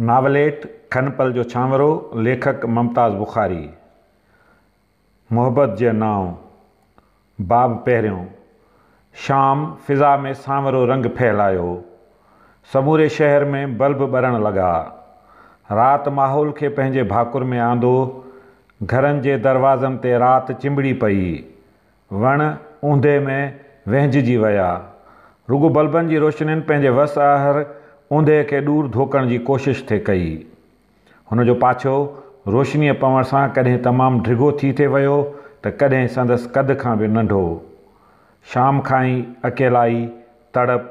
नावलेट खनपल जो छांवरो लेखक ममताज़ बुखारी मोहबत जे नाव बाब पहिरियों शाम फिज़ा में सांवरो रंग फहिलायो समूरे शहर में बल्ब ॿरणु लॻा राति माहौल खे पंहिंजे भाकुर में आंदो घरनि जे दरवाज़नि ते राति चिंबिड़ी पई वण उंदे में वेहिजी विया रुगो बल्बनि जी रोशनीनि पंहिंजे वस आहर ऊंदहि खे डूर धोकण जी कोशिशि थिए कई हुनजो पाछो रोशनीअ पवण सां कॾहिं तमामु ढिघो थी थिए वियो त कॾहिं संदसि कद खां बि नंढो शाम खां ई अकेलाई तड़प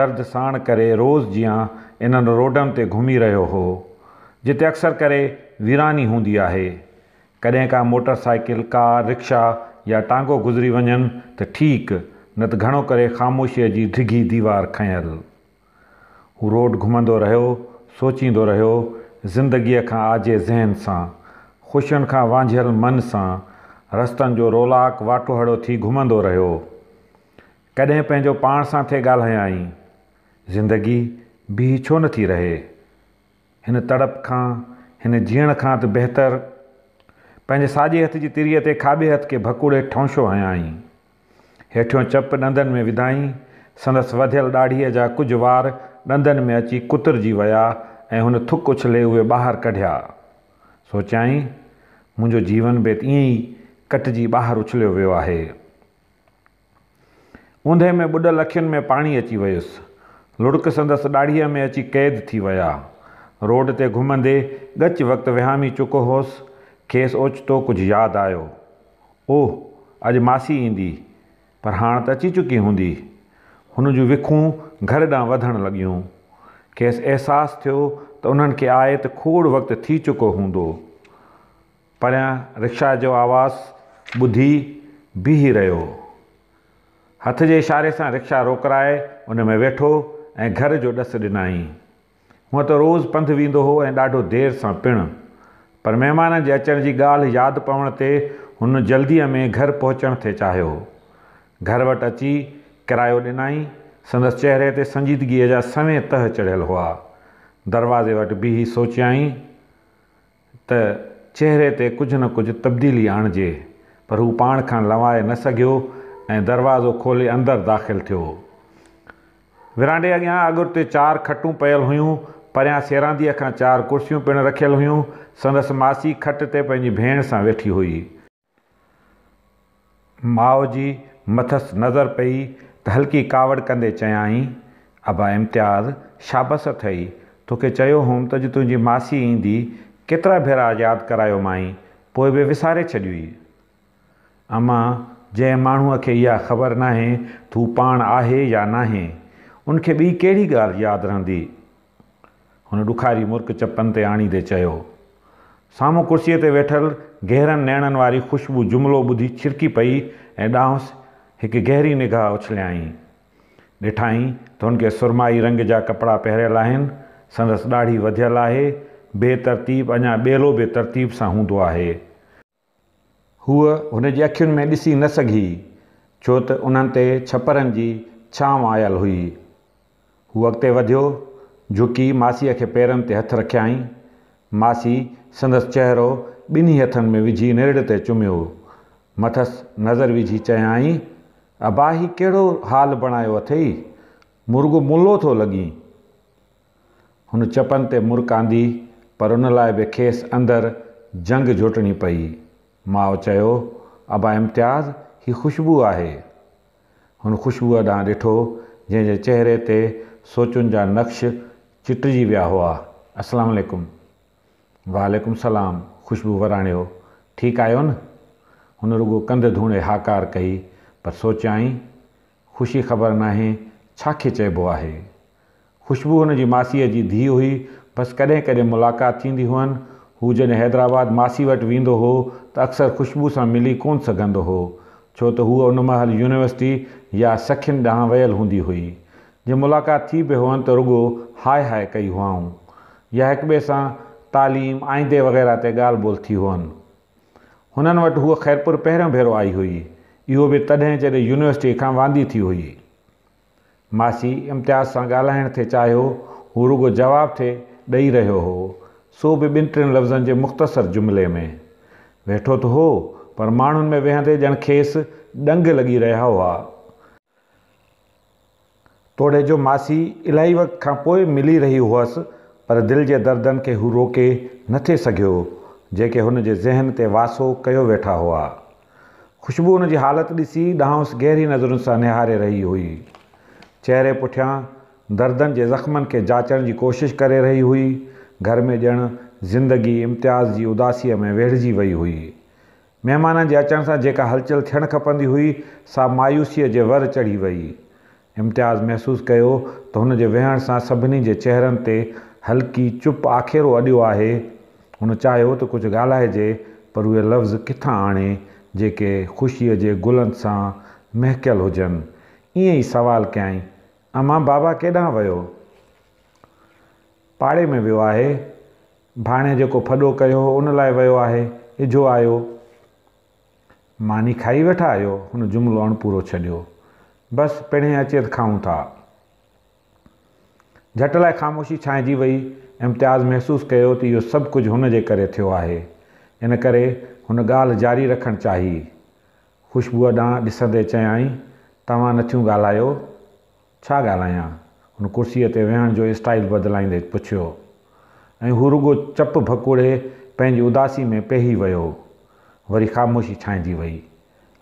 दर्द साण करे रोज़ जीअं इन्हनि रोडनि ते घुमी रहियो हो जिते अक्सर करे वीरानी हूंदी आहे कॾहिं का मोटर साइकिल कार रिक्शा या टांगो गुज़री वञनि त ठीकु न त घणो करे ख़ामोशीअ जी ढिघी दीवार खयलु हू रोड घुमंदो रहियो सोचींदो रहियो ज़िंदगीअ खां आजे ज़हन सां ख़ुशियुनि खां वांझियल मन सां रस्तनि जो रौलाक वाटोहड़ो थी घुमंदो रहियो कॾहिं पंहिंजो पाण सां थिए ॻाल्हायां ज़िंदगी बीह छो नथी रहे हिन तड़प खां हिन जीअण खां त बहितर पंहिंजे साॼे हथ जी तिरीअ ते खाॿे हथ खे भकूड़े ठौशो हयाई हेठो चप ॾंदनि में विधाई संदसि वधियल ॾाढीअ जा कुझु वार ॾंदनि में अची कुतिरिजी विया ऐं हुन थुक उछले उहे ॿाहिरि कढिया सोचियई मुंहिंजो जीवन बि ईअं ई कटिजी ॿाहिरि उछलियो वियो आहे ऊंदहि में ॿुॾल अखियुनि में पाणी अची वियुसि लुड़क संदसि ॾाढीअ में अची क़ैद थी विया रोड ते घुमंदे ॻच वक़्तु विहामी चुको होसि खेसि ओचितो कुझु यादि आयो ओह अॼु मासी ईंदी पर हाणे त अची चुकी हूंदी हुन जूं विखूं घर ॾांहुं वधणु लॻियूं खेसि अहसासु थियो त उन्हनि खे आहे त खोड़ वक़्तु थी चुको हूंदो परियां रिक्शा जो आवाज़ु ॿुधी बीह रहियो हथ जे इशारे सां रिक्शा रोकराए उन में वेठो ऐं घर जो ॾसु ॾिनई हूअं त रोज़ु पंधु वेंदो हो ऐं ॾाढो देरि सां पिणु पर महिमान जे अचण जी ॻाल्हि यादि पवण ते हुन जल्दीअ में घर पहुचण ते चाहियो घर वटि अची किरायो ॾिनई संदसि चहिरे ते संजीदगीअ जा सवें तह चढ़ियल हुआ दरवाज़े वटि बि सोचियई त चहिरे ते कुझु न कुझु तब्दीली आणिजे पर हू पाण खां लवाए न सघियो ऐं दरवाज़ो खोले अंदरि दाख़िल थियो विरांडे अॻियां अॻु ते चारि खटूं पयल हुयूं परियां सेरांदीअ खां चारि कुर्सियूं पिणु रखियल हुयूं संदसि मासी खट ते पंहिंजी भेण सां वेठी हुई माउ जी मथसि नज़र पई त हल्की कावड़ कंदे चयाईं अबा इम्तियाज़ शाबस अथई तोखे चयो हुउमि त अॼु तुंहिंजी मासी ईंदी केतिरा भेरा यादि करायो माई पोइ बि विसारे छॾी अमा जंहिं माण्हूअ खे इहा ख़बर न आहे तू पाण आहे या न आहे उनखे ॿी कहिड़ी ॻाल्हि यादि रहंदी हुन ॾुखारी मुर्ख चपनि ते आणींदे चयो साम्हूं कुर्सीअ ते वेठल गहरनि नेणनि वारी ख़ुशबू जुमिलो ॿुधी छिरकी पई ऐं ॾांसि हिकु गहरी निगाह उछलियई ॾिठाई त हुनखे सुरमाई रंग जा कपिड़ा पहिरियल आहिनि संदसि ॾाढी वधियल आहे बेतरतीब अञा ॿेलो बे तरतीब सां हूंदो आहे हूअ हुन जी अखियुनि में ॾिसी न सघी छो त उन्हनि ते छपरनि जी छांव आयल हुई हू अॻिते वधियो झुकी मासीअ खे पेरनि ते हथु रखियई मासी संदसि चहिरो ॿिन्ही हथनि में विझी निरड़ ते चुमियो मथसि नज़र विझी चयाईं अबा ही कहिड़ो हाल बणायो अथई मुर्गो मुलो थो लॻी हुन चपनि ते मुर् कांदी पर हुन लाइ बि खेसि अंदरि जंग जोटणी पई माउ चयो अबा इम्तियाज़ ही ख़ुशबू आहे हुन ख़ुशबूअ ॾांहुं ॾिठो जंहिंजे चहिरे ते सोचुनि जा नक़्श चिटिजी विया हुआ असलु वालेकुम सलाम ख़ुशबू वराणियो ठीकु आहियो न हुन रुॻो कंध धूणे हाकार कई पर सोचियांई ख़ुशी ख़बर नाहे छाखे चइबो आहे ख़ुशबू हुन जी मासीअ जी धीउ हुई बसि कॾहिं कॾहिं मुलाक़ात थींदी हुअनि हू जॾहिं हैदराबाद मासी वटि वेंदो हो त अक्सर ख़ुशबू सां मिली कोन सघंदो हो छो त हूअ उन महिल यूनिवर्सिटी या सखियुनि ॾांहुं वियल हूंदी हुई जे मुलाक़ात थी पियो हुअनि त रुगो हाय हाय कई हुआ या हिक ॿिए सां तालीम आईंदे वग़ैरह ते ॻाल्हि ॿोल थी हुअनि हुननि वटि हूअ ख़ैरपुर पहिरियों भेरो आई हुई इहो बि तॾहिं जॾहिं यूनिवर्सिटी खां वांदी थी हुई मासी इम्तियाज़ सां ॻाल्हाइण थिए चाहियो हू रुगो जवाब थिए ॾेई रहियो हो सो बि ॿिनि टिनि लफ़्ज़नि जे मुख़्तसर जुमिले में वेठो त हो पर माण्हुनि में वेहंदे ॼण खेसि ॾंग लॻी रहिया हुआ तोड़े जो मासी इलाही वक़्त खां पोइ मिली रही हुअसि पर दिलि जे दर्दनि खे हू रोके नथे सघियो जेके हुन जे ज़हन ते वासो कयो वेठा हुआ ख़ुशबू हुन जी हालति ॾिसी डांस गहरी नज़रुनि सां निहारे रही हुई चहिरे पुठियां दर्दनि जे ज़ख़्मनि खे जाचण जी कोशिशि करे रही हुई घर में ॼण ज़िंदगी इम्तियाज़ जी उदासीअ में वेड़जी वई हुई महिमाननि जे अचण सां जेका हलचल थियणु खपंदी हुई सा मायूसीअ जे वर चढ़ी वई इम्तियाज़ महसूसु कयो त हुन जे वेहण सां सभिनी जे चहिरनि ते हल्की चुप आखेरो अॾियो आहे हुन चाहियो त कुझु ॻाल्हाइजे पर उहे लफ़्ज़ किथां आणे जेके ख़ुशीअ जे गुलनि सां महकियल हुजनि ईअं ई सुवाल कयई अमा बाबा केॾांहुं वियो पाड़े में वियो आहे भाणे जेको फॾो कयो उन लाइ वियो आहे इजो आयो मानी खाई वेठा आहियो हुन जुमिलो अणपूरो छॾियो बसि पिणे अचे त खाऊं था झटि लाइ ख़ामोशी छांइजी वई इम्तियाज़ महसूसु कयो त इहो सभु कुझु हुन जे करे थियो आहे इन करे हुन ॻाल्हि जारी रखणु चाही ख़ुशबूअ ॾांहुं ॾिसंदे चयई तव्हां नथियूं ॻाल्हायो छा ॻाल्हायां हुन कुर्सीअ ते वेहण जो स्टाइल बदिलाईंदे पुछियो ऐं हू रुॻो चपु भकोड़े पंहिंजी उदासी में पेही वियो वरी ख़ामोशी छांइजी वई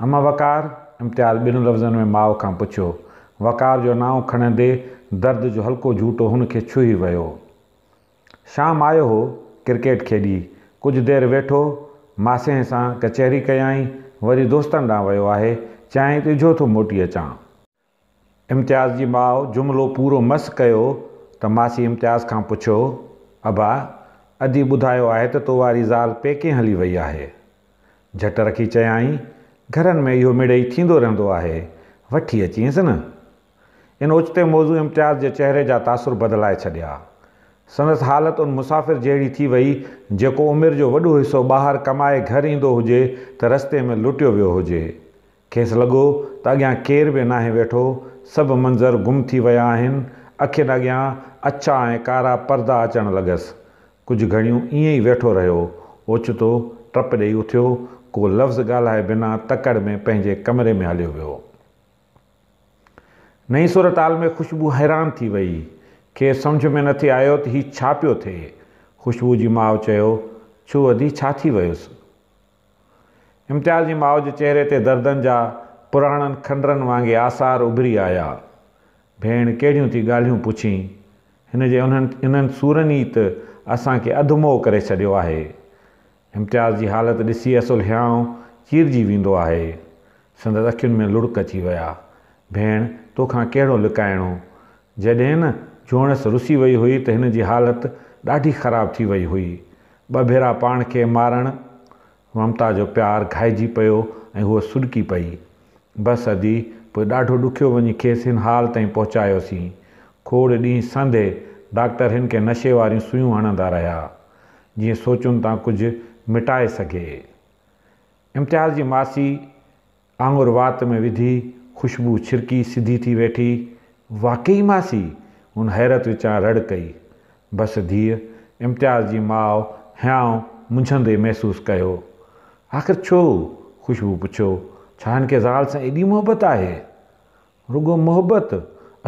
अमा वकार इम्तिहान ॿिनि लफ़्ज़नि में माउ खां पुछियो वकार जो नाओ खणंदे दर्द जो हल्को झूटो हुनखे छुही वियो शाम आयो हो क्रिकेट खेॾी कुझु देरि वेठो मासे सां कचहरी कयाई वरी दोस्तनि ॾांहुं वियो आहे चयईं तुंहिंजो थो मोटी अचां इम्तियाज़ जी माउ जुमिलो पूरो मस कयो त मासी इम्तियाज़ खां पुछियो अबा अॼु ॿुधायो आहे त तो वारी ज़ाल पेके हली वई आहे झट रखी चयाई घरनि में इहो मिड़ई थींदो रहंदो आहे वठी अचीसि न इन ओचिते मौज़ू इम्तियाज़ जे चहिरे जा तासुर बदिलाए छॾिया संदसि हालति उन मुसाफ़िर जहिड़ी थी वई जेको उमिरि जो वॾो हिसो ॿाहिरि कमाए घरु ईंदो हुजे त रस्ते में लुटियो वियो हुजे खेसि लॻो त अॻियां केर बि नाहे वेठो सभु मंज़र गुम थी विया आहिनि अखियुनि अॻियां अछा ऐं कारा परदा अचणु लॻसि कुझु घणियूं ईअं ई वेठो रहियो ओचितो टप ॾेई उथियो को लफ़्ज़ ॻाल्हाए बिना तकड़ि में पंहिंजे कमरे में हलियो वियो नई सूरत हाल में ख़ुशबू हैरान थी वई खे सम्झ में नथी आयो त हीउ छा पियो थिए ख़ुशबू जी माउ चयो छो अधी छा थी वियुसि इम्तियाज़ जी माउ जे चहिरे ते दर्दनि जा पुराणनि खंडरनि वांगुरु आसार उभरी आया भेण कहिड़ियूं थी ॻाल्हियूं पुछी हिन जे उन्हनि इन्हनि सूरनि ई त असांखे अधमो करे छॾियो आहे इम्तियाज़ जी हालति ॾिसी असुल हियाउ चीरिजी वेंदो आहे संदसि अखियुनि में लुड़क अची विया भेण तोखां कहिड़ो लिकाइणो जॾहिं न जोणस रुसी वई हुई त हिन जी हालति ॾाढी ख़राबु थी वई हुई ॿ भेरा पाण खे मारणु ममता जो प्यारु घाइजी पियो ऐं हूअ सुॾकी पई बस अदी पोइ ॾाढो ॾुखियो वञी खेसि हिन हाल ताईं पहुचायोसीं खोड़ ॾींहुं संदे डॉक्टर हिन खे नशे वारियूं सुयूं हणंदा रहिया जीअं सोचुनि था कुझु मिटाए सघे इम्तिहान जी मासी आंगुर वात में विधी ख़ुशबू छिरकी सिधी थी वेठी वाक़ई मासी हुन हैरत विचां रड़ कई बसि धीअ इम्तियाज़ जी माउ हया मुंझंदे महसूसु कयो आख़िर छो ख़ुशबू पुछियो छा हिन खे ज़ाल सां एॾी मुहबत आहे रुगो मुहबत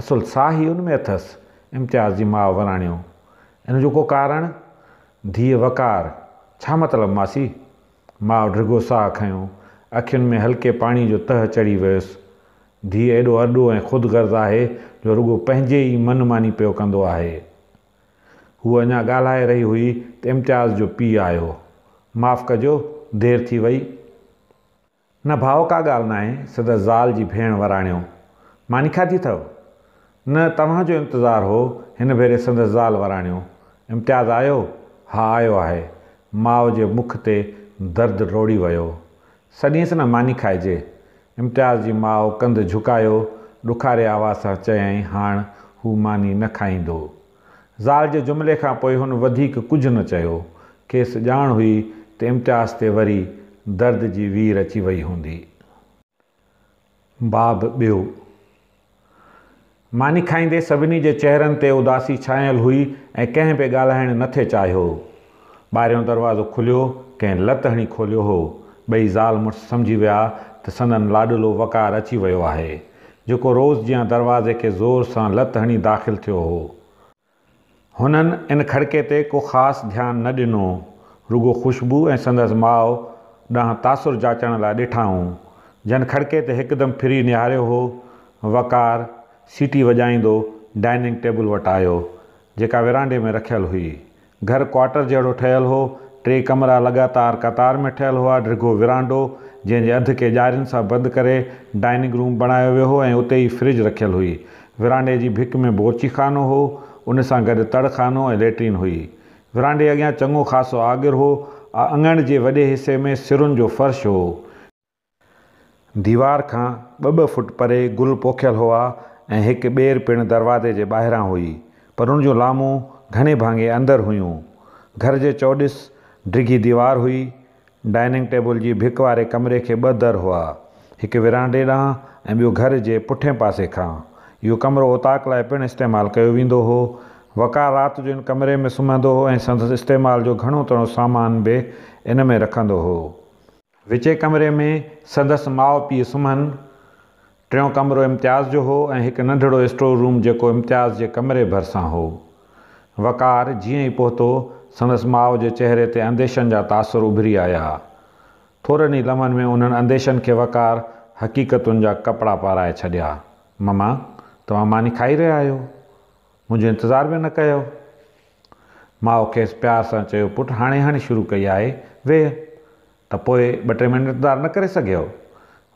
असुलु साह ई हुन में अथसि इम्तियाज़ जी माउ वराणियो इन जो को कारण धीअ वकार छा मतिलबु मासी माउ डिगो साहु खयो अख़ियुनि में हल्के पाणी जो तह चढ़ी वियुसि धीउ हेॾो अॾो ऐं ख़ुदि गर्दु आहे जो रुॻो पंहिंजे ई मन मानी पियो कंदो आहे हूअ अञा ॻाल्हाए रही हुई त इम्तियाज़ जो पीउ आयो माफ़ु कजो देरि थी वई न भाउ का ॻाल्हि नाहे सदा ज़ाल जी भेण वराणियो मानी खाधी अथव न तव्हांजो इंतज़ारु हो हिन भेरे संदसि ज़ाल वराणियो इम्तियाज़ आयो हा आयो आहे माउ जे मुख ते दर्दु रोड़ी वियो सॾी सिंध न मानी खाइजे इम्तियाज़ जी माउ कंधु झुकायो ॾुखारे आवाज़ सां चयाईं हाणे हू मानी न खाईंदो ज़ाल जे जुमिले खां पोइ हुन वधीक कुझु न चयो खेसि ॼाण हुई त इम्तियाज़ ते वरी दर्द जी वीर अची वई हूंदी बाब ॿियो मानी खाईंदे सभिनी जे चहिरनि ते उदासी छायल हुई ऐं कंहिं बि ॻाल्हाइणु न थिए चाहियो ॿाहिरियों दरवाज़ो खुलियो कंहिं लत हणी खोलियो हो ॿई ज़ाल मुड़ुसु सम्झी विया त सदन लाॾलो वकारु अची वियो आहे जेको रोज़ जीअं दरवाज़े खे ज़ोर सां लत हणी दाख़िल थियो हो हुननि इन खड़के ते को ख़ासि ध्यानु न ॾिनो रुॻो ख़ुशबू ऐं संदसि माउ ॾांहुं तासुरु जाचण लाइ ॾिठाऊं जन खड़के ते हिकदमि फिरी निहारियो हो वकार सीटी वॼाईंदो डाइनिंग टेबल वटि आयो जेका विरांडे में रखियलु हुई घरु क्वाटर जहिड़ो ठहियलु हो टे कमरा लॻातार कतार में ठहियलु हुआ ड्रिगो विरांडो जंहिंजे अध खे ॼारियुनि सां बंदि करे डाइनिंग रूम बणायो वियो हो ऐं उते ई फ्रिज रखियलु हुई विरांडे जी भिक में बोची खानो हो उन सां गॾु तड़ख़ानो ऐं लैट्रीन हुई विरांडे अॻियां चङो ख़ासो आगिर हो अङण जे वॾे हिसे में सिरुनि जो फ़र्श हो दीवार खां ॿ ॿ फुट परे गुल पोखियलु हुआ ऐं हिकु ॿेर पिणु दरवाज़े जे ॿाहिरां हुई पर जूं लामूं घणे भाङे अंदरि हुयूं घर जे चौॾिस डिघी दीवार हुई डाइनिंग टेबल जी भिक वारे कमरे खे ॿ दर हुआ हिकु विरांडे ॾांहुं ऐं ॿियो घर जे पुठे पासे खां इहो कमिरो ओताक लाइ पिणु इस्तेमालु कयो वेंदो हो वकार राति जो हिन कमरे में सुम्हंदो हो ऐं संदसि इस्तेमाल जो घणो तणो सामान बि इन में रखंदो हो विचे कमरे में संदसि माउ पीउ सुम्हनि टियों कमिरो इम्तियाज़ जो हो ऐं हिकु नंढिड़ो स्टोर रूम जेको इम्तियाज़ जे कमरे भरिसां हो वकार जीअं ई पहुतो संदसि माउ जे चहिरे ते अंदेशनि जा तासुर उभरी आया हुआ थोरनि ई लमन में उन्हनि अंदेशनि खे वकार हकीक़तुनि जा कपिड़ा पाराए छॾिया ममा तव्हां मानी खाई रहिया आहियो मुंहिंजो इंतज़ारु बि न कयो माउ खेसि प्यार सां चयो पुटु हाणे हाणे शुरू कई आहे वेह त पोइ ॿ टे मिंट मिंटारु न करे सघियो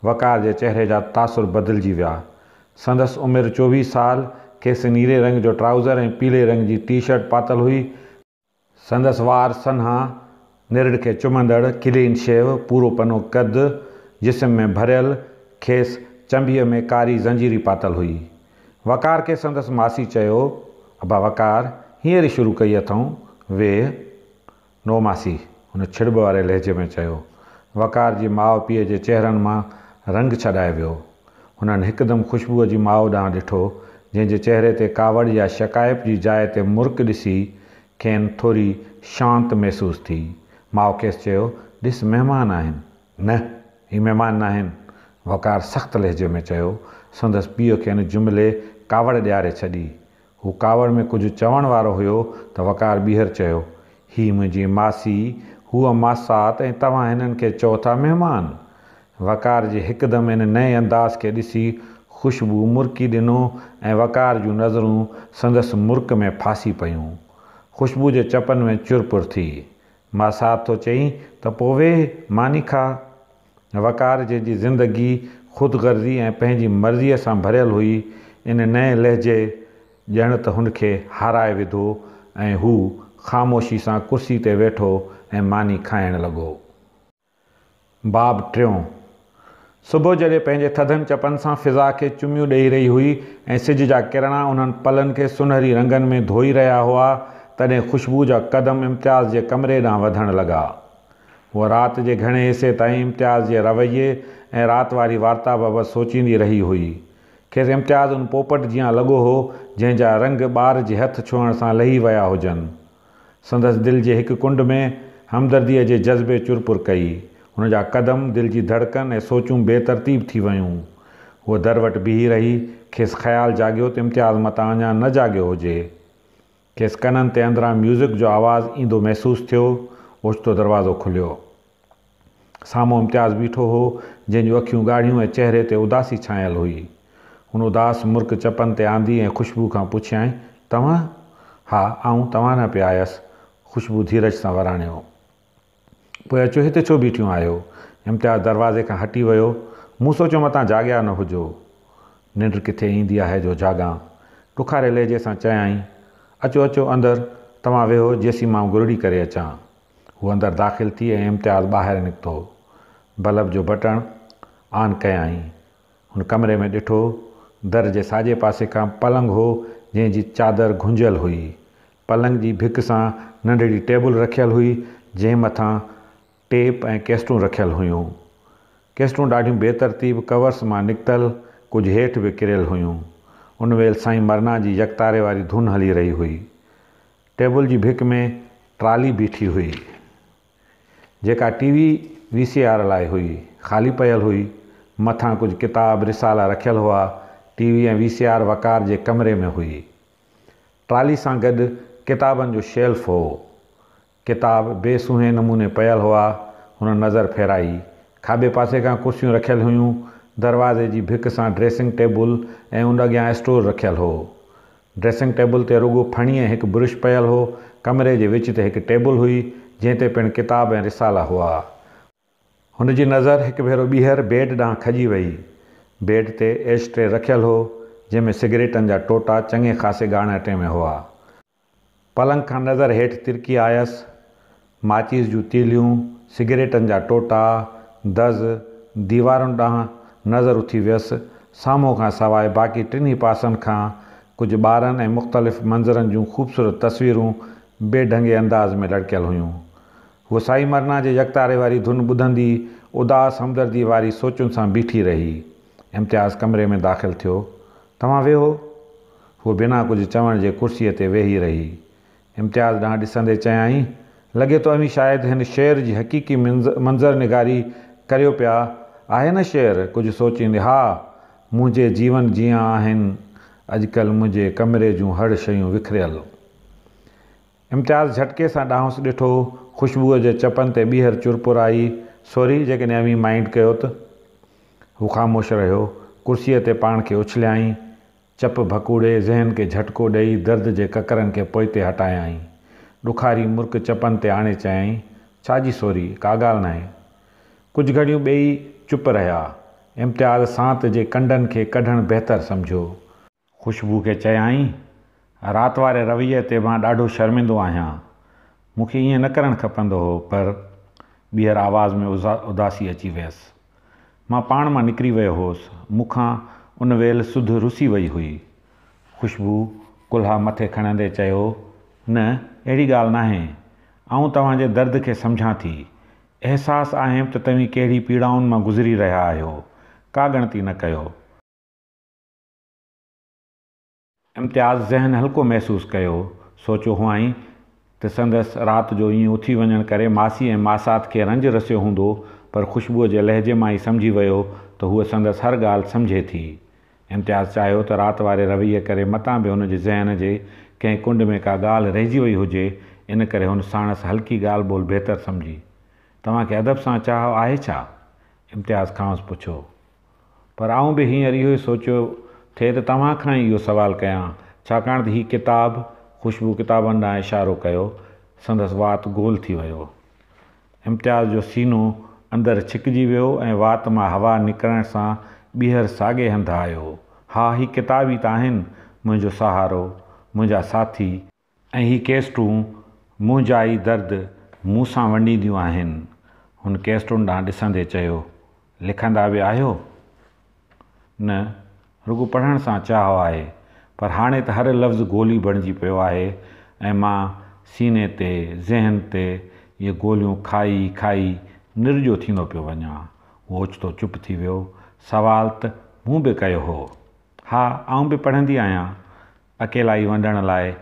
वकार जे चहिरे जा तासुर बदिलिजी विया संदसि उमिरि चोवीह साल खेसि नीरे रंग जो ट्राउज़र ऐं पीले रंग जी टी शर्ट पातल हुई संदसि वार सन्हा निरड़ के चुमंदड़ क्लीन शेव पूरो पनो कद जिसम में भरियल खेस चंबी में कारी जंजीरी पातल हुई वकार के संदस मासी चयो अबा वकार हींअर ई शुरू कई अथऊं वे नो मासी हुन छिड़ब वारे लहजे में चयो वकार जी माओ पी जे चेहरनि मां रंग छॾाए वो हुननि हिकदमि ख़ुशबूअ जी माउ ॾांहुं ॾिठो जंहिंजे चेहरे ते कावड़ या शिकायत की जाइ ते मुर्क ॾिसी खेनि थोरी शांत महिसूसु थी माउ खेसि चयो ॾिस महिमान आहिनि न हीउ महिमान न आहिनि वकार सख़्तु लहिजे में चयो संदसि पीअ खेनि जुमिले कावड़ ॾियारे छॾी हू कावड़ में कुझु चवण वारो हुयो त वकार ॿीहर चयो हीअ मुंहिंजी मासी हूअ मासात ऐं तव्हां हिननि खे चओ था महिमान वकार जे हिकदमि हिन नए अंदाज़ खे ॾिसी ख़ुशबू मुर्की ॾिनो ऐं वकार जूं नज़रूं संदसि मुर्क में फासी पयूं ख़ुशबू जे चपनि में चुरपुर थी मां साथ थो चई त पोइ मानी खा वकार जंहिंजी ज़िंदगी ख़ुदिगर्दी ऐं पंहिंजी मर्ज़ीअ सां भरियलु हुई इन नए लहजे ॼण त हुनखे हाराए विधो ऐं हू ख़ामोशी सां कुर्सी ते वेठो ऐं मानी खाइणु लॻो बाब टियों सुबुह जॾहिं पंहिंजे थधनि चपनि सां फिज़ा खे चुमियूं ॾेई रही हुई ऐं सिज जा किरणा उन्हनि पलनि खे सुनहरी रंगनि में धोई रहिया हुआ तॾहिं ख़ुशबू जा क़दम इम्तियाज़ जे कमरे ॾांहुं वधणु लॻा उहा राति जे घणे हिसे ताईं इम्तियाज़ जे रवैये ऐं राति वारी वार्ता बाबति सोचींदी रही हुई खेसि इम्तियाज़ उन पोपट जीअं लॻो हो जंहिंजा रंग ॿार जे हथु छुअण सां लही विया हुजनि संदसि दिलि जे हिकु कुंड में हमदर्दीअ जे जज़्बे चुरपुर कई हुन जा क़दम दिलि जी धड़कन ऐं सोचूं बेतरतीब थी वियूं उहा दर वटि बीह रही खेसि ख़्यालु जाॻियो त इम्तियाज़ मथां अञा न जाॻियो हुजे खेसि कननि ते अंदरां म्यूज़िक जो आवाज़ु ईंदो महसूसु थियो ओचितो दरवाज़ो खुलियो साम्हूं इम्तियाज़ बीठो हो जंहिंजूं अख़ियूं ॻाढ़ियूं ऐं चहिरे ते उदासी छायल हुई हुन उदास मुरख चपनि ते आंदी ऐं ख़ुशबू खां पुछियई तव्हां हा आऊं तव्हां न पिया आयसि ख़ुशबू धीरज सां वराणियो पोइ अचो हिते छो बीठियूं आहियो इम्तियाज़ दरवाज़े खां हटी वियो मूं सोचियो मतां जाॻिया न हुजो निंड किथे ईंदी आहे जो जाॻा ॾुखारे लहिजे सां चयाईं अचो अचो अंदरि तव्हां वेहो जेसीं मां गुरड़ी करे अचां हू अंदरि दाख़िल थी ऐं इम्तिहान ॿाहिरि निकितो बल्ब जो बटण आन कयाई हुन कमरे में ॾिठो दर जे साॼे पासे खां पलंग हो जंहिंजी चादर घुंझियल हुई पलंग जी भिक सां नंढड़ी टेबल रखियलु हुई जंहिं मथां टेप ऐं केस्टूं रखियल हुयूं केस्टूं ॾाढियूं बेतरतीब कवर्स मां निकितल कुझु हेठि बि किरियल हुयूं उन वेल साईं मरना जी यकतारे वारी धुन हली रही हुई टेबल जी भिक में ट्राली बीठी हुई जेका टीवी वी सी आर लाइ हुई ख़ाली पयल हुई मथां कुझु किताब रिसाला रखियल हुआ टीवी ऐं वी सी आर वकार जे कमरे में हुई ट्राली सां गॾु किताबनि जो शेल्फ़ हो किताब बेसूहे नमूने पयल हुआ हुन नज़र फेराई खाॿे पासे खां कुर्सियूं रखियल हुयूं दरवाज़े जी भिक सां ड्रेसिंग टेबल ऐं उन अॻियां स्टोर रखियलु हो ड्रेसिंग टेबल ते रुॻो फणी ऐं हिकु ब्रुशु पयल हो कमरे जे विच ते हिकु टेबल हुई जंहिं ते पिणु किताब ऐं रिसाला हुआ हुन जी नज़र हिकु भेरो ॿीहर बेड ॾांहुं खॼी वई बेड ते एस्ट्रे रखियलु हो जंहिंमें सिगरेटन जा टोटा चङे ख़ासे ॻाढ़ा टे में हुआ पलंग खां नज़र हेठि तिरकी आयसि माचिस जूं तीलियूं सिगरेटनि जा टोटा दज़ दीवारुनि ॾांहुं नज़र उथी वियसि साम्हूं खां सवाइ बाक़ी टिनि पासनि खां कुझु ॿारनि ऐं मुख़्तलिफ़ मंज़रनि जूं ख़ूबसूरत तस्वीरूं बेढंगे अंदाज़ में लड़कियल हुयूं हूअ साई मरना जे यकतारे वारी धुन ॿुधंदी उदास हमदर्दी वारी सोचुनि सां बीठी रही इम्तियाज़ कमरे में दाख़िल थियो तव्हां वेहो हू बिना कुझु चवण जे कुर्सीअ ते वेही रही इम्तियाज़ ॾांहुं ॾिसंदे चयाईं लॻे थो अमी शायदि हिन शेर जी हक़ीक़ी मंज़ मंज़र निगारी करियो पिया आहे न शेर कुझु सोचींदे हा मुंहिंजे जीवन जीअं आहिनि अॼुकल्ह मुंहिंजे कमरे जूं हर शयूं विखरियल इम्तियाज़ झटके सां डांस ॾिठो ख़ुशबूअ जे चपनि ते ॿीहर चुरपुर आई सोरी जेकॾहिं अवी माइंड कयो त हू ख़ामोश रहियो कुर्सीअ ते पाण खे उछलियई चप भकूड़े ज़हन खे झटको ॾेई दर्द जे ककरनि खे पोइ ते हटायई ॾुखारी मुर्क चपनि ते आणे चयई छाजी सोरी का ॻाल्हि न आहे कुझु घड़ियूं ॿई चुप रहिया इम्तिहान सांत जे कंडनि खे कढणु बहितरु सम्झो ख़ुशबू खे चयाईं राति वारे रवीअ ते मां ॾाढो शर्मिंदो आहियां मूंखे ईअं न करणु खपंदो हो पर ॿीहर आवाज़ में उज़ा उदासी अची वियसि मां पाण मां निकिरी वियो होसि मूंखां उन वेल सुध रुसी वई हुई ख़ुशबू कुल्हा मथे खणंदे चयो न अहिड़ी ॻाल्हि नाहे आहे ऐं तव्हांजे दर्द खे सम्झां थी अहसासु आहे त तव्हीं कहिड़ी पीड़ाउनि मां गुज़री रहिया आहियो का गणती न कयो इम्तियाज़ ज़हन हल्को महसूसु कयो सोचियो हुआईं त संदसि राति जो ईअं उथी वञण करे मासी ऐं मासात खे रंज रसियो हूंदो पर ख़ुशबूअ जे लहजे मां ई सम्झी वियो त हूअ संदसि हर ॻाल्हि सम्झे थी इम्तियाज़ चाहियो त राति वारे रवै करे मतां बि हुनजे ज़हन जे कंहिं कुंड में का ॻाल्हि रहिजी वई हुजे इन करे हुन साणस हल्की ॻाल्हि ॿोल बहितरु सम्झी तव्हांखे अदब सां चाह आहे छा इम्तियाज़ खां पुछो पर आऊं बि हींअर इहो ई सोचियो थिए त तव्हां खां ई इहो सुवालु कयां छाकाणि त हीअ किताबु ख़ुशबू किताबनि ॾांहुं इशारो कयो संदसि वात गोल थी वियो इम्तियाज़ जो सीनो अंदरि छिकिजी वियो ऐं वात मां हवा निकिरण सां ॿीहर साॻे हंधि आयो हा हीअ किताब ई त आहिनि मुंहिंजो सहारो मुंहिंजा साथी ऐं हीअ केस्टूं मुंहिंजा ई दर्द मूंसां वंडींदियूं आहिनि हुन कैस्टून ॾांहुं ॾिसंदे चयो लिखंदा बि आहियो न रुगू पढ़ण सां चाह आहे पर हाणे त हर लफ़्ज़ु गोली बणिजी पियो आहे ऐं मां सीने ते ज़हन ते इहे गोलियूं खाई खाई निर्जो थींदो पियो वञा उहो ओचितो चुप थी वियो सुवाल त मूं बि कयो हो हा आऊं बि पढ़ंदी आहियां अकेलाई वंडण लाइ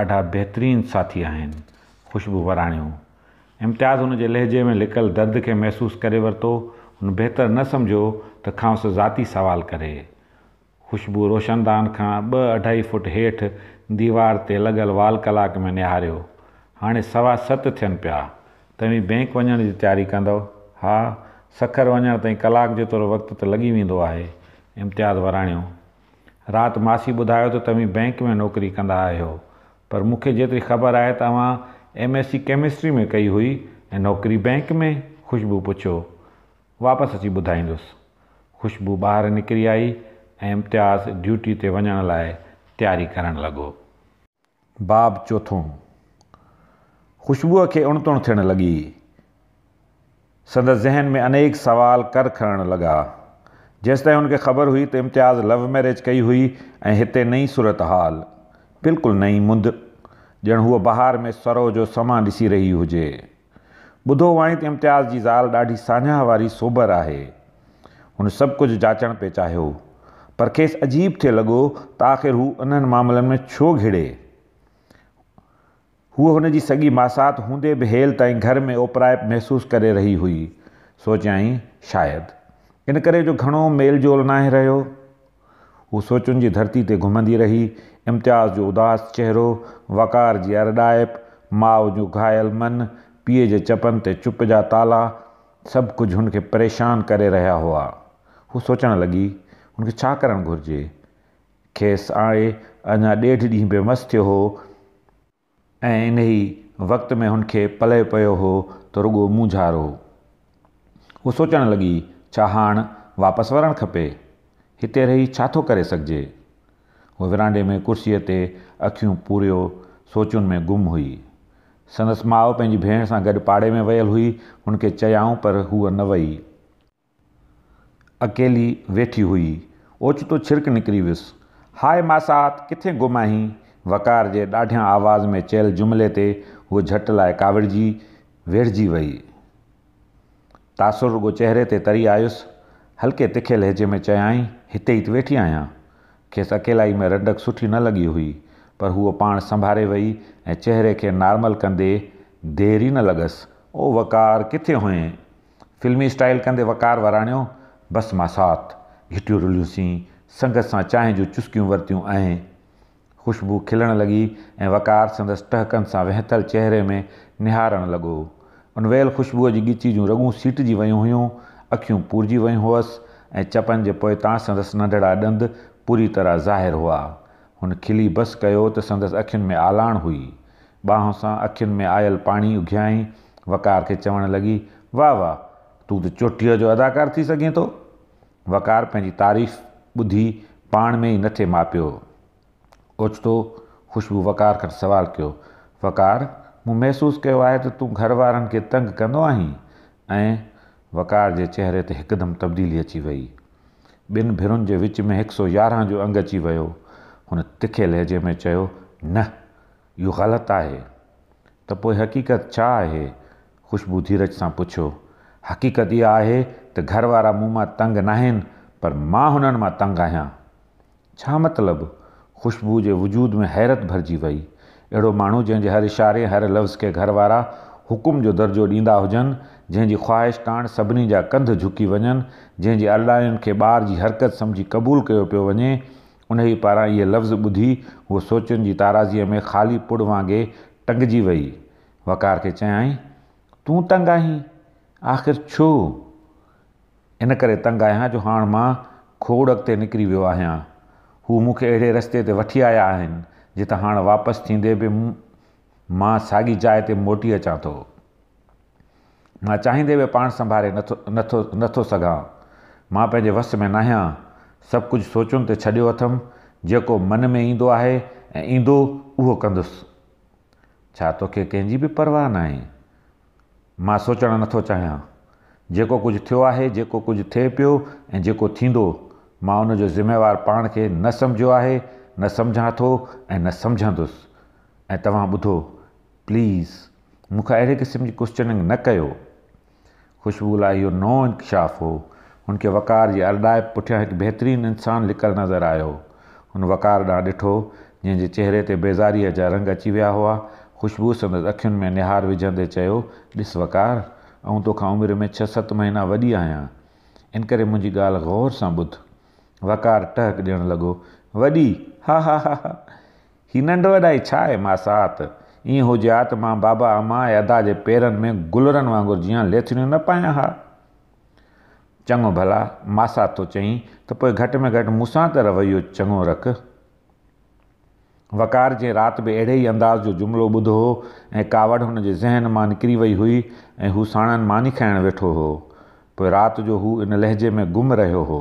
ॾाढा बहितरीन साथी आहिनि ख़ुशबू वराणियूं इम्तियाज़ हुन जे लहजे में लिकल दर्द खे महसूसु करे वरितो हुन बहितर न सम्झो त खांस ज़ाती सुवालु करे ख़ुशबू रोशनदान खां ॿ अढ़ाई फुट हेठि दीवार ते लॻल वाल कलाक में निहारियो हाणे सवा सत थियनि पिया तव्हीं बैंक वञण जी तयारी कंदव हा सखर वञण ताईं कलाक जो थोरो वक़्तु त लॻी वेंदो आहे इम्तियाज़ वराणियो राति मासी ॿुधायो त तव्हीं बैंक में नौकिरी कंदा आहियो पर मूंखे जेतिरी ख़बर आहे तव्हां एम एस सी केमिस्ट्री में कई हुई ऐं नौकिरी बैंक में ख़ुशबू पुछो वापसि अची ॿुधाईंदुसि ख़ुशबू ॿाहिरि निकिरी आई ऐं इम्तियाज़ ड्यूटी ते वञण लाइ तयारी करणु लॻो बाब चौथो ख़ुश्बूअ खे उणतुण थियणु लॻी संदसि ज़हन में अनेक सवाल कर खणणु लॻा जेसि ताईं हुनखे ख़बर हुई त इम्तियाज़ लव मैरिज कई हुई ऐं हिते नई सूरत हाल बिल्कुलु नई मुंदि ॼण हूअ बहार में सरो जो समा ॾिसी रही हुजे ॿुधो वाई त इम्तियाज़ जी ज़ाल ॾाढी साञह वारी सोभर आहे हुन सभु कुझु जाचण पिए चाहियो पर खेसि अजीब थिए लॻो त आख़िर हू उन्हनि मामलनि में छो घिड़े हूअ हुन जी सॼी मासाति हूंदे हेल ताईं घर में ओपराएप महसूसु करे रही हुई सोचियई शायदि इन करे जो घणो मेल जोल नाहे रहियो हू सोचुनि जी धरती ते घुमंदी रही इम्तियाज़ जो उदास चेहिरो वकार जी अरडाइप माउ जो घायल मन पीउ जे चपनि ते चुप जा ताला सभु कुझु हुनखे परेशान करे रहिया हुआ हू सोचणु लॻी हुनखे छा करणु घुरिजे खेसि आहे अञा ॾेढ ॾींहुं बि मस्तु थियो हो ऐं इन ई वक़्त में हुनखे पले पियो हो त रुॻो मुंझारो हू सोचणु लॻी छा हाणे वापसि वञणु खपे हिते रही छा थो करे सघिजे हूअ विरांडे में कुर्सीअ ते अखियूं पूरियो सोचुनि में गुम हुई संदसि माउ पंहिंजी भेण सां गॾु पाड़े में वियल हुई हुनखे चयाऊं पर हूअ न वई अकेली वेठी हुई ओचितो छिरक निकिरी वियुसि हाय मासात किथे गुम आहीं वकार जे ॾाढियां आवाज़ में चयल जुमिले ते हूअ झट लाइ कावड़जी वेढ़जी वई तासुर रुगो चहिरे ते तरी आयुसि हल्के तिखे हेजे में चयाई हिते ई त वेठी आहियां खेसि अकेलाई में रंडक सुठी न लॻी हुई पर हूअ पाण संभारे वई ऐं चहिरे खे नॉर्मल कंदे देर ई न लॻसि ओ वकार किथे हुई फ़िल्मी स्टाइल कंदे वकार वराणियो बसि मां साथ घिटियूं रुलियूंसीं संगत सां चांहि जूं चुस्कियूं वरितियूं ऐं ख़ुशबू खिलण लॻी ऐं वकार संदसि टहकनि सां वेहतलु चहिरे में निहारणु लॻो उन वेल ख़ुशबूअ जी ॻिची जूं रगूं सीटजी वियूं हुयूं अखियूं पूरजी वियूं हुअसि ऐं चपनि जे पोइ तव्हां संदसि नंढड़ा ॾंद पूरी तरह ज़ाहिर हुआ हुन खिली बस कयो त संदसि अखियुनि में आलाण हुई बांह सां अखियुनि में आयल पाणी उघियई वकार खे चवणु लॻी वाह वाह तूं त चोटीअ जो अदाकारु थी सघे थो वकार पंहिंजी तारीफ़ ॿुधी पाण में ई नथे मापियो ओचितो ख़ुशबू वकार खां सुवालु कयो वकार मूं महसूसु कयो आहे त तूं घर वारनि खे तंग कंदो आहीं ऐं वकार जे चहिरे ते हिकदमि तब्दीली अची वई ॿिनि भेरुनि जे विच में हिकु सौ यारहं जो अंगु अची वियो हुन तिखे लहिजे में चयो न इहो ग़लति आहे त पोइ हक़ीक़त छा आहे ख़ुशबू धीरज सां पुछियो हक़ीक़त इहा आहे त घर वारा मूं मां तंग न आहिनि पर मां हुननि मां तंग आहियां छा मतिलबु ख़ुशबू जे वजूद में हैरत भरिजी वई अहिड़ो माण्हू जंहिंजे हर इशारे हर लफ़्ज़ खे घर वारा हुकुम जो दर्जो ॾींदा हुजनि जंहिंजी ख़्वाहिश करणु सभिनी जा कंध झुकी वञनि जंहिंजी अलाहियुनि खे ॿार जी हरकत सम्झी क़बूल कयो पियो वञे उन ई पारां इहे लफ़्ज़ ॿुधी उहो सोचनि जी ताराज़ीअ में ख़ाली पुड़ वांगुरु टंगजी वई वकार खे चयई तूं तंग आहीं आख़िर छो इन करे तंग आहियां जो हाणे मां खोड़ अॻिते निकिरी वियो आहियां हू मूंखे अहिड़े रस्ते ते वठी आया आहिनि जितां हाणे वापसि थींदे बि मां साॻी जाइ ते मोटी अचां थो मां चाहींदे बि पाण संभाले नथो नथो नथो सघां मां पंहिंजे वस में न आहियां सभु कुझु सोचुनि ते छॾियो अथमि जेको मन में ईंदो आहे ऐं ईंदो उहो कंदुसि छा तोखे कंहिंजी बि परवाह न आहे मां सोचणु नथो चाहियां जेको कुझु थियो आहे जेको कुझु थिए पियो ऐं जेको थींदो मां उन जो ज़िमेवार पाण खे न सम्झियो आहे न सम्झां थो ऐं न सम्झंदुसि ऐं तव्हां ॿुधो प्लीज़ मूंखां अहिड़े क़िस्म जी कोश्चनिंग न कयो ख़ुशबू लाइ इहो नओं इंकशाफ़ हो हुनखे वकार जी अरदाए पुठियां हिकु बहितरीन इंसानु लिकल नज़र आयो हुन वकार ॾांहुं ॾिठो जंहिंजे चहिरे ते बेज़ारीअ जा रंग अची विया हुआ ख़ुशबू संदसि अखियुनि में निहार विझंदे चयो ॾिस वकार ऐं तोखां उमिरि में छह सत महीना वॾी आहियां इन करे मुंहिंजी ॻाल्हि ग़ौर सां ॿुध वकार टहक ॾियणु लॻो वॾी हा हा हा हा ही नंढ वॾाई छा आहे मां साथ ईअं हुजे हा त मां बाबा अमा ऐं अदा जे पेरनि में गुलरनि वांगुरु जीअं लेचणियूं न पायां हा चङो भला मासा थो चई त पोइ घटि में घटि मूंसां त रवैयो चङो रख वकार जे राति बि अहिड़े ई अंदाज़ जो जुमिलो ॿुधो हो ऐं कावड़ हुन जे ज़हन मां निकिरी वई हुई ऐं हू साणनि मानी खाइणु वेठो हो पोइ राति जो हू इन लहिजे में गुम रहियो हो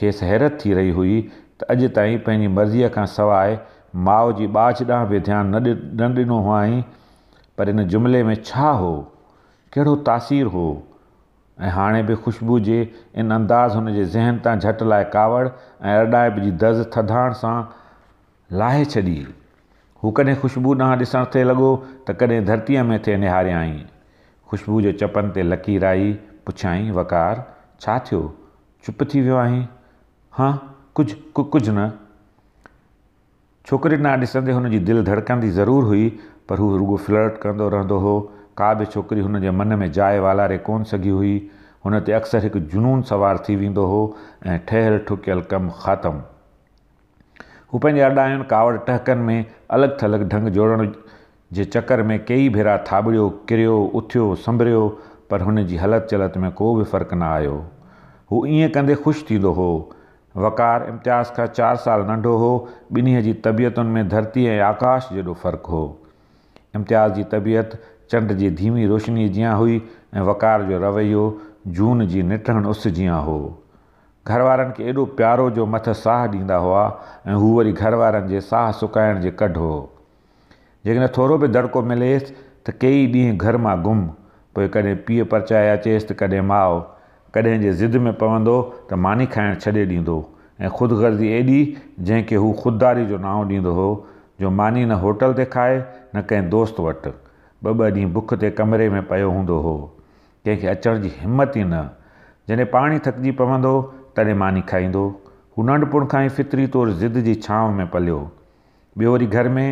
खेसि हैरत थी रही हुई त अॼु ताईं पंहिंजी मर्ज़ीअ खां सवाइ माउ जी बाज ॾांहुं बि ध्यानु न ॾि न ॾिनो हुआईं पर हिन जुमिले में छा हो कहिड़ो तासीर हो ऐं हाणे बि ख़ुशबू जे इन अंदाज़ हुन जे ज़हन तां झटि लाइ कावड़ ऐं अर्डाइब जी दर्ज़ थधाणि सां लाहे छॾी हू कॾहिं ख़ुशबू ॾांहुं ॾिसण थिए लॻो त कॾहिं धरतीअ में थिए निहारियाईं ख़ुशबू जे चपनि ते लकीर आई पुछी वकार छा थियो चुप थी वियो आहीं हा कुझु कुझु न छोकिरी न ॾिसंदे हुन जी दिलि धड़कंदी ज़रूरु हुई पर हू रुगो फ्लर्ट कंदो रहंदो हो का बि छोकिरी हुन जे मन में जाइ वालारे कोन सघी हुई हुन ते अक्सर हिकु जुनून सवार थी वेंदो हो ऐं ठहियल ठुकियल कमु ख़ातमु हू पंहिंजे अॾायुनि कावड़ टहकनि में अलॻि थलॻि ढंग जोड़ण जे चकर में कई भेरा थाबड़ियो किरियो उथियो संभरियो पर हुन जी हलति चलति में को बि फ़र्कु न आयो हू ईअं कंदे ख़ुशि थींदो हो वकार इम्तियाज़ खां चारि साल नंढो हो ॿिन्ही जी तबियतुनि में धरती ऐं आकाश जेॾो फ़र्क़ु हो इम्तियाज़ जी तबियत चंड जी धीमी रोशनी जीअं हुई ऐं वकार जो रवैयो जून जी निटणु उस जीअं हो घर वारनि खे एॾो प्यारो जो मथ साह ॾींदा हुआ ऐं हू वरी घर वारनि जे साह सुकाइण जे कढ हो जेकॾहिं थोरो बि दड़िको मिलेसि त कई ॾींहं घर मां गुम पोइ कॾहिं पीउ परचाए अचेसि त कॾहिं माउ कॾहिं जे ज़िद में पवंदो त मानी खाइणु छॾे ॾींदो ऐं ख़ुदिगर्दी एॾी जंहिंखे हू ख़ुददारी जो नाओ ॾींदो हो जो मानी न होटल ते खाए न कंहिं दोस्त वटि ॿ ॿ ॾींहं बुख ते कमरे में पियो हूंदो हो कंहिंखे अचण जी हिमत ई न जॾहिं पाणी थकिजी पवंदो तॾहिं मानी खाईंदो हू नंढपुण खां ई फितरी तौरु ज़िद जी छांव में पलियो ॿियो वरी घर में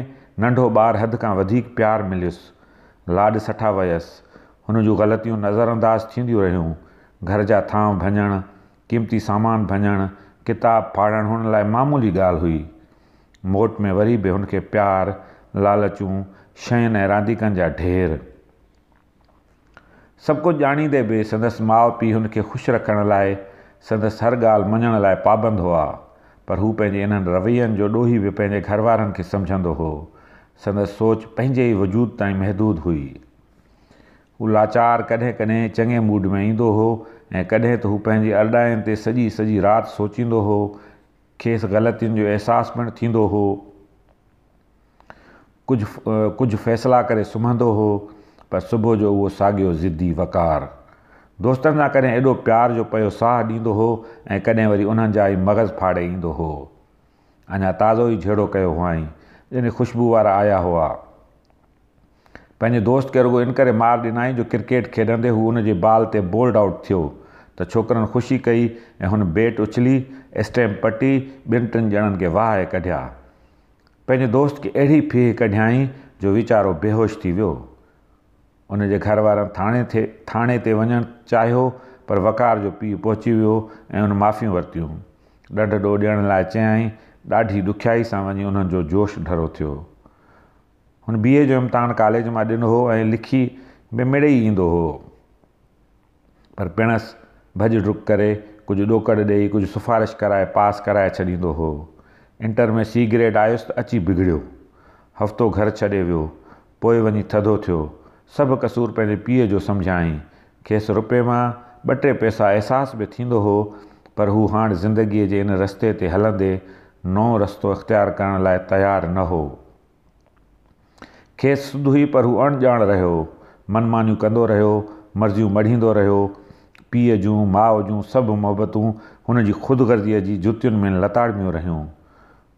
नंढो ॿारु हदि खां वधीक प्यारु मिलियुसि लाॾ सठा वियुसि हुन जूं ग़लतियूं नज़रअंदाज़ थींदियूं रहियूं घर जा थांव भञणु क़ीमती सामान भञणु किताबु पढ़णु हुन लाइ मामूली ॻाल्हि हुई मोट में वरी बि हुनखे प्यार लालचूं शयुनि ऐं रांदीकनि जा ढेर सभु कुझु ॼाणींदे बि संदसि माउ पीउ हुनखे ख़ुशि रखण लाइ संदसि हर ॻाल्हि मञण लाइ पाबंद हुआ पर हू पंहिंजे इन्हनि रवैयनि जो ॾोही बि पंहिंजे घर वारनि खे सम्झंदो हो संदसि सोच पंहिंजे ई वजूद ताईं महदूदु हुई हू लाचार कॾहिं कॾहिं चङे मूड में ईंदो हो ऐं कॾहिं त हू पंहिंजी अॾायुनि ते सॼी सॼी राति सोचींदो हो खेसि ग़लतियुनि जो अहसासु पिणु थींदो हो कुझु कुझु फ़ैसिला करे सुम्हंदो हो पर सुबुह जो उहो साॻियो ज़िदी वकार दोस्तनि सां कॾहिं एॾो प्यार जो पियो साह ॾींदो हो ऐं कॾहिं वरी उन्हनि जा ई मग़ज़ फाड़े ईंदो हो अञा ताज़ो ई झेड़ो कयो हुआईं एॾी ख़ुशबू वारा आया हुआ पंहिंजे दोस्त खे रुॻो इन करे मार ॾिनई जो क्रिकेट खेॾंदे हू हुनजे बाल ते बोल्ड आउट थियो त छोकिरनि ख़ुशी कई ऐं हुन बेट उछली स्टैम्प पटी ॿिनि टिनि ॼणनि खे वाहे कढिया पंहिंजे दोस्त खे अहिड़ी फीह कढियई जो वीचारो बेहोश थी वियो उन जे घर वारनि थाणे थे थाणे ते वञणु चाहियो पर वकार जो पीउ पहुची वियो ऐं हुन माफ़ियूं वरितियूं ॾंढ ॾोह ॾियण लाइ चयाईं ॾाढी ॾुखियाई सां वञी उन्हनि जो जोश ढरो थियो हुन बी ए जो इम्तिहान कॉलेज मां ॾिनो हुओ ऐं लिखी मिड़े ई ईंदो हुओ पर पिणसि भॼ ॾुक करे कुझु ॾोकड़ ॾेई कुझु सिफारिश कराए पास कराए छॾींदो हुओ इंटर में सी ग्रेड आयुसि त अची बिगड़ियो हफ़्तो घर छॾे वियो पोइ वञी थधो थियो सभु कसूर पंहिंजे पीउ जो सम्झाईं खेसि रुपए मां ॿ टे पैसा अहसास बि थींदो हुओ पर हू हाणे ज़िंदगीअ जे इन रस्ते ते हलंदे नओं रस्तो इख़्तियारु करण लाइ तयारु न हो खेसि सुध हुई पर हू अणॼाण रहियो मनमानियूं कंदो रहियो मर्ज़ियूं मढ़ींदो रहियो पीउ जूं माउ जूं सभु मुहबतूं हुन जी ख़ुदिगर्ज़ीअ जी जुतियुनि में लताड़बियूं रहियूं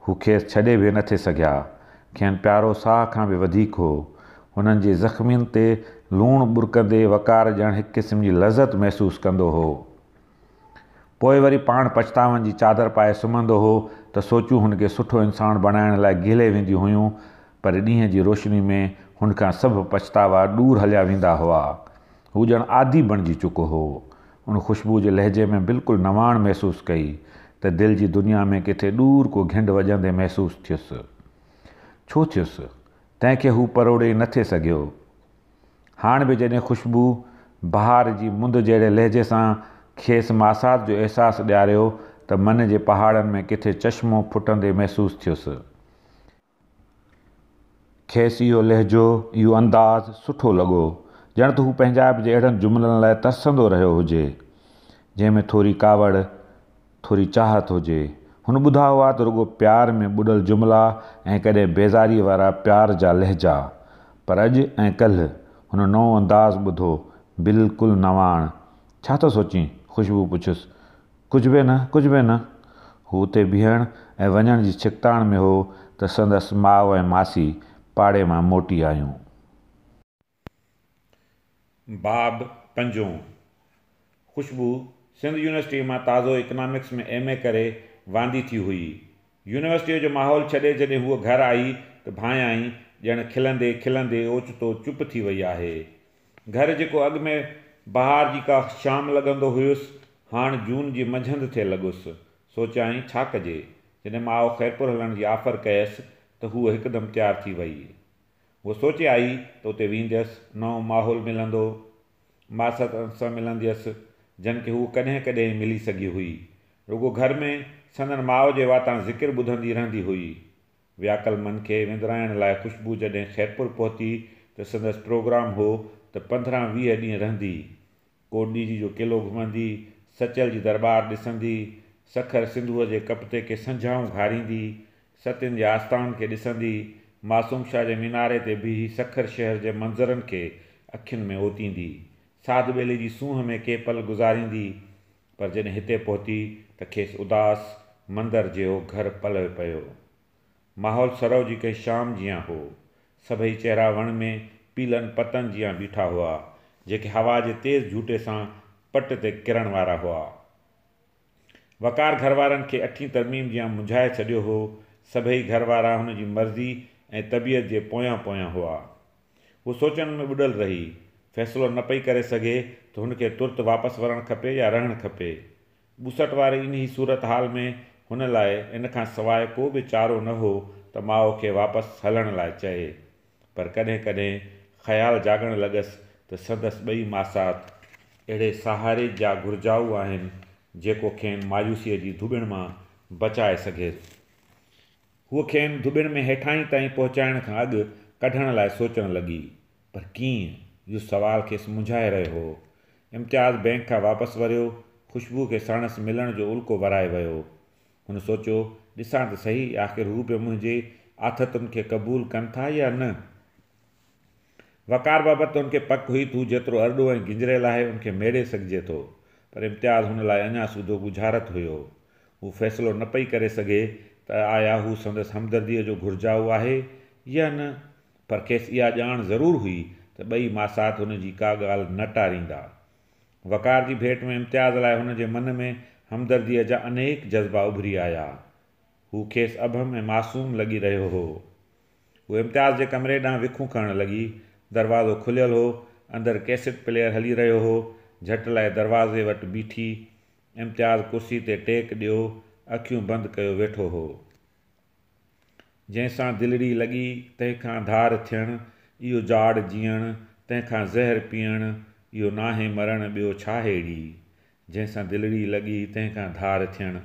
हू खेसि छॾे बि नथे सघिया खेनि प्यारो साह खां बि वधीक हो हुननि जे ज़ख़्मियुनि ते लूणु बुरकंदे वकार ॼण हिकु क़िस्म जी लज़त महसूसु कंदो हो पोइ वरी पाण पछतावनि जी चादर पाए सुम्हंदो हो त सोचूं हुनखे सुठो इंसानु बणाइण लाइ गिले वेंदियूं हुयूं पर ॾींहं जी रोशनी में हुन खां सभु पछतावा ॾूर हलिया वेंदा हुआ हू ॼण आदी बणिजी चुको हो हुन ख़ुशबू जे लहजे में बिल्कुलु नवाण महसूसु कई त दिलि जी दुनिया में किथे दूर को घिंड वॼंदे महसूसु थियुसि छो थियुसि तंहिंखे हू परोड़े न थिए सघियो हाणे बि जॾहिं ख़ुशबू बहार जी मुंद जहिड़े लहज़े सां खेसि मासाद जो अहसासु ॾियारियो त मन जे पहाड़नि में किथे चश्मो फुटंदे महसूसु थियुसि खेसि इहो लहिजो इहो अंदाज़ सुठो लॻो ॼण त हू पंहिंजे अहिड़नि जुमिलनि लाइ तरसंदो रहियो हुजे जंहिंमें थोरी कावड़ थोरी चाहत हुजे हुन ॿुधायो आहे त रुॻो प्यार में ॿुॾल जुमिला ऐं कॾहिं बेज़ारीअ वारा प्यार जा लहिजा पर अॼु ऐं कल्ह हुन नओं अंदाज़ ॿुधो बिल्कुलु नवाण छा थो सोचीं ख़ुशबू पुछियुसि कुझु बि न कुझु बि न हू हुते बीहण ऐं वञण जी छिकताण में हो त संदसि माउ ऐं मासी पाड़े मां मोटी आहियूं बाब पंजो ख़ुशबू सिंध यूनिवर्सिटी मां ताज़ो इकनॉमिक्स में एम ए करे वांदी थी हुई यूनिवर्सिटीअ जो माहौल छॾे जॾहिं हूअ घर आई त भायाई ॼण खिलंदे खिलंदे ओचितो चुप थी वई आहे घर जेको अॻु में बहार जी का शाम लॻंदो हुयुसि हाणे जून जी मंझंदि थिए लॻुसि सोचियाई छा कजे जॾहिं मां उहो ख़ैरपुर हलण जी ऑफर कयसि त हूअ हिकदमि तयारु थी वई उहो सोचे आई त उते वेंदसि नओं माहौल मिलंदो मास सां मिलंदियसि खे हू कॾहिं कॾहिं मिली सघी हुई रुगो घर में संदन माउ जे वाता ज़िकिर ॿुधंदी रहंदी हुई व्याकल मन खे विंदराइण लाइ खुशबू जॾहिं ख़ैरपुर पहुती त संदसि प्रोग्राम हो त पंद्रहं वीह ॾींहं रहंदी जी जो किलो घुमंदी सचल जी दरबार ॾिसंदी सखर सिंधूअ जे कप ते खे संझाऊं घारींदी सतियुनि जे आस्थान खे ॾिसंदी मासूम शाह जे मीनारे ते बीह सखर शहर जे मंज़रनि खे अखियुनि में ओतींदी साध वेले जी सूंह में के पल गुज़ारींदी पर जॾहिं हिते पहुती त खेसि उदास मंदर जो घर पल पियो माहौल जी कंहिं शाम जीअं हो सभई चहिरा वण में पीलनि पतनि जीअं बीठा हुआ जेके हवा जे तेज़ झूटे सां पट ते किरण वारा हुआ वकार घर वारनि खे अठी तरमीम जीअं मुंझाए छॾियो हो सभई घर वारा हुन जी मर्ज़ी ऐं तबियत जे पोयां पोयां हुआ हू सोचण में ॿुॾल रही फ़ैसिलो न पई करे सघे त हुनखे तुर्त वापसि वञणु खपे या रहणु खपे बुसट वारे इन ई सूरत हाल में हुन लाइ इन खां सवाइ को बि चारो न हो त माउ खे वापसि हलण लाइ चए पर कॾहिं कॾहिं ख़्यालु जाॻणु लॻसि त संदसि ॿई मासात अहिड़े सहारे जा घुर्जाऊ आहिनि जेको खेनि मायूसीअ जी दुबिण मां बचाए सघे हूअ खेन दुॿिण में हेठाई ताईं पहुचाइण खां अॻु कढण लाइ सोचणु लॻी पर कीअं इहो सुवालु खेसि मुंझाए रहियो हो इम्तियाज़ बैंक खां वापसि वरियो ख़ुशबू खे साणसि मिलण जो उल्को वराए वियो हुन सोचियो ॾिसां त सही आख़िर हू पियो मुंहिंजे आथतुनि खे क़बूल कनि था या न वकार बाबति उनखे पक हुई तूं जेतिरो अरॾो ऐं गिंजरियल आहे उनखे मेड़े सघिजे थो पर इम्तियाज़ हुन लाइ अञा सूदो गुज़ारत हुयो हू फ़ैसिलो न पई करे सघे आया हू संदसि हमदर्दीअ जो घुर्जाऊ आहे या न पर खेसि इहा ॼाण ज़रूरु हुई त ॿई मासात हुन जी का ॻाल्हि न टारींदा वकार जी भेट में इम्तियाज़ लाइ हुन जे मन में हमदर्दीअ जा अनेक जज़्बा उभरी आया हू खेसि अभम ऐं मासूम लॻी रहियो हो हू इम्तियाज़ जे कमरे ॾांहुं विखूं खणणु लॻी दरवाज़ो खुलियलु हो अंदरि कैसेट प्लेयर हली रहियो हो झटि लाइ दरवाज़े वटि बीठी इम्तियाज़ कुर्सी ते टेक ॾियो अख़ियूं बंदि कयो वेठो हो जंहिंसां दिलड़ी लॻी तंहिंखां धार थियणु इहो ॼाड़ जीअणु तंहिंखां ज़हर पीअणु इहो नाहे मरणु ॿियो छा अहिड़ी जंहिंसां दिलड़ी लॻी तंहिंखां धार थियणु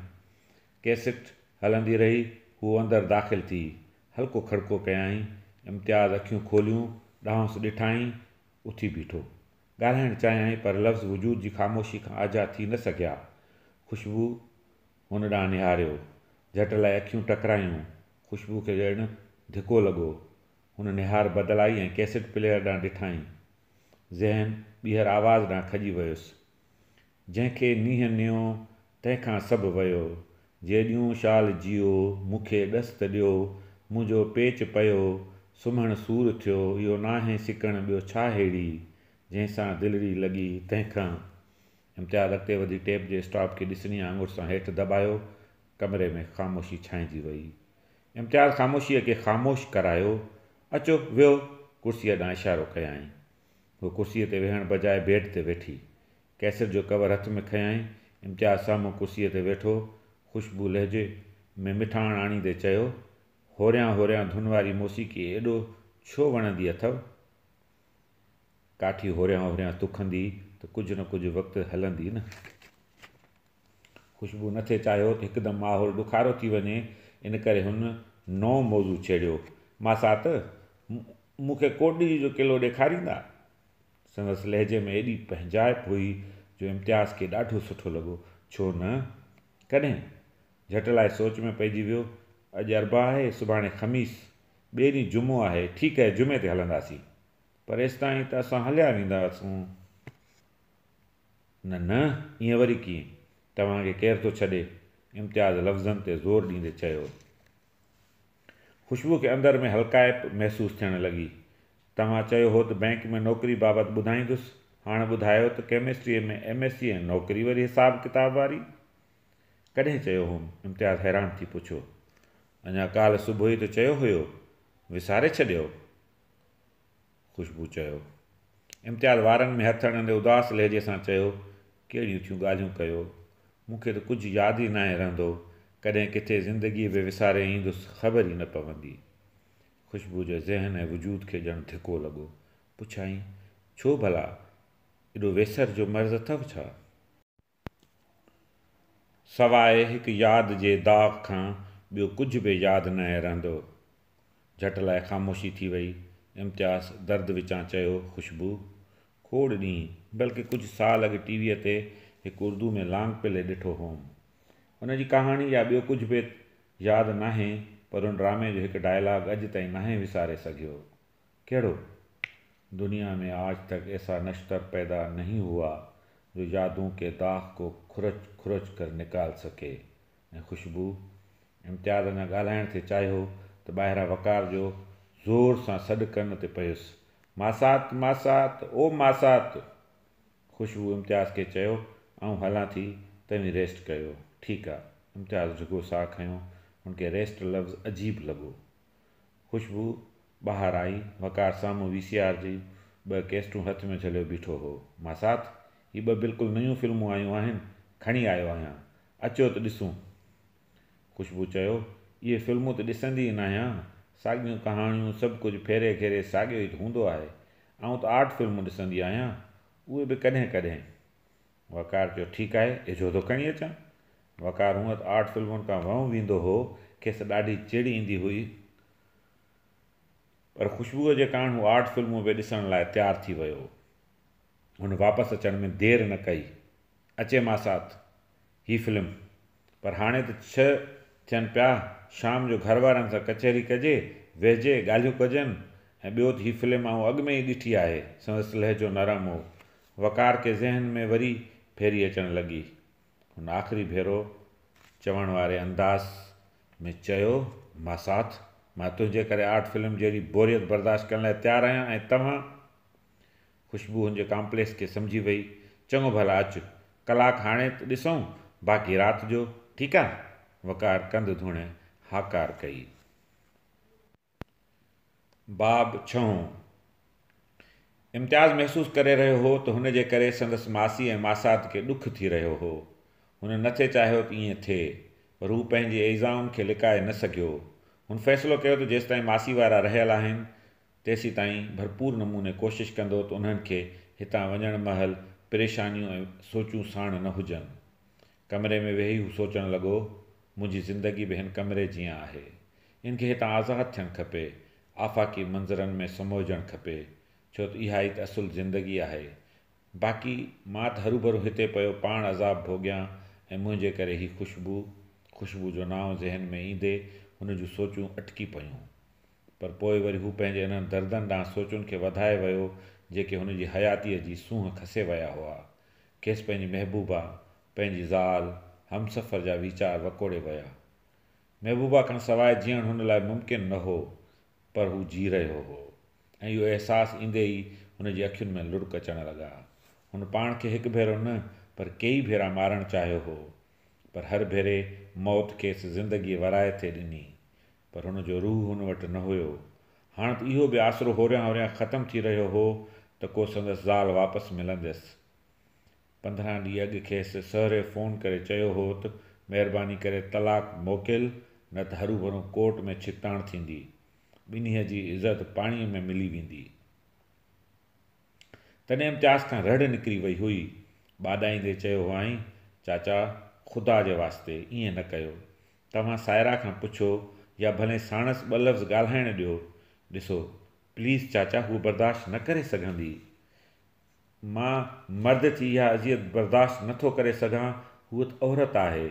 केसिट हलंदी रही हू अंदरि दाख़िल थी हल्को खड़को कयई इम्तियाज़ अख़ियूं खोलियूं डांस ॾिठाई उथी बीठो ॻाल्हाइणु चाहियई पर लफ़्ज़ वजूद जी ख़ामोशी खां आज़ादु थी न सघिया खु़शबू हुन ॾांहुं निहारियो झट लाइ अख़ियूं टकरायूं ख़ुशबू खे ॼण धिको लॻो हुन निहार बदिलाई ऐं कैसेट प्लेयर ॾांहुं ॾिठाईं ज़हन ॿीहर आवाज़ ॾांहुं खॼी वियुसि जंहिंखे निहं नियो तंहिंखां सभु वियो जेॾियूं शाल जीओ मूंखे ॾस्त ॾियो मुंहिंजो पेच पियो सुम्हणु सूरु थियो इहो नाहे सिकणु ॿियो छा अहिड़ी जंहिंसां दिलिड़ी लॻी तंहिंखां इम्तिहान अॻिते वधी टेप जे स्टॉप खे ॾिसणी आंगुर सां हेठि दॿायो कमरे में ख़ामोशी छांइजी वई इम्तिहान ख़ामोशीअ खे ख़ामोश करायो अचो वियो कुर्सीअ ॾांहुं इशारो कयई हू कुर्सीअ ते वेहण बजाए बेड ते वेठी कैसर जो कवर हथ में खयां इम्तिहान साम्हूं कुर्सीअ ते वेठो ख़ुशबू लहिजे में मिठाण आणींदे चयो होरियां होरियां धुन वारी मौसीकी एॾो छो वणंदी अथव काठी होरियां होरियां तुखंदी कुझु न कुझु वक़्तु हलंदी न ख़ुशबू न थिए चाहियो त हिकदमि माहौल ॾुखारो थी वञे इन करे हुन नओं मौज़ू छेड़ियो मां मूंखे कोडी जो किलो ॾेखारींदा संदसि लहजे में एॾी पंहिंजाइप हुई जो इम्तिहास खे ॾाढो सुठो लॻो छो न कॾहिं झटि लाइ सोच में पइजी वियो अॼु अरबा आहे सुभाणे खमीस ॿिए ॾींहुं जुमो आहे ठीकु आहे जुमे ते हलंदासीं पर तेसि ताईं त असां हलिया वेंदासूं न न ईअं वरी कीअं तव्हांखे केरु थो छॾे इम्तियाज़ लफ़्ज़नि ते ज़ोर ॾींदे चयो ख़ुशबू खे अंदर में हल्काए महसूसु थियणु लॻी तव्हां चयो हो त बैंक में नौकिरी बाबति ॿुधाईंदुसि हाणे ॿुधायो त केमिस्ट्रीअ में एम एस सी ऐं नौकिरी वरी हिसाब किताब वारी कॾहिं चयो हुउमि इम्तियाज़ हैरान थी पुछियो अञा काल्ह सुबुह ई त चयो हुयो विसारे छॾियो ख़ुशबू चयो इम्तियाज़ वारनि में हथ हणंदे उदास लहजे सां चयो कहिड़ियूं थियूं ॻाल्हियूं कयो मूंखे त कुझु यादि ई न आहे रहंदो कॾहिं किथे ज़िंदगीअ में विसारे ईंदुसि ख़बर ई न पवंदी ख़ुशबू जे ज़हन ऐं वजूद खे ॼण धिको लॻो पुछाई छो भला एॾो वेसर जो मर्ज़ु अथव छा सवाइ हिकु यादि जे दाग़ खां ॿियो कुझु बि यादि न आहे रहंदो झटि लाइ ख़ामोशी थी वई इम्तिहास दर्द विचां चयो ख़ुशबू ખોડની બલકે કુછ સાલ અગ ટીવીતે એક ઉર્દુ મે લાંગ પલે દેઠો હો ઓનેજી કહાનીયા બુ કુછ બે યાદ નહી પર ઓન ડ્રામે જો એક ડાયલોગ અજ તઈ નહી વિસારે સક્યો કેડો દુનિયા મે આજ તક એસા નશ્તર પેદા નહી હુઆ જો યાદો કે તાખ કો ખુરજ ખુરજ કર નિકાલ સકે ખુશબુ ઇમતીઆઝના ગાલન થી ચાહો તો બહારા વકાર જો જોર સા સડકન تے પૈસ मासात मासात ओ मासात ख़ुशबू इम्तियाज़ खे चयो ऐं हलां थी तव्हीं रेस्ट कयो ठीकु आहे इम्तियाज़ झुगो साह खयों हुनखे रेस्ट लफ़्ज़ अजीब लॻो ख़ुशबू ॿाहिरि आई वकार साम्हूं वी सी आर जी ॿ केस्टूं हथ में झलियो बीठो हो मासात हीअ ॿ बिल्कुलु नयूं फिल्मूं आयूं आहिनि खणी आयो आहियां अचो त ॾिसूं ख़ुशबू चयो इहे फिल्मूं त ॾिसंदी ई न आहियां साॻियूं कहाणियूं सभु कुझु फेरे फेरे साॻियो ई हूंदो आहे ऐं त आर्ट फिल्मूं ॾिसंदी आहियां उहे बि कॾहिं कॾहिं वकार चयो ठीकु आहे इजो थो खणी अचां वकार हूअं त आर्ट फिल्मुनि खां वहूं वेंदो हो खेसि ॾाढी चिड़ी ईंदी हुई पर ख़ुशबूअ जे कारण हू आर्ट फिल्मूं बि ॾिसण लाइ तयारु थी वियो हुन वापसि अचण में देरि न कई अचे मां साथ हीअ फिल्म पर हाणे त छह थियनि पिया शाम जो घर वारनि सां कचहरी कजे वेहजे ॻाल्हियूं कजनि ऐं ॿियो त हीअ फिल्म आउं अॻु में ई ॾिठी आहे संदसि लहजो नरम हो वकार के ज़हन में वरी फेरी अचणु लॻी हुन आख़िरी भेरो चवण वारे अंदाज़ में चयो मां साथ मां तुंहिंजे करे आर्ट फिल्म जहिड़ी बोरियत बर्दाश्त करण लाइ तयारु आहियां ऐं तव्हां ख़ुशबू हुनजे कॉम्प्लेक्स खे सम्झी वई चङो भला अचु कलाक हाणे ॾिसूं बाक़ी राति जो ठीकु आहे वकारु कंदे धुण हाकार कई बाब छहो इम्तियाज़ महसूसु करे रहियो हो त हुन जे करे संदसि मासी ऐं मासात खे ॾुखु थी रहियो हो हुन नथे चाहियो त ईअं थिए पर हू पंहिंजे एज़ाउनि खे लिकाए न सघियो हुन फ़ैसिलो कयो त जेसिताईं मासी वारा रहियल आहिनि तेसि ताईं भरपूर नमूने कोशिशि कंदो त उन्हनि खे हितां वञण महिल परेशानियूं ऐं सोचूं साण न हुजनि कमरे में वेही हू सोचणु लॻो मुंहिंजी ज़िंदगी बि हिन कमरे जीअं आहे हिनखे हितां आज़ादु थियणु खपे आफ़ाक़ी मंज़रनि में समोजणु खपे छो त इहा ई त असुलु ज़िंदगी आहे बाक़ी मां त हरू भरु हिते पियो पाण अज़ाब भोॻियां ऐं मुंहिंजे करे ई ख़ुशबू ख़ुशबू जो नओं ज़हन में ईंदे हुन जूं सोचूं अटकी पयूं पर पोइ वरी हू पंहिंजे हिननि दर्दनि ॾांहुं सोचुनि खे वधाए वियो जेके हुनजी हयातीअ जी सूंहं खसे विया हुआ खेसि पंहिंजी महबूबा पंहिंजी ज़ाल हमसफर जा वीचार वकोड़े विया महबूबा खां सवाइ जीअणु हुन लाइ मुमकिन न हो पर हू जी रहियो हो ऐं इहो अहसासु ईंदे ई हुन जी अखियुनि में लुड़क अचणु लॻा हुन पाण खे हिकु भेरो न पर कई भेरा मारणु चाहियो हो पर हर भेरे मौत खेसि ज़िंदगीअ वराए थे ॾिनी पर हुन जो रूह हुन वटि न हुयो हाणे त इहो बि आसिरो होरियां होरियां ख़तमु थी रहियो हो त को संदसि ज़ाल वापसि मिलंदसि पंद्रहं ॾींहं अॻु खेसि सहुरे फ़ोन करे चयो हो त महिरबानी करे तलाक मोकिल न त हरू भरू कोर्ट में छिकताण थींदी ॿिन्हीअ जी इज़त पाणीअ में मिली वेंदी तॾहिं बि खां रड़ निकिरी वई हुई ॿाॾाईंदे चयो हुआईं चाचा खुदा जे वास्ते ईअं न कयो तव्हां साहिरा खां पुछो या भले साणसि ॿ लफ़्ज़ ॻाल्हाइण ॾियो ॾिसो प्लीज़ चाचा हू बर्दाश्त न करे सघंदी मां मर्द थी इहा अज़ियत बर्दाश्त नथो करे सघां हूअ त औरत आहे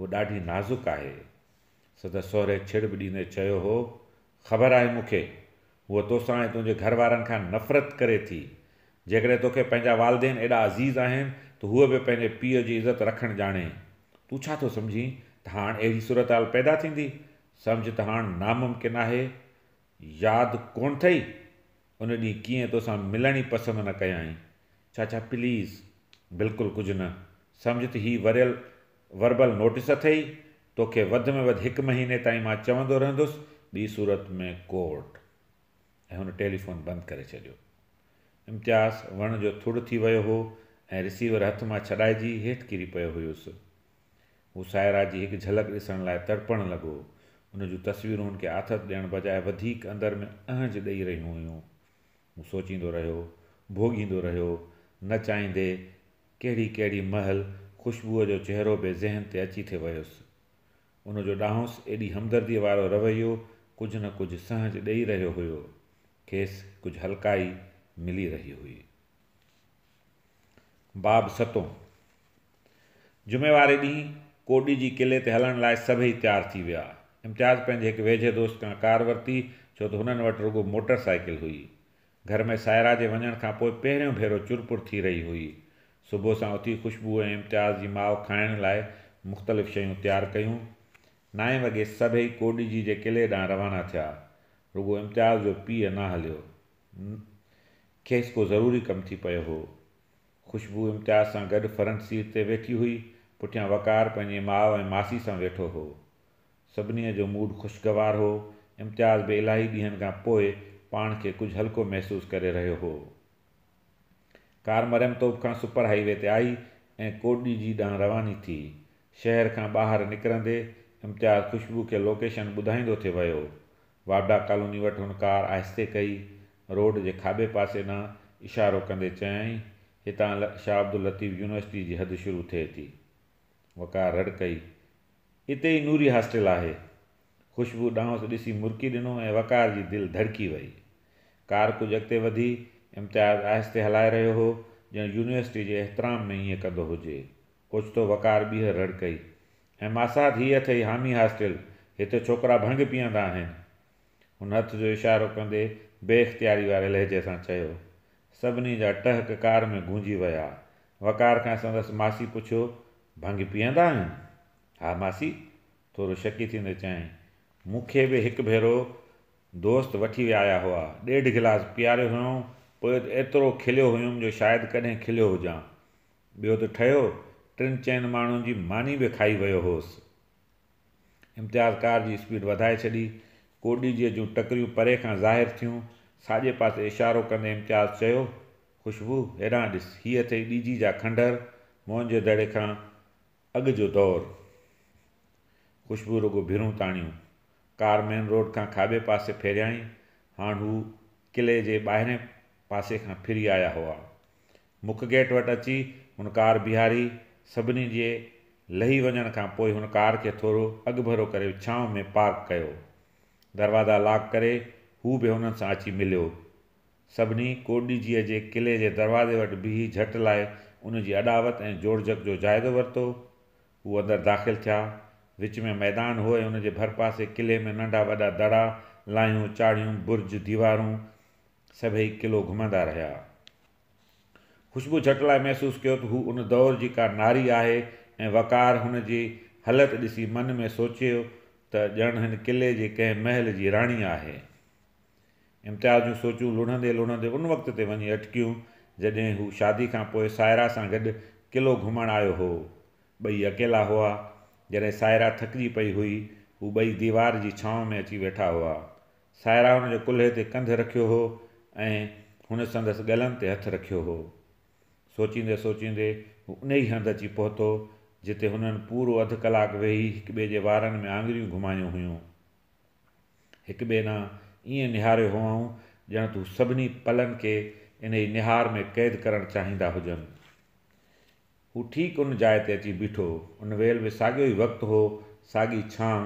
हूअ ॾाढी नाज़ुक आहे सदसि सहुरे छिड़ बि ॾींदे चयो हो ख़बर आहे मूंखे हूअ तोसां ऐं तुंहिंजे घर वारनि खां नफ़रत करे थी जेकॾहिं तोखे पंहिंजा वालदेन एॾा अज़ीज़ आहिनि त हूअ बि पंहिंजे पीउ जी इज़त रखणु ॼाणे तूं छा थो सम्झी त हाणे अहिड़ी सूरत हाल पैदा थींदी सम्झ त हाणे नामुमकिन आहे यादि कोन अथई उन ॾींहुं कीअं तोसां मिलण ई पसंदि न कयाई छा छा प्लीज़ बिल्कुलु कुझु न सम्झ त हीउ वरियल वर्बल नोटिस अथई तोखे वधि में वधि हिकु महीने ताईं मां चवंदो रहंदुसि ॿी सूरत में कोर्ट ऐं हुन टेलीफोन बंदि करे छॾियो इम्तियाज़ वण जो थुड़ थी वियो हो ऐं रिसीवर हथ मां छॾाइजी हेठि किरी पियो हुयुसि हू साहिरा जी हिकु झलक ॾिसण लाइ तड़पणु लॻो हुन जूं तस्वीरूं हुनखे आथत ॾियण बजाए वधीक अंदरि में अहंज ॾेई रहियूं हुयूं हू सोचींदो रहियो भोगींदो रहियो न चाहींदे कहिड़ी कहिड़ी महल ख़ुशबूअ जो चहिरो बि ज़हन ते अची थिए उन जो डांहुोसि एॾी हमदर्दीअ वारो रवैयो कुझु न कुझु सहज ॾेई रहियो हुयो खेसि कुझु हल्काई मिली रही हुई बाब सतो जुमेवारे ॾींहुं कोडी जी किले ते हलण लाइ सभई तयारु थी विया इम्तियाज़ पंहिंजे हिकु वेझे दोस्त खां कार वरिती छो त हुननि वटि रुॻो मोटर साइकिल हुई घर में साहिरा जे वञण खां पोइ पहिरियों भेरो चुरपुर थी रही हुई सुबुह सां उथी ख़ुशबू ऐं इम्तियाज़ जी माउ खाइण लाइ मुख़्तलिफ़ शयूं तयारु कयूं नाए वॻे सभई कोडी जी जे किले ॾांहुं रवाना थिया रुगो इम्तियाज़ जो पीउ न हलियो खेसि को ज़रूरी कमु थी पियो हो ख़ुशबू इम्तियाज़ सां गॾु फ्रंट सीट ते वेठी हुई पुठियां वकार पंहिंजे माउ ऐं मासी सां वेठो हो सभिनीअ जो मूड ख़ुशगवार हो इम्तियाज़ बि इलाही ॾींहंनि खां पोइ पाण खे कुझु हल्को महिसूसु करे रहियो हो कार मरियम तोप खां सुपर हाईवे ते आई ऐं कोडी जी ॾांहुं रवानी थी शहर खां ॿाहिरि निकिरंदे इम्तिहा ख़ुशबू खे लोकेशन ॿुधाईंदो थिए वियो वाडा कॉलोनी वटि हुन कार आहिस्ते कई रोड जे खाॿे पासे ॾांहुं इशारो कंदे चयाईं हितां ल शाह अब्दुल लतीफ़ यूनिवर्सिटी जी हदि शुरू थिए थी वकार रड़ कई हिते ई नूरी हॉस्टल आहे ख़ुशबू ॾांहुं ॾिसी मुरकी ॾिनो ऐं वकार जी दिलि धड़की वई कार कुझु अॻिते वधी इम्तिहान आहिस्ते हलाए रहियो हो ॼण यूनिवर्सिटी जे एतिराम में हीअं कंदो हुजे ओचितो वकार ॿीहर रड़ कई ऐं मासाद हीअ अथई हामी हॉस्टल हिते छोकिरा भंग पीअंदा आहिनि हुन हथ जो इशारो कंदे बे इख़्तियारी वारे लहज़े सां चयो सभिनी जा टहक कार में गूंजी विया वकार खां संदसि मासी पुछियो भंग पीअंदा आहिनि हा मासी थोरो शकी थींदे चयईं मूंखे बि हिकु भेरो दोस्त वठी विया आया हुआ ॾेढ गिलास पीआरियो हुयुमि पोइ त एतिरो खिलियो हुयुमि जो शायदि कॾहिं खिलियो हुजां ॿियो त ठहियो टिनि चइनि माण्हुनि जी मानी बि खाई वियो होसि इम्तियाज़ कार जी स्पीड वधाए छॾी कोॾी कोडीजीअ जूं टकरियूं परे खां ज़ाहिर थियूं साॼे पासे इशारो कंदे इम्तियाज़ चयो ख़ुशबू हेॾां ॾिस हीअ अथई डीजी जा खंडर मोहन जे दड़े खां अॻु जो दौरु ख़ुशबू रुॻो भिरूं ताणियूं कार मेन रोड खां खाॿे पासे फेरियाईं हाणे हू किले जे ॿाहिरें पासे खां फिरी आया हुआ मुख्य गेट वटि अची हुन कार बीहारी सभिनी जे लही वञण खां पोइ हुन कार खे थोरो अॻु भरो करे छांव में पार्क कयो दरवाज़ा लॉक करे हू बि हुननि सां अची मिलियो सभिनी कोडीजीअ जे किले जे दरवाज़े वटि बीह झटि लाइ उन जी अॾावत ऐं जोड़जक जो जाइदो वरितो हू अंदरि दाख़िलु थिया विच में मैदान हुए ऐं जे भर पासे किले में नंढा वॾा दड़ा लायूं चाढ़ियूं बुर्ज दीवारूं सभई किलो घुमंदा रहिया ख़ुशबू झट लाइ महसूसु कयो त हू उन दौर जी का नारी आहे ऐं वकार हुन जी हालति ॾिसी मन में सोचियो त ॼण हिन क़िले जे कंहिं महल जी राणी आहे इम्तिहान जूं सोचूं लुणंदे लुणंदे उन वक़्त ते वञी अटकियूं जॾहिं हू शादी खां पोइ साहिरा सां गॾु किलो घुमणु आयो हो ॿई अकेला हुआ जॾहिं साहिरा थकिजी पई हुई हू ॿई दीवार जी छांव में अची वेठा हुआ साहिरा हुन हुनजे कुल्हे ते कंधु रखियो हो ऐं हुन संदसि गलनि ते हथु रखियो हो सोचींदे सोचींदे हू उन ई हंधु अची पहुतो जिते हुननि पूरो अधु कलाकु वेही हिक ॿिए जे वारनि में आङुरियूं घुमायूं हुयूं हिक ॿिए ॾांहुं ईअं निहारियो हुअऊं ॼण तूं सभिनी पलनि खे इन ई निहार में क़ैद करणु चाहींदा हुजनि हू ठीकु हुन जाइ ते अची बीठो उन वेल में साॻियो ई वक़्तु हो साॻी छांव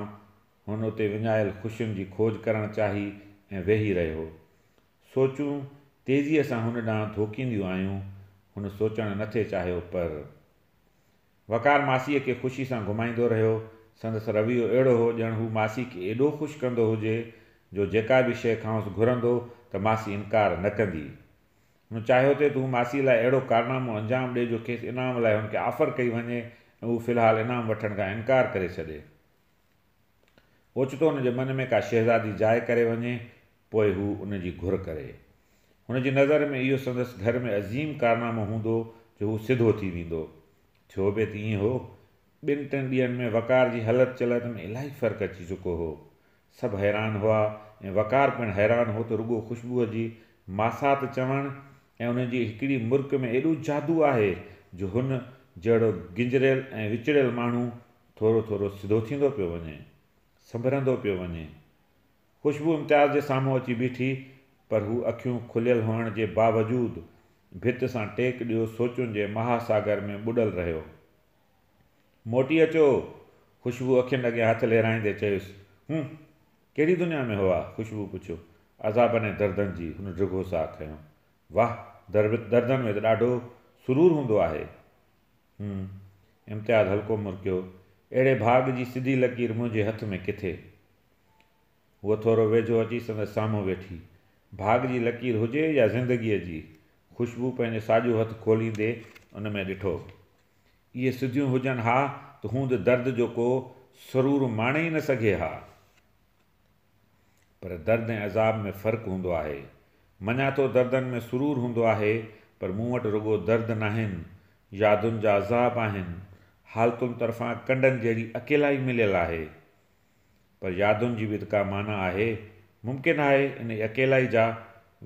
हुन उते विञायल ख़ुशियुनि जी खोज करणु चाही ऐं वेही रहियो सोचूं तेज़ीअ सां हुन ॾांहुं धोकींदियूं आहियूं हुन सोचणु नथे चाहियो पर वकार मासीअ खे ख़ुशी सां घुमाईंदो रहियो संदसि रवियो अहिड़ो हो ॼण हू मासी खे एॾो ख़ुशि कंदो हुजे जो जेका बि शइ खांसि घुरंदो त मासी इनकार न कंदी हुन चाहियो त हू मासी लाइ अहिड़ो कारनामो अंजाम ॾिए जो खेसि इनाम लाइ हुनखे ऑफर कई वञे ऐं हू फ़िलहालु इनाम वठण खां इनकार करे छॾे ओचितो हुनजे मन में का शहज़ादी ज़ाइ करे वञे पोइ हू उन जी घुर करे हुन जी नज़र में इहो संदसि घर में अज़ीम कारनामो हूंदो जो हू सिधो थी वेंदो थियो बि त ईअं हो ॿिनि टिनि ॾींहनि में वकार जी हलति चलत में इलाही फ़र्क़ु अची चुको हो सभु हैरान हुआ ऐं वकार पिणु हैरान हो त रुॻो ख़ुशबूअ जी मासात चवणु ऐं जी हिकिड़ी मुर्क में एॾो जादू आहे जो हुन जहिड़ो गिंजरियल ऐं विचड़ियल माण्हू थोरो थोरो सिधो थींदो पियो वञे संभरंदो पियो वञे ख़ुशबू इम्तियाज़ जे साम्हूं अची बीठी पर हू अख़ियूं खुलियल हुअण जे बावजूदु भित सां टेक ॾियो सोचुनि जे महासागर में ॿुॾल रहियो मोटी अचो ख़ुशबू अखियुनि अॻियां हथु लहिराईंदे चयुसि हू कहिड़ी दुनिया में हुआ ख़ुशबू पुछियो अज़ाबनि ऐं दर्दनि जी हुन ड्रिगो साह खयों वाह दर दर्दनि में त ॾाढो सुरूर हूंदो आहे इम्तिहान हल्को मुरकियो अहिड़े बाग जी सिधी लकीर मुंहिंजे हथ में किथे उहो थोरो वेझो अची संदसि साम्हूं वेठी बाग जी लकीर हुजे या ज़िंदगीअ जी ख़ुशबू पंहिंजे साॼो हथु खोलींदे उन में ॾिठो इहे सिधियूं हुजनि हा त हू त दर्द जो को सरूरु माणे ई न सघे हा पर दर्द ऐं अज़ाब में फ़र्क़ु हूंदो आहे मञा थो दर्दनि में सुरूर हूंदो आहे पर मूं वटि रुॻो दर्द न आहिनि यादुनि जा अज़ाब आहिनि हालतुनि तरफ़ां कंडनि जहिड़ी अकेलाई मिलियलु आहे पर यादुनि जी बि त का माना आहे मुमकिन आहे इन अकेलाई जा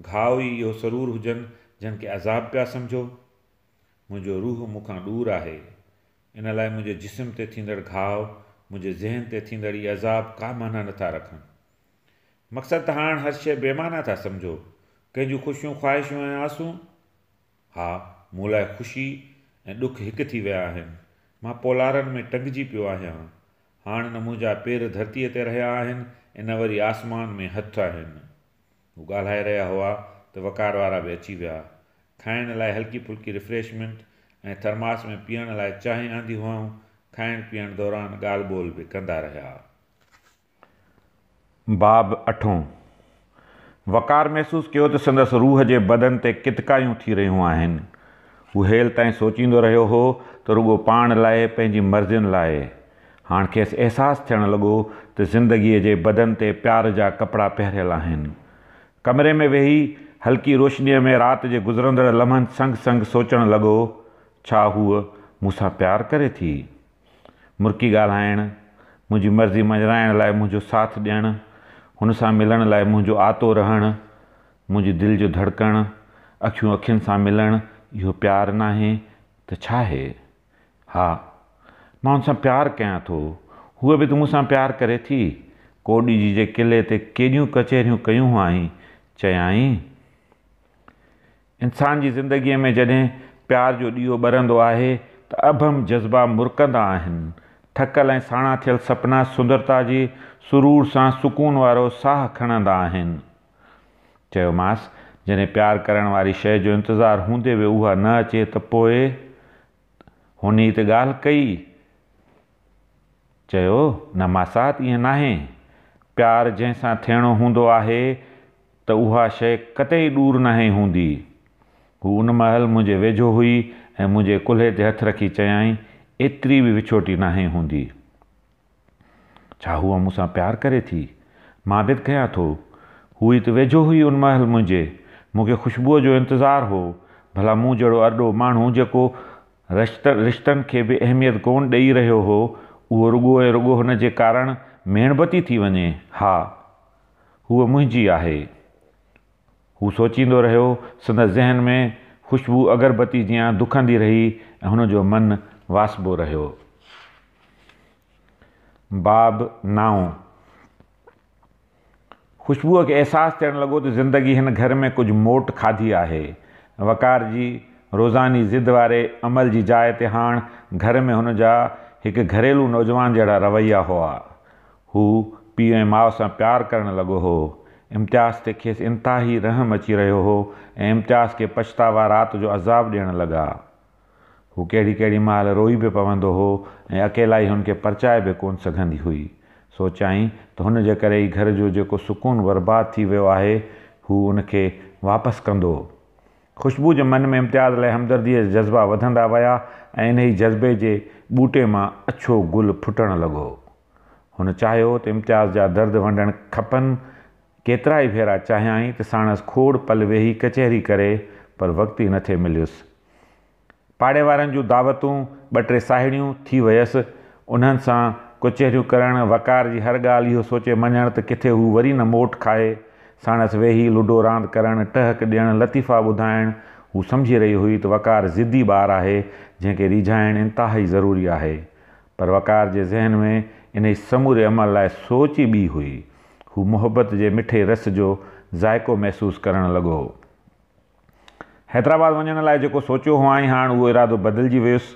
घाव ई इहो सरूरु हुजनि जिन खे अज़ाब पिया सम्झो मुंहिंजो रूह मूंखां दूरि आहे इन लाइ मुंहिंजे जिस्म ते थींदड़ घाव मुंहिंजे ज़हन ते थींदड़ इहे अज़ाब का माना नथा रखनि मक़सदु त हाणे हर शइ बेमाना था सम्झो कंहिंजूं ख़ुशियूं ख़्वाहिशूं ऐं आसूं हा मूं लाइ ख़ुशी ऐं ॾुख हिकु थी विया आहिनि मां पोलारनि में टंगजी पियो आहियां हाणे न मुंहिंजा पेर धरतीअ ते रहिया आहिनि ऐं न वरी आसमान में हथु आहिनि हू ॻाल्हाए रहिया हुआ त वकार वारा बि अची विया खाइण लाइ हल्की फुल्की रिफ्रेशमेंट ऐं थर्मास में पीअण लाइ चांहि आंदी हुआ खाइण पीअण दौरान ॻाल्हि ॿोल बि कंदा रहिया बाब अठों वकार महिसूसु कयो त संदसि रूह जे बदन ते कितकायूं थी रहियूं आहिनि हू हेल ताईं सोचींदो रहियो हो त रुगो पाण लाइ पंहिंजी मर्ज़ियुनि लाइ हाणे खेसि अहसासु थियणु लॻो त ज़िंदगीअ जे बदन ते प्यार जा कपिड़ा पहिरियल आहिनि कमरे में वेही हल्की रोशनीअ में राति जे गुज़रंदड़ लम्हनि संग संग सोचणु लॻो छा हूअ मूंसां प्यारु करे थी मुर्की ॻाल्हाइणु मुंहिंजी मर्ज़ी मञाइण लाइ मुंहिंजो साथ ॾियणु हुन सां मिलण लाइ मुंहिंजो आतो रहणु मुंहिंजी दिलि जो धड़कणु अख़ियूं अखियुनि सां मिलणु इहो प्यारु न आहे त छा आहे हा मां हुन सां प्यारु कयां थो हूअ बि त मूं सां प्यारु करे थी कोॾी जी जे किले ते केॾियूं कचहरियूं कयूं आई चयाई इंसान जी ज़िंदगीअ में जॾहिं प्यार जो ॾीओ ॿरंदो आहे त अभम जज़्बा मुरकंदा आहिनि ठकल ऐं साणा थियल सपना सुंदरता जी सुरूर सां सुकून वारो साह खणंदा आहिनि चयोमांसि जॾहिं प्यारु करण वारी शइ जो इंतज़ारु हूंदे बि उहा न अचे त पोइ हुन त ॻाल्हि कई चयो न मासात ईअं नाहे प्यारु जंहिंसां थियणो हूंदो आहे त उहा शइ कॾहिं दूरि नाहे हूंदी हू उन महिल मुंहिंजे वेझो हुई ऐं मुंहिंजे कुल्हे ते हथु रखी चयाईं एतिरी बि विछोटी नाहे हूंदी छा हूअ मूंसां प्यारु करे थी मां बि कयां थो हू त वेझो हुई उन महिल मुंहिंजे मूंखे ख़ुशबूअ जो इंतज़ारु हो भला मूं जहिड़ो अॾो माण्हू जेको रिश्त रिश्तनि खे बि अहमियत कोन ॾेई रहियो हो उहो रुॻो ऐं रुॻो हुन जे कारण मेणबती थी वञे हा हूअ मुंहिंजी आहे हू सोचींदो रहियो संदसि ज़हन में ख़ुशबू अगरबती जीअं दुखंदी रही ऐं हुनजो मनु वासबो रहियो बाब नाओ ख़ुशबूअ खे अहसासु थियणु लॻो त ज़िंदगी हिन घर में कुझु मोट खाधी आहे वकार जी रोज़ानी ज़िद वारे अमल जी जाइ ते हाणे घर में हुन जा हिकु घरेलू नौजवान जहिड़ा रवैया हुआ हू पीउ ऐं माउ सां प्यारु करणु लॻो हो इम्तियाज़ ते खेसि इनताही रहम अची रहियो हो ऐं इम्तियाज़ खे पछतावा राति जो अज़ाबु ॾियणु लॻा हू कहिड़ी कहिड़ी महिल रोई बि पवंदो हुओ ऐं अकेलाई हुनखे परचाए बि कोन सघंदी हुई सोचाई त हुन जे करे ई घर जो जेको सुकून बर्बादु थी वियो आहे हू हुन खे वापसि कंदो हो ख़ुशबू जे मन में इम्तियाज़ लाइ हमदर्दीअ जा जज़्बा वधंदा विया ऐं इन ई जज़्बे जे ॿूटे मां अछो गुल फुटणु लॻो हुन चाहियो त इम्तियाज़ जा दर्द वंडणु खपनि केतिरा ई भेरा चाहियां त साणसि खोड़ पल वेही कचहरी करे पर वक़्तु ई नथे मिलियुसि पाड़े वारनि जूं दावतूं ॿ टे साहेड़ियूं थी वियसि उन्हनि सां कुचहरियूं करणु वकार जी हर ॻाल्हि इहो सोचे मञणु त किथे हू वरी न मोट खाए साणसि वेही लुडो रांदि करणु टहक ॾियणु लतीफ़ा ॿुधाइणु हू सम्झी रही हुई त वकार ज़िद ॿारु आहे जंहिंखे रिझाइणु इनति ज़रूरी आहे पर वकार जे ज़हन में इन समूरे अमल लाइ सोच ई ॿी हुई हूअ मोहबत जे मिठे रस जो ज़ाइको महिसूसु करणु लॻो हैदराबाद वञण लाइ जेको सोचियो हुअईं हाणे उहो इरादो बदिलिजी वियुसि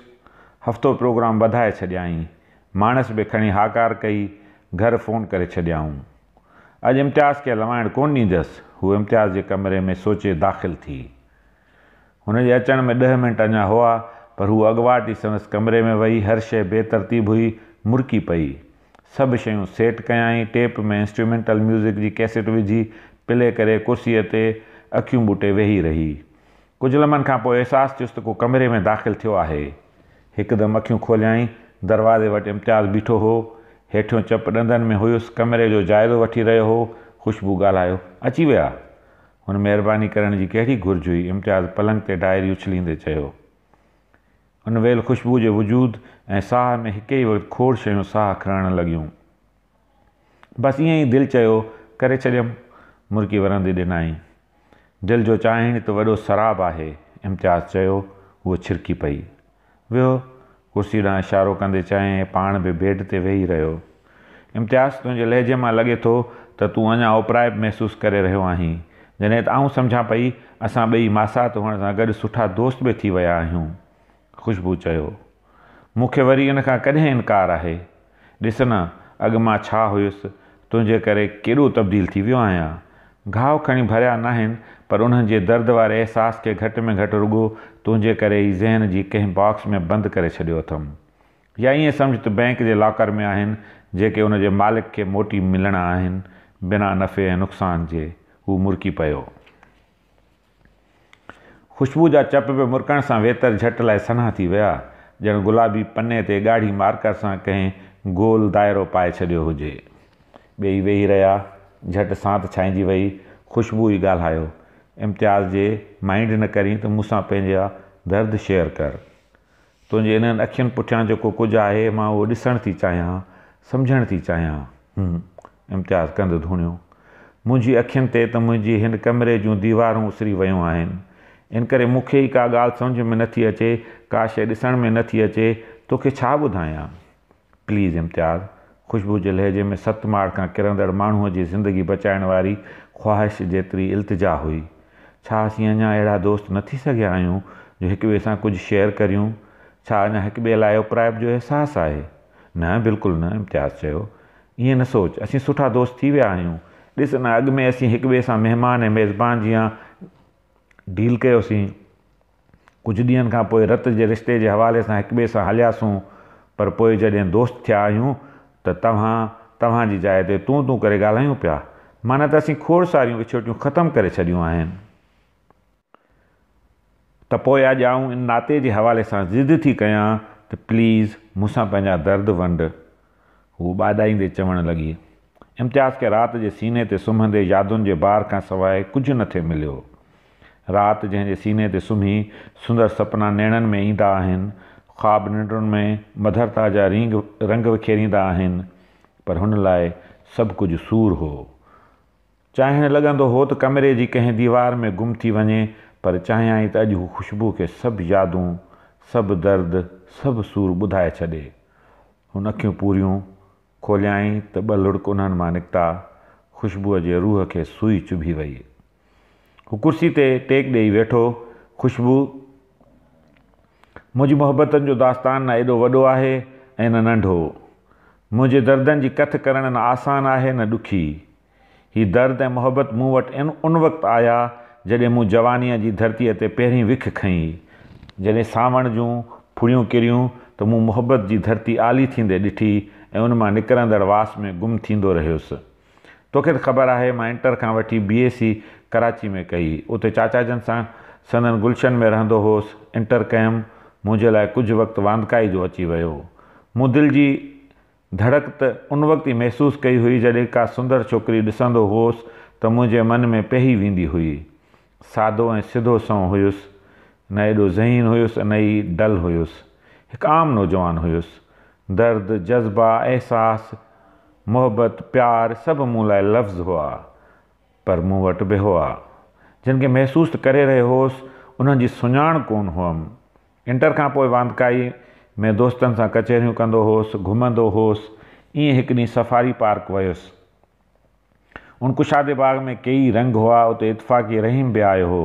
हफ़्तो प्रोग्राम वधाए छॾियईं माणस बि खणी हाकार कई घर फोन करे छॾियाऊं अॼु इम्तियाज़ खे लवाइण कोन ॾींदसि हू इम्तियाज़ जे कमरे में सोचे दाख़िल थी हुन जे अचण में ॾह मिंट अञा हुआ पर हू ई संदसि कमरे में वेही हर शइ बेतरतीब हुई मुरकी पई सभु शयूं सेट कयांई टेप में इंस्ट्रूमेंटल म्यूज़िक जी कैसेट विझी प्ले करे कुर्सीअ ते अखियूं बूटे वेही रही कुझु लम्हनि खां पोइ अहसासु थियुसि त को कमरे में दाख़िलु थियो आहे हिकदमि अखियूं खोलियई दरवाज़े वटि इम्तियाज़ बीठो हो हेठियूं चप ॾंदनि में हुयुसि कमरे जो जाइदो वठी रहियो हो ख़ुशबू ॻाल्हायो अची विया हुन महिरबानी करण जी कहिड़ी घुर्ज हुई इम्तियाज़ पलंग ते डायरी उछलींदे चयो हुन वेल ख़ुशबू जे वजूद ऐं साह में हिकु ई वक़्तु खोड़ शयूं साह खणण लॻियूं बसि ईअं ई दिलि चयो करे छॾियमि मुर्गी वरंदी ॾिनई दिलि जो चाहिणी त वॾो سراب आहे इम्तियाज़ चयो उहो छिरकी पई वियो कुर्सी ॾांहुं इशारो कंदे चांइ पाण बि बेड ते वेही रहियो इम्तियाज़ तुंहिंजे लहजे मां लॻे थो त तूं अञा ओपराय बि महिसूसु करे रहियो आहीं जॾहिं त आउं सम्झां पई असां ॿई मासात हुअण सां गॾु सुठा दोस्त बि थी विया आहियूं ख़ुशबू चयो मूंखे वरी इन खां कॾहिं इनकार आहे ॾिस न अॻु मां छा हुयुसि तुंहिंजे करे केॾो तब्दील थी वियो आहियां घाहु खणी भरिया न आहिनि पर उन्हनि जे दर्द वारे अहसास खे घटि में घटि रुॻो तुंहिंजे करे ई ज़हन जी कंहिं बॉक्स में बंदि करे छॾियो अथमि या ईअं सम्झ त बैंक जे लॉकर में आहिनि जेके उन जे मालिक खे मोटी मिलणा आहिनि बिना नफ़े ऐं नुक़सान जे हू मुरकी पियो ख़ुशबू जा चप बि मुरकण सां वेतर झट लाइ सन्हा थी विया ॼण गुलाबी पने ते ॻाढ़ी मार्कर सां कंहिं गोल दाइरो पाए छॾियो हुजे ॿेई वेही रहिया झटि सांत छांइजी वई ख़ुशबू ई ॻाल्हायो इम्तियाज़ जे माइंड न करी त मूंसां पंहिंजा दर्द शेयर कर तुंहिंजे हिननि अखियुनि पुठियां जेको कुझु आहे मां उहो ॾिसण थी चाहियां सम्झण थी चाहियां इम्तियाज़ कंदु धुणियो मुंहिंजी अख़ियुनि ते त मुंहिंजी हिन कमरे जूं दीवारूं उसरी वियूं आहिनि इन करे मूंखे ई का ॻाल्हि सम्झ में नथी अचे का शइ ॾिसण में नथी अचे तोखे छा ॿुधायां प्लीज़ इम्तियाज़ ख़ुशबू जे लहजे में सत माड़ खां किरंदड़ माण्हूअ जी ज़िंदगी बचाइण वारी ख़्वाहिश जेतिरी इल्तिजा हुई छा असीं अञा अहिड़ा दोस्त न थी सघिया आहियूं जो हिक ॿिए सां कुझु शेयर करियूं छा अञा हिकु ॿिए लाइ ओप्रायप जो अहसासु आहे न बिल्कुलु न इम्तियाज़ चयो ईअं न सोच असीं सुठा दोस्त थी विया आहियूं ॾिस न अॻु में असीं हिक ॿिए सां महिमान ऐं मेज़बान जीअं डील कयोसीं कुझु ॾींहंनि खां पोइ रत जे रिश्ते जे हवाले सां हिक ॿिए सां हलियासीं पर पोइ जॾहिं दोस्त थिया आहियूं त तव्हां तव्हांजी जाइ ते तूं तूं करे ॻाल्हायूं पिया माना त असीं खोड़ सारियूं विछोटियूं ख़तमु करे छॾियूं आहिनि त पोइ अॼु आऊं इन नाते जे हवाले सां ज़िद थी कयां त प्लीज़ मूंसां पंहिंजा दर्द वंड हू ॿाॾाईंदे चवणु लॻी इम्तियाज़ खे राति जे सीने ते सुम्हंदे यादियुनि जे ॿार खां सवाइ कुझु नथे मिलियो राति जंहिंजे सीने ते सुम्ही सुंदर सपना नेणनि में ईंदा आहिनि ख़्वाबु निंडुनि में मधरता जा रिंग रंग विखे आहिनि पर हुन लाइ सभु कुझु सूरु हो चाहिणु लॻंदो हो त कमरे जी कंहिं दीवार में गुम थी वञे पर चाहियां ई त अॼु हू ख़ुशबू खे सभु यादूं सभु दर्द सभु सूर ॿुधाए छॾे हुन अखियूं पूरियूं खोलियाई त ॿ लुड़क उन्हनि मां निकिता ख़ुशबूअ जे रूह खे सुई चुभी वई हू कुर्सी ते टेक ॾेई वेठो ख़ुशबू मुंहिंजी मुहबतनि जो दास्तान न एॾो वॾो आहे ऐं न नंढो मुंहिंजे दर्दनि जी कथ करणु न आसान आहे न ॾुखी हीउ दर्द ऐं मुहबत मूं वटि इन उन वक़्तु आया जॾहिं मूं जवानीअ जी धरतीअ ते पहिरीं विख खईं जॾहिं सावण जूं फुड़ियूं किरियूं त मूं मुहबत जी धरती आली थींदे ॾिठी ऐं उन मां निकिरंदड़ वास में गुम थींदो रहियुसि तोखे त ख़बर आहे मां इंटर खां वठी बी एस सी कराची में कई उते चाचा जन सां सननि गुलशन में रहंदो होसि इंटर कयुमि मुंहिंजे लाइ कुझु वक़्तु वांदकाई जो अची वियो मूं दिलि जी धड़क त उन वक़्तु ई महसूसु कई हुई जॾहिं का सुंदर छोकिरी ॾिसंदो होसि त मुंहिंजे मन में पेही वेंदी हुई सादो ऐं सिधो सौ हुयुसि न एॾो ज़हीन हुयुसि न ई डल हुयुसि हिकु आम नौजवान हुयुसि दर्द जज़्बा अहसासु मुहबत प्यारु सभु मूं लाइ लफ़्ज़ हुआ पर मूं वटि बि हुआ जिन खे महिसूसु करे रहियो होसि उन्हनि जी सुञाण कोन हुअमि इंटर खां पोइ वांदकाई में दोस्तनि सां कचहरियूं कंदो हुउसि घुमंदो होसि ईअं हिकु ॾींहुं सफ़ारी पार्क वियुसि हुन कुशादे बाग़ में कई रंग हुआ उते इतफ़ाक़ी रहीम बि आयो हो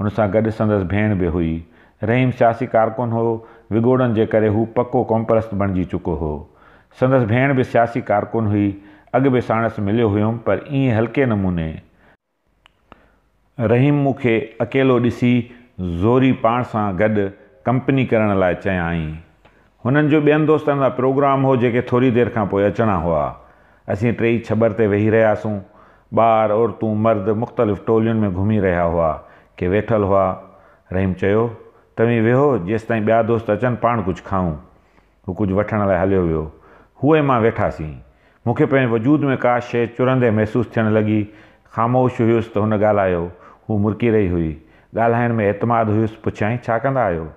हुन सां गॾु संदसि भेण बि हुई रहीम सियासी कारकुन हो विगोड़नि जे करे हू पको कॉम्प्रस्त बणिजी चुको हो संदसि भेण बि सियासी कारकुन हुई अॻु बि साणसि मिलियो हुउमि पर ईअं हल्के नमूने रहीम मूंखे अकेलो ॾिसी ज़ोरी पाण सां गॾु कंपनी करण लाइ चयाईं हुननि जो ॿियनि दोस्तनि जा प्रोग्राम हो जेके थोरी देरि खां पोइ अचिणा हुआ असीं टेई छबर ते वेही रहियासीं ॿार औरतूं मर्द मुख़्तलिफ़ टोलियुनि में घुमी रहिया हुआ के वेठल हुआ रहीम चयो तव्हीं वेहो जेसि ताईं ॿिया दोस्त अचनि पाण कुझु खाऊं हू कुझु वठण लाइ हलियो वियो उहे मां वेठासीं मूंखे पंहिंजे वजूद में का शइ चुरंदे महसूसु थियणु लॻी ख़ामोश हुयुसि त हुन ॻाल्हायो हू मुरकी रही हुई ॻाल्हाइण में एतिमाद हुयुसि पुछियाई छा कंदा आहियो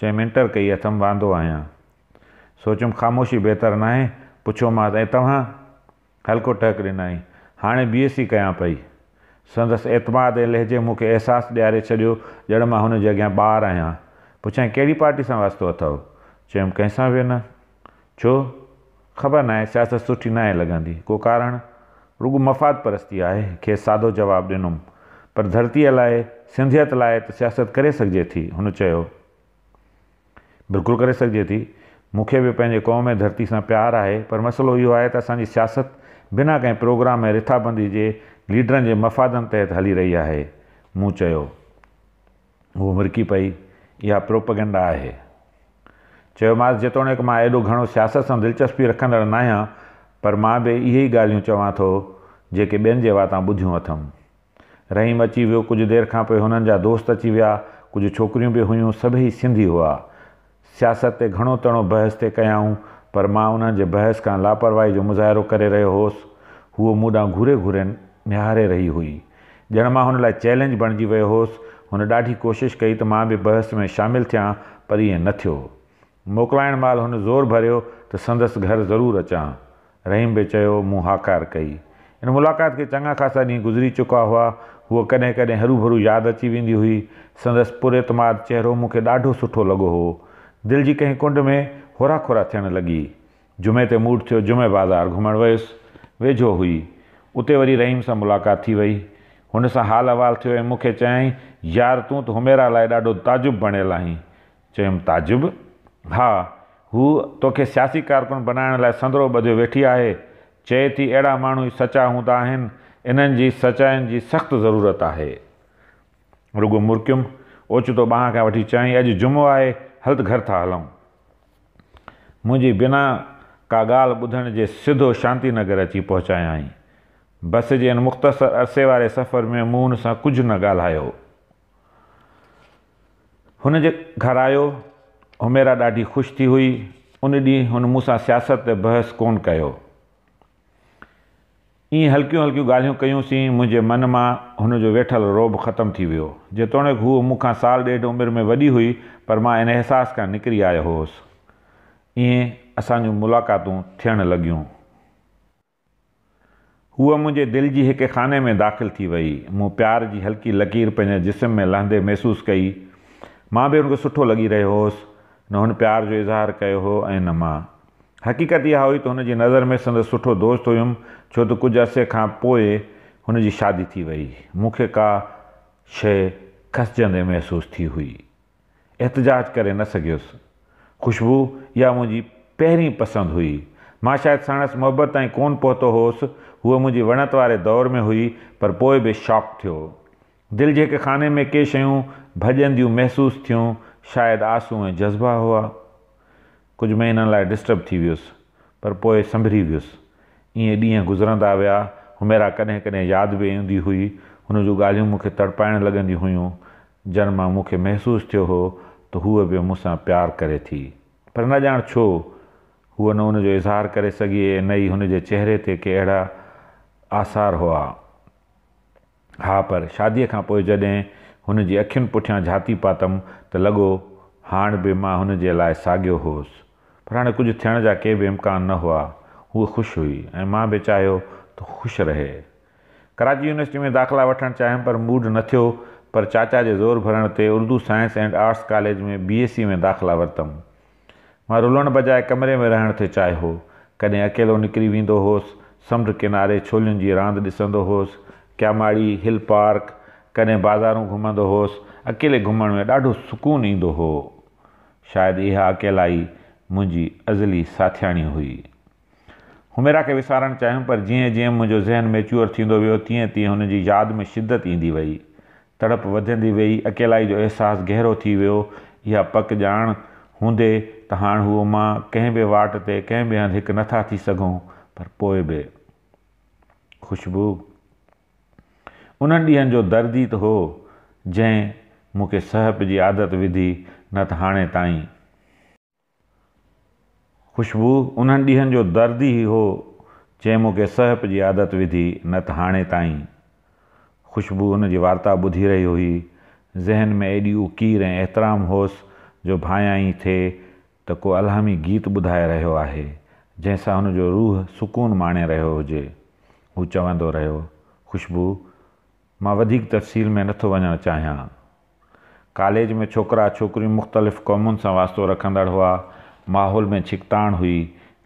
चई मिंटर कई अथमि वांदो आहियां सोचियुमि ख़ामोशी बहितरु न आहे पुछियो मां तव्हां हल्को टहक ॾिनाई हाणे बी एस सी कयां पई संदसि एतमाद लहिजे मूंखे अहसासु ॾियारे छॾियो ॼण मां हुनजे अॻियां ॿार आहियां पुछिया कहिड़ी पार्टी सां वास्तो अथव चयुमि कंहिंसां बि न छो ख़बर नाहे सियासत सुठी न आहे लॻंदी को कारण रुगो मफ़ाद परस्ती आहे खे सादो जवाबु ॾिनुमि पर धरतीअ लाइ सिंधियत लाइ त सियासत करे सघिजे थी हुन चयो बिल्कुलु करे सघिजे थी मूंखे बि पंहिंजे क़ौम ऐं धरती सां प्यारु आहे पर मसइलो इहो आहे त असांजी सियासत बिना कंहिं प्रोग्राम ऐं रिथाबंदी जे लीडरनि जे मफ़ादनि तहत हली रही आहे मूं चयो उहो मिरकी पई इहा प्रोपगंडा आहे चयोमांसि जेतोणीकि मां एॾो घणो सियासत सां दिलचस्पी रखंदड़ न आहियां पर मां बि इहे ई ॻाल्हियूं चवां थो जेके ॿियनि जे वातां ॿुधियूं अथमि रहीम अची वियो कुझु देरि खां पोइ हुननि जा दोस्त अची विया कुझु छोकिरियूं बि हुयूं सभई सिंधी हुआ सियासत ते घणो तणो बहस ते कयाऊं पर मां उन्हनि जे बहस खां लापरवाही जो मुज़ाहिरो करे रहियो होसि हूअ मूं ॾांहुं घुरे घुरे निहारे रही हुई ॼण मां हुन लाइ चैलेंज बणिजी वियो होसि हुन ॾाढी कोशिशि कई त मां बि बहस में शामिलु थियां पर ईअं न थियो मोकिलाइण महिल हुन ज़ोर भरियो त संदसि घरु ज़रूरु अचां रहीम बि चयो मूं हाकार कई हिन मुलाक़ात खे चङा ख़ासा ॾींहं गुज़री चुका हुआ हूअ कॾहिं कॾहिं हरू भरू यादि अची वेंदी हुई संदसि पुरे चहिरो मूंखे ॾाढो सुठो लॻो हो दिलि जी कंहिं कुंड में खोरा खोरा थियण लॻी जुमे ते मूड थियो जुमे बाज़ारि घुमण वियुसि वेझो हुई उते वरी रहीम सां मुलाक़ात थी वई हुन सां हाल अहवाल थियो ऐं मूंखे चयाईं यार तूं त हुमेरा लाइ ॾाढो ताजुब बणियल आहीं चयुमि ताजुब हा हू तोखे सियासी कारकुन बनाइण लाइ संदरो ॿधियो वेठी आहे चए थी अहिड़ा माण्हू ई सचा हूंदा आहिनि इन्हनि जी सचाइनि जी सख़्तु ज़रूरत आहे रुगो मुरकियुमि ओचितो ॿाह खां वठी चयाईं अॼु जुमो आहे हल त घर था हलूं मुंहिंजी बिना का ॻाल्हि ॿुधण जे सिधो शांती नगर अची पहुचायांई बस जे हिन मुख़्तसर अरसे वारे सफ़र में मूं हुन सां कुझु न ॻाल्हायो हुन जे घर आयो हुमेरा ॾाढी ख़ुशि थी हुई उन ॾींहुं हुन मूंसां सियासत ते बहस कोन कयो ईअं हल्कियूं हल्कियूं ॻाल्हियूं कयूंसीं मुंहिंजे मन मां हुन जो वेठल रोब ख़तमु थी वियो जेतोणीक हू मूंखां साल ॾेढ उमिरि में वॾी हुई पर मां इन अहसास खां निकिरी आयो हुउसि ईअं असांजूं मुलाकातूं थियणु लॻियूं हूअ मुंहिंजे दिलि जी हिकु खाने में दाख़िलु थी वई मूं प्यार जी हल्की लकीर पंहिंजे जिस्म में लहंदे महसूसु कई मां बि हुनखे सुठो लॻी रहियो होसि न हुन प्यार जो इज़हार कयो हो ऐं न मां हक़ीक़त इहा हुई त हुन जी नज़र में संदसि सुठो दोस्त हुयुमि छो त कुझु अरसे खां पोइ हुन जी शादी थी वई मूंखे का शइ खसजंदे महसूसु थी हुई एतिजाज करे न सघियुसि ख़ुशबू इहा मुंहिंजी पहिरीं पसंदि हुई मां शायदि साणसि मुहबत ताईं कोन पहुतो होसि हूअ मुंहिंजी वणत वारे दौर में हुई पर पोइ बि शॉक थियो दिलि जेके खाने में के शयूं भॼंदियूं महसूसु थियूं शायदि आसू ऐं जज़्बा हुआ कुझु महीननि लाइ डिस्टर्ब थी वियुसि पर पोइ संभरी वियुसि ईअं ॾींहं गुज़रंदा विया हुमेरा कॾहिं कॾहिं यादि बि ईंदी हुई हुन जूं ॻाल्हियूं मूंखे तड़पाइणु लॻंदियूं हुयूं जन मां मूंखे महसूसु थियो हो त हूअ बि मूंसां प्यारु करे थी पर न ॼाण छो हूअ न हुनजो इज़हार करे सघे न ई हुन जे चहिरे ते के अहिड़ा आसार हुआ हा पर शादीअ खां पोइ जॾहिं हुन जी अखियुनि पुठियां झाती पातमि त लॻो हाणे बि मां हुन जे लाइ साॻियो हुउसि पर हाणे कुझु थियण जा के बि इम्कान न हुआ हूअ ख़ुशि हुई ऐं मां बि चाहियो त ख़ुशि रहे कराची यूनिवर्सिटी में दाख़िला वठणु चाहियमि पर मूड न थियो पर चाचा जे ज़ोर भरण ते Urdu science and arts college में बी एस सी में दाख़िला वरितमि मां रुलण बजाए कमरे में रहण ते चाहियो कॾहिं अकेलो निकिरी वेंदो होसि समुंड किनारे छोलियुनि जी रांदि ॾिसंदो होसि क्यामाड़ी हिल पार्क कॾहिं बाज़ारूं घुमंदो होसि अकेले घुमण में ॾाढो सुकून ईंदो हो शायदि इहा अकेला ई मुंहिंजी अज़ली साथियाणी हुई हुमेरा खे विसारणु चाहियुमि पर जीअं जीअं मुंहिंजो ज़हन मेच्योर थींदो वियो तीअं तीअं हुन जी यादि में शिदत ईंदी वई तड़प वधंदी वई अकेलाई जो अहसासु गहिरो थी वियो इहा पक ॼाण हूंदे त हाणे उहो मां कंहिं बि वाट ते कंहिं बि हंधि हिकु नथा थी सघूं पर पोइ बि ख़ुशबू उन्हनि ॾींहंनि जो दर्दी त हो जंहिं मूंखे सहप जी आदत विधी न त हाणे ताईं ख़ुशबू उन्हनि ॾींहंनि जो दर्दी ई हो जंहिं मूंखे सहप जी आदत विधी न त हाणे ताईं ख़ुशबू हुन जी वार्ता ॿुधी रही हुई ज़हन में एॾी उकीर ऐं एतिराम होसि जो भाया ई थिए त को अलहामी गीत ॿुधाए रहियो आहे जंहिंसां हुन जो रूह सुकून माणे रहियो हुजे हू चवंदो रहियो ख़ुशबू मां वधीक तफ़सील में नथो वञणु चाहियां कॉलेज में छोकिरा छोकिरियूं मुख़्तलिफ़ क़ौमुनि सां वास्तो रखंदड़ हुआ माहौल में छिकताण हुई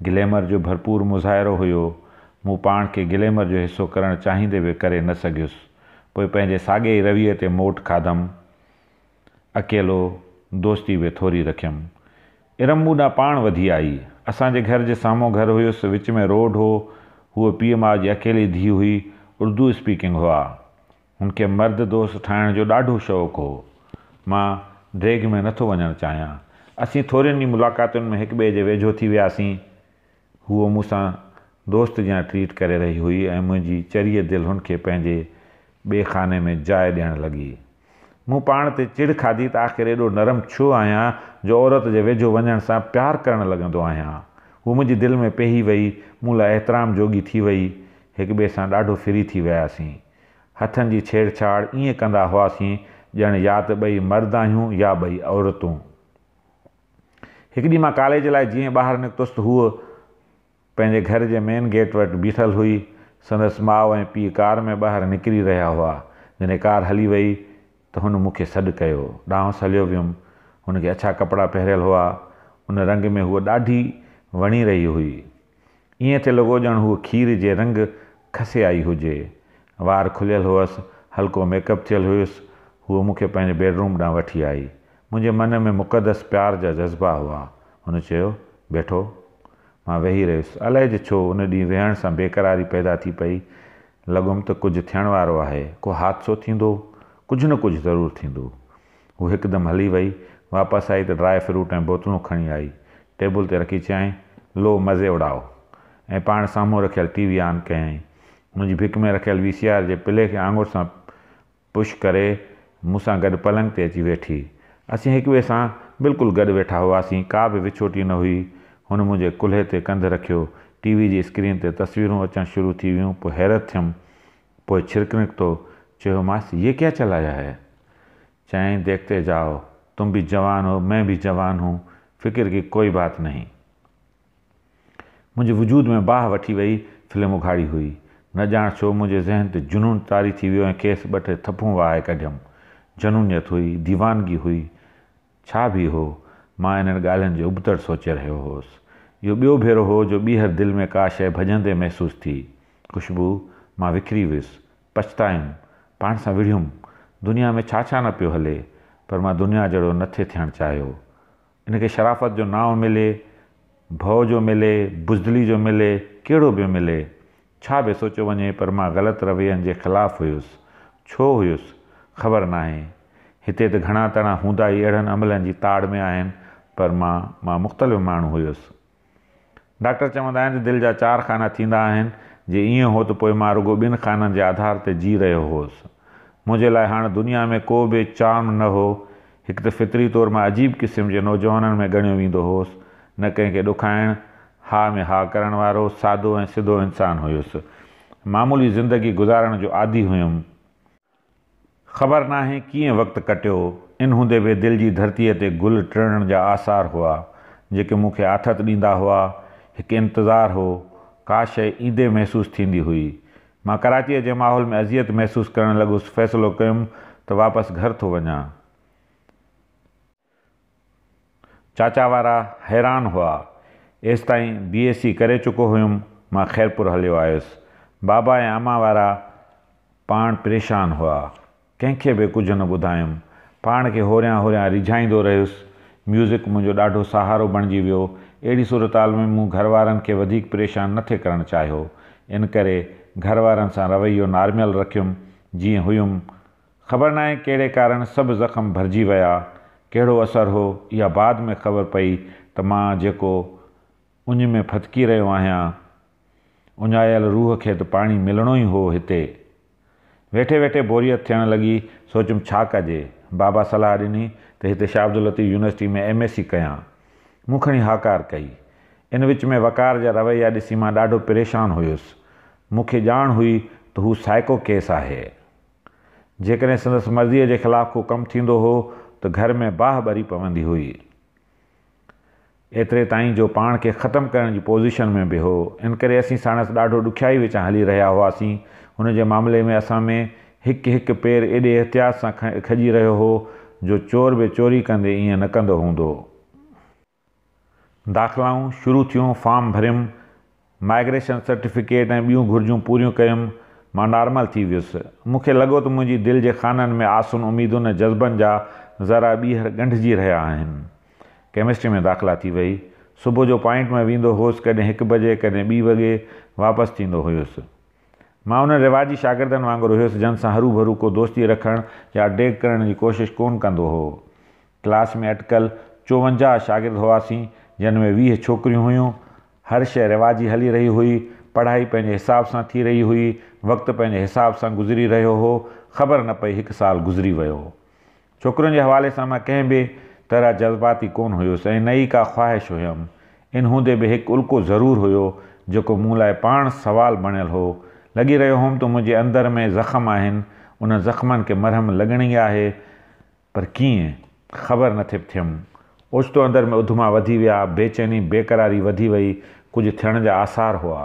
ग्लैमर जो भरपूर मुज़ाहिरो हुयो मूं पाण खे ग्लैमर जो हिसो करणु चाहींदे बि करे न सघियुसि पोइ पंहिंजे साॻे ई रवीअ ते मोट खाधमि अकेलो दोस्ती बि थोरी रखियुमि इरमुॾा पाण वधी आई असांजे घर जे साम्हूं घरु हुयुसि विच में रोड हो हूअ पीउ माउ जी अकेली धीउ हुई उर्दू स्पीकिंग हुआ हुनखे मर्द दोस्त ठाहिण जो ॾाढो शौक़ु हो मां ड्रेग में नथो वञणु चाहियां असीं थोरियुनि ई मुलाकातुनि में हिकु ॿिए जे वेझो थी वियासीं हूअ मूंसां दोस्त ॼणा ट्रीट करे रही हुई ऐं मुंहिंजी चरीअ दिलि हुनखे पंहिंजे ॿिए खाने में जाइ ॾियणु लॻी मूं पाण ते चिड़ खाधी त आख़िर एॾो नरम छो आहियां जो औरत जे वेझो वञण सां प्यारु करणु लॻंदो आहियां हू मुंहिंजी दिलि में पेही वई मूं लाइ एतिराम जोगी थी वई हिक ॿिए सां ॾाढो फिरी थी वियासीं हथनि जी छेड़छाड़ ईअं कंदा हुआसीं ॼण या त ॿई मर्द आहियूं या ॿई औरतूं हिकु ॾींहुं मां कॉलेज लाइ जीअं ॿाहिरि निकितुसि त हूअ पंहिंजे घर जे मेन गेट वटि बीठल हुई संदसि माउ ऐं पीउ कार में ॿाहिरि निकिरी रहिया हुआ जॾहिं कार हली वई त हुन मूंखे सॾु कयो ॾांहुं हलियो वियुमि हुनखे अछा कपिड़ा पहिरियल हुआ हुन रंग में हूअ ॾाढी वणी रही हुई ईअं थिए लॻो ॼण हूअ खीर जे रंग खसे आई हुजे वार खुलियल हुअसि हल्को मेकअप थियलु हुयुसि हूअ मूंखे पंहिंजे बेडरूम ॾांहुं वठी आई मुंहिंजे मन में मुक़दस प्यार जा जज़्बा हुआ हुन चयो वेठो मां वेही रहियुसि अलाए जे छो उन ॾींहुं वेहण सां बेकरारी पैदा थी पई लॻुमि त कुझु थियण वारो आहे को हादसो थींदो कुझु न कुझु ज़रूरु थींदो हू हिकदमि हली वई वापसि आई त ड्राई फ्रूट ऐं बोतलूं खणी आई टेबल ते रखी चयाईं लो मज़े उड़ाओ ऐं पाण साम्हूं रखियल टी वी ऑन कयई मुंहिंजी भिक में रखियलु वी सी आर जे पिले खे आंगुर सां पुश करे मूंसां गॾु पलंग ते अची वेठी असीं हिक ॿिए सां बिल्कुलु गॾु वेठा हुआसीं का बि विछोटी न हुई हुन मुझे कुल्हे ते कंध रखियो टीवी जी स्क्रीन ते तस्वीरूं अचणु शुरू थी वियूं पोइ हैरत थियुमि पोइ छिरक निकितो चयोमांसि ये क्या चलाया है चाहें देखते जाओ तुम भी जवान हो मैं भी जवान हूँ फ़िक्र की कोई बात नहीं मुझे वजूद में बाह वठी वही फिल्म उघाड़ी हुई न ॼाण छो मुंहिंजे ज़हन ते जुनून तारी थी वियो ऐं खेसि ॿ टे थपूं वाहे कढियमि जनूनियत हुई दीवानगी हुई छा बि हो मां इन्हनि ॻाल्हियुनि जो उबतड़ सोचे रहियो हुउसि इहो ॿियो भेरो हो जो ॿीहर दिलि में का शइ भॼंदे महसूसु थी ख़ुशबू मां विकिरी वियुसि पछतायुमि पाण सां विढ़ियुमि दुनिया में छा छा न पियो हले पर मां दुनिया जहिड़ो नथे थियणु चाहियो इनखे शराफ़त जो नाओ मिले भउ जो मिले बुज़दली जो मिले कहिड़ो पियो मिले छा बि सोचियो वञे पर मां ग़लति रवैयनि जे ख़िलाफ़ु हुयुसि छो हुयुसि ख़बर नाहे हिते त घणा तणा हूंदा ई अहिड़नि अमलनि जी ताड़ में आहिनि पर मां मां मुख़्तलिफ़ माण्हू हुयुसि डॉक्टर चवंदा आहिनि त दिलि जा चारि खाना थींदा आहिनि जे ईअं हो त पोइ मां रुॻो ॿिनि खाननि जे आधार ते जी रहियो हुउसि मुंहिंजे लाइ हाणे दुनिया में को बि चान न हो हिकु त फितरी तौरु मां अजीब क़िस्म जे नौजवाननि में ॻणियो वेंदो हुउसि न कंहिंखे ॾुखाइण हा में हा करण वारो सादो ऐं सिधो इंसानु हुयुसि मामूली ज़िंदगी गुज़ारण जो आदी हुयुमि ख़बर नाहे कीअं वक़्तु कटियो इन हूंदे बि दिलि जी धरतीअ ते गुल टिण जा आसार हुआ जेके मूंखे आथत ॾींदा हुआ हिकु इंतज़ारु हो का शइ ईंदे महसूसु थींदी हुई मां कराचीअ जे माहौल में अज़ियत महसूसु करणु लॻुसि फ़ैसिलो कयुमि त वापसि घर थो वञा चाचा वारा हैरान हुआ एसि ताईं बी एस सी करे चुको हुयुमि मां ख़ैरपुर हलियो आयुसि बाबा ऐं अमा वारा पाण परेशान हुआ कंहिंखे बि कुझु न ॿुधायुमि पाण खे होरियां होरियां रिझाईंदो रहियुसि म्यूज़िक मुंहिंजो ॾाढो सहारो बणिजी वियो अहिड़ी सूरत हाल में मूं घर वारनि खे वधीक परेशान न थिए करणु चाहियो इन करे घर वारनि सां रवैयो नार्मियल रखियुमि जीअं हुयुमि ख़बर नाहे कहिड़े कारण सभु ज़ख़्म भरिजी विया कहिड़ो असरु हो इहा बाद में ख़बर पई त मां जेको उन में फतकी रहियो आहियां उञायल रूह खे त पाणी मिलणो ई हो हिते वेठे वेठे बोरियत थियणु लॻी सोचियुमि छा कजे बाबा सलाह ॾिनी त हिते लतीफ़ यूनिवर्सिटी में एम एस सी कयां मूं खणी हाकार कई इन विच में वकार जा रवैया ॾिसी मां ॾाढो परेशान हुयुसि मूंखे ॼाण हुई त हू साइको केस आहे जेकॾहिं संदसि मर्ज़ीअ जे ख़िलाफ़ को कमु थींदो हो त घर में बाह ॿरी पवंदी हुई एतिरे ताईं जो पाण खे ख़तमु करण जी पोज़ीशन में बि हो इन करे असीं साणसि ॾाढो ॾुखियाई विचां हली रहिया हुआसीं हुन जे मामले में असां में हिकु हिकु पेर एॾे एहतियात सां खॼी रहियो हो जो चोर बि चोरी कंदे ईअं न कंदो हूंदो दाख़िलाऊं शुरू थियूं फॉर्म भरियुमि माइग्रेशन सर्टिफिकेट ऐं ॿियूं घुर्जियूं पूरियूं कयुमि मां नॉर्मल थी वियुसि मूंखे लॻो त मुंहिंजी दिलि जे खाननि में आसन उमेदुनि ऐं जज़्बनि जा ज़रा ॿीहर ॻंढिजी रहिया आहिनि केमिस्ट्री में दाख़िला थी वई सुबुह जो पॉइंट में वेंदो हुउसि कॾहिं हिकु बजे कॾहिं ॿी वॻे वापसि थींदो हुयुसि मां उन रिवाजी शागिर्दनि वांगुरु हुयुसि जंहिं सां हरू भरू को दोस्ती रखणु या डेट करण जी कोशिशि कोन कंदो हो क्लास में अटकल चोवंजाहु शागिर्द हुआसीं जिन में वीह छोकिरियूं हुयूं हर शइ रिवाजी हली रही हुई पढ़ाई पंहिंजे हिसाब सां थी रही हुई वक़्तु पंहिंजे हिसाब सां गुज़री रहियो हो ख़बर न पई हिकु साल गुज़री वियो हो छोकिरियुनि जे हवाले सां मां कंहिं बि तरह जज़्बाती कोन हुयुसि ऐं नई का ख़्वाहिश हुयमि इन हूंदे बि हिकु उल्को ज़रूरु हुयो जेको मूं लाइ पाण सुवालु बणियलु हो लॻी रहियो हुउमि त मुंहिंजे अंदरि में ज़ख़्म आहिनि उन ज़ख़्मनि खे मरहम लॻणी आहे पर कीअं ख़बर नथी थियमि ओचितो अंदरि में उधमा वधी विया बेचैनी बेक़रारी वधी वई कुझु थियण जा आसार हुआ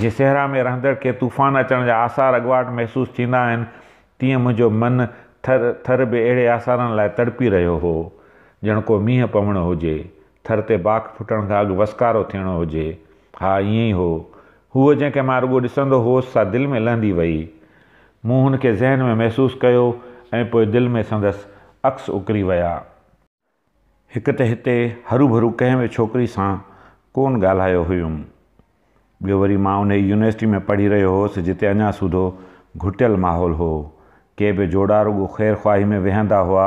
जे सहरा में रहंदड़ के तूफ़ान अचण जा आसार अॻुवाट महसूसु थींदा आहिनि तीअं मुंहिंजो मनु थर थर बि अहिड़े आसारनि लाइ तड़पी रहियो हो ॼण को मींहुं पविणो हुजे थर ते बाख फुटण खां अॻु वसकारो थियणो हुजे हा ईअं ई हो हूअ जंहिंखे मां रुॻो ॾिसंदो होसि सां दिलि में लहंदी वई मूं हुनखे ज़हन में महसूसु कयो ऐं पोइ दिलि में संदसि अक्स उकरी विया हिकु त हिते हरू भरू कंहिं बि छोकिरी सां कोन ॻाल्हायो हुयुमि ॿियो वरी मां उन जी यूनिवर्सिटी में पढ़ी रहियो होसि जिते अञा सूधो घुटियल माहौल हो के बि जोड़ा रुगो ख़्वाही में वेहंदा हुआ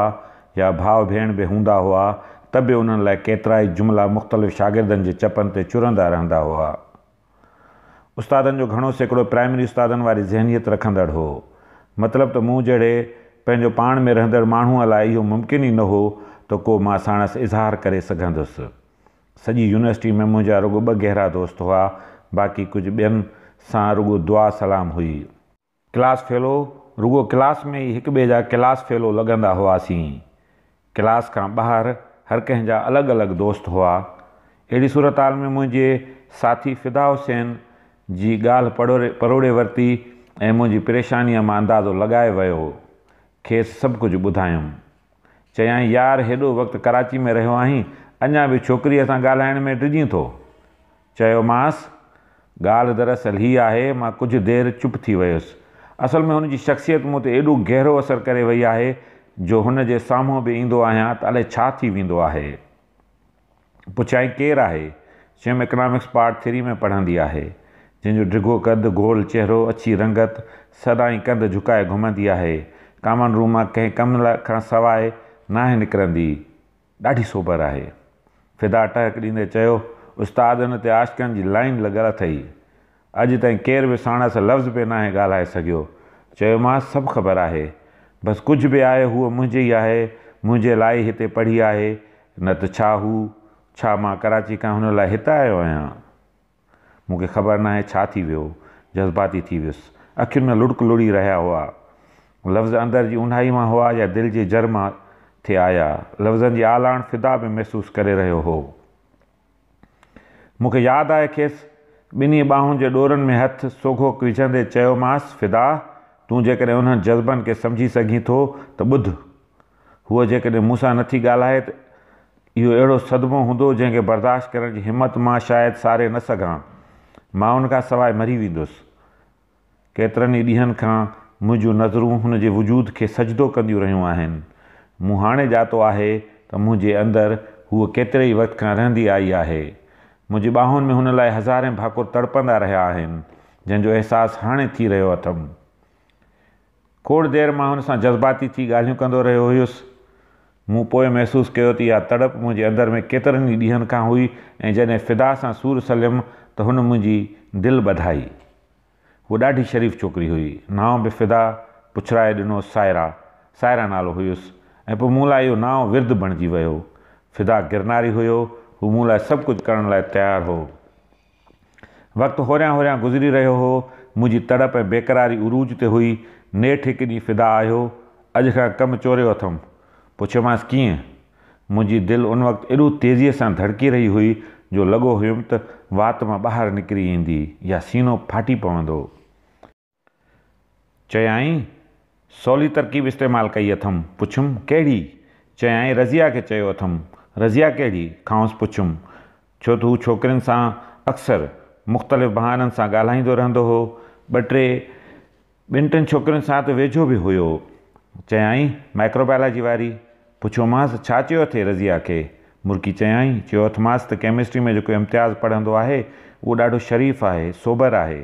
या भाउ भेण बि हूंदा हुआ त बि उन्हनि लाइ केतिरा ई जुमिला मुख़्तलिफ़ शागिर्दनि जे चपनि ते चुरंदा रहंदा हुआ उस्तादनि जो घणो सैकड़ो प्राइमरी उस्तादनि वारी ज़हनियत रखंदड़ हो मतिलबु त मूं जहिड़े पंहिंजो पाण में रहंदड़ माण्हूअ लाइ इहो मुमकिन ई न हो त को मां साणस इज़हार करे सघंदुसि सॼी यूनिवर्सिटी में मुंहिंजा रुॻो ॿ गहिरा दोस्त हुआ बाक़ी कुझु ॿियनि सां रुॻो दुआ सलाम हुई क्लास फेलो रुॻो क्लास में ई हिक ॿिए जा क्लास फेलो लॻंदा हुआसीं क्लास खां ॿाहिरि हर कंहिंजा अलॻि अलॻि दोस्त हुआ अहिड़ी सूरत हाल में मुंहिंजे साथी फिदा हुसैन जी ॻाल्हि परोड़े परोड़े वरिती ऐं मुंहिंजी परेशानीअ मां अंदाज़ो लॻाए वियो खेसि सभु कुझु ॿुधायुमि चयाईं यार हेॾो वक़्तु कराची में रहियो आहीं अञा बि छोकिरीअ सां ॻाल्हाइण में डिॼी थो चयोमांसि ॻाल्हि दरअसल हीअ आहे मां कुझु देरि चुप थी वियुसि असल में हुनजी शख़्सियत मूं ते एॾो गहिरो असरु करे वई आहे जो हुन जे साम्हूं बि ईंदो आहियां त अलाए छा थी वेंदो आहे पुछाई केरु आहे चयमि इकनॉमिक्स पार्ट थ्री में पढ़ंदी आहे जंहिंजो ढिघो कदु गोल चहिरो अछी रंगत सदाईं कंधु झुकाए घुमंदी आहे कामन रूम मां कंहिं कम खां सवाइ नाहे निकिरंदी ॾाढी सोभर आहे फिदा टहक ॾींदे चयो उस्तादनि ते आशकनि जी लाइन लॻल अथई अॼु ताईं केर बि साणसि लफ़्ज़ बि नाहे ॻाल्हाए सघियो चयोमांसि सभु ख़बर आहे बसि कुझु बि आहे हूअ मुंहिंजी आहे मुंहिंजे लाइ हिते पढ़ी आहे न त छा हू छा मां कराची खां हुन लाइ हितां आयो आहियां मूंखे ख़बर न आहे छा थी वियो जज़्बाती थी वियुसि अख़ियुनि में लुड़क लुड़ी रहिया हुआ लफ़्ज़ अंदरि जी उनाहाई मां हुआ या दिलि जे जर मां थिए आया लफ़्ज़नि जी आलाण फिदा में महसूसु करे रहियो हो मूंखे यादि आहे खेसि ॿिन्ही ॿाहुनि जे ॾोरनि में हथु सोघो विझंदे चयोमांसि फिदा तूं जेकॾहिं उन्हनि जज़्बनि खे सम्झी सघीं थो त ॿुध हूअ जेकॾहिं मूंसां नथी ॻाल्हाए त इहो अहिड़ो सदिमो हूंदो जंहिंखे बर्दाश्त करण जी हिमत मां शायदि सारे न सघां मां हुन खां सवाइ मरी वेंदुसि केतिरनि ई ॾींहनि खां मुंहिंजूं नज़रूं हुन जे वजूद खे सजदो कंदियूं रहियूं आहिनि मूं हाणे ॼातो आहे त मुंहिंजे अंदरि हूअ केतिरे ई वक़्त खां रहंदी आई आहे मुंहिंजी ॿाहुनि में हुन लाइ हज़ारे भाकुर तड़पंदा रहिया आहिनि जंहिंजो अहसासु हाणे थी रहियो अथमि खोड़ देरि मां हुन सां जज़्बाती थी ॻाल्हियूं कंदो रहियो हुयुसि मूं पोइ महसूसु कयो त इहा तड़प मुंहिंजे अंदर में केतिरनि ई ॾींहनि खां हुई ऐं जॾहिं फिदा सां सूर सलम त हुन मुंहिंजी दिलि ॿधाई उहा ॾाढी शरीफ़ छोकिरी हुई नांव बि फिदा पुछराए ॾिनो साहिड़ा साहिड़ा नालो हुयुसि ऐं पोइ मूं लाइ इहो नाउ विर्द बणिजी वियो फिदा गिरनारी हुयो हू मूं लाइ सभु कुझु करण लाइ तयारु हो वक़्तु होरियां होरियां गुज़री रहियो हो मुंहिंजी तड़प ऐं बेक़रारी उरूज ते हुई नेठि हिकु ॾींहुं फिदा आयो अॼु खां कमु चोरियो अथमि पुछियोमांसि कीअं मुंहिंजी दिलि उन वक़्तु एॾो तेज़ीअ सां धड़की रही हुई जो लॻो हुयुमि त वात मां ॿाहिरि निकिरी ईंदी या सीनो फाटी पवंदो चयाईं सवली तरकीब इस्तेमालु कई अथमि पुछुमि कहिड़ी चयाईं रज़िया खे चयो अथमि रज़िया कहिड़ी खाओसि पुछुमि छो त हू छोकिरियुनि सां अक्सर मुख़्तलिफ़ बहाननि सां ॻाल्हाईंदो रहंदो हो ॿ टे ॿिनि टिनि छोकिरियुनि सां त वेझो बि हुयो चयाईं माइक्रोबायोलॉजी वारी पुछियोमांसि छा चयो अथे रज़िया खे मुरकी चयाई चयो अथमांसि त कैमिस्ट्री में जेको इम्तिहज़ु पढ़ंदो आहे उहो ॾाढो शरीफ़ आहे सोभर आहे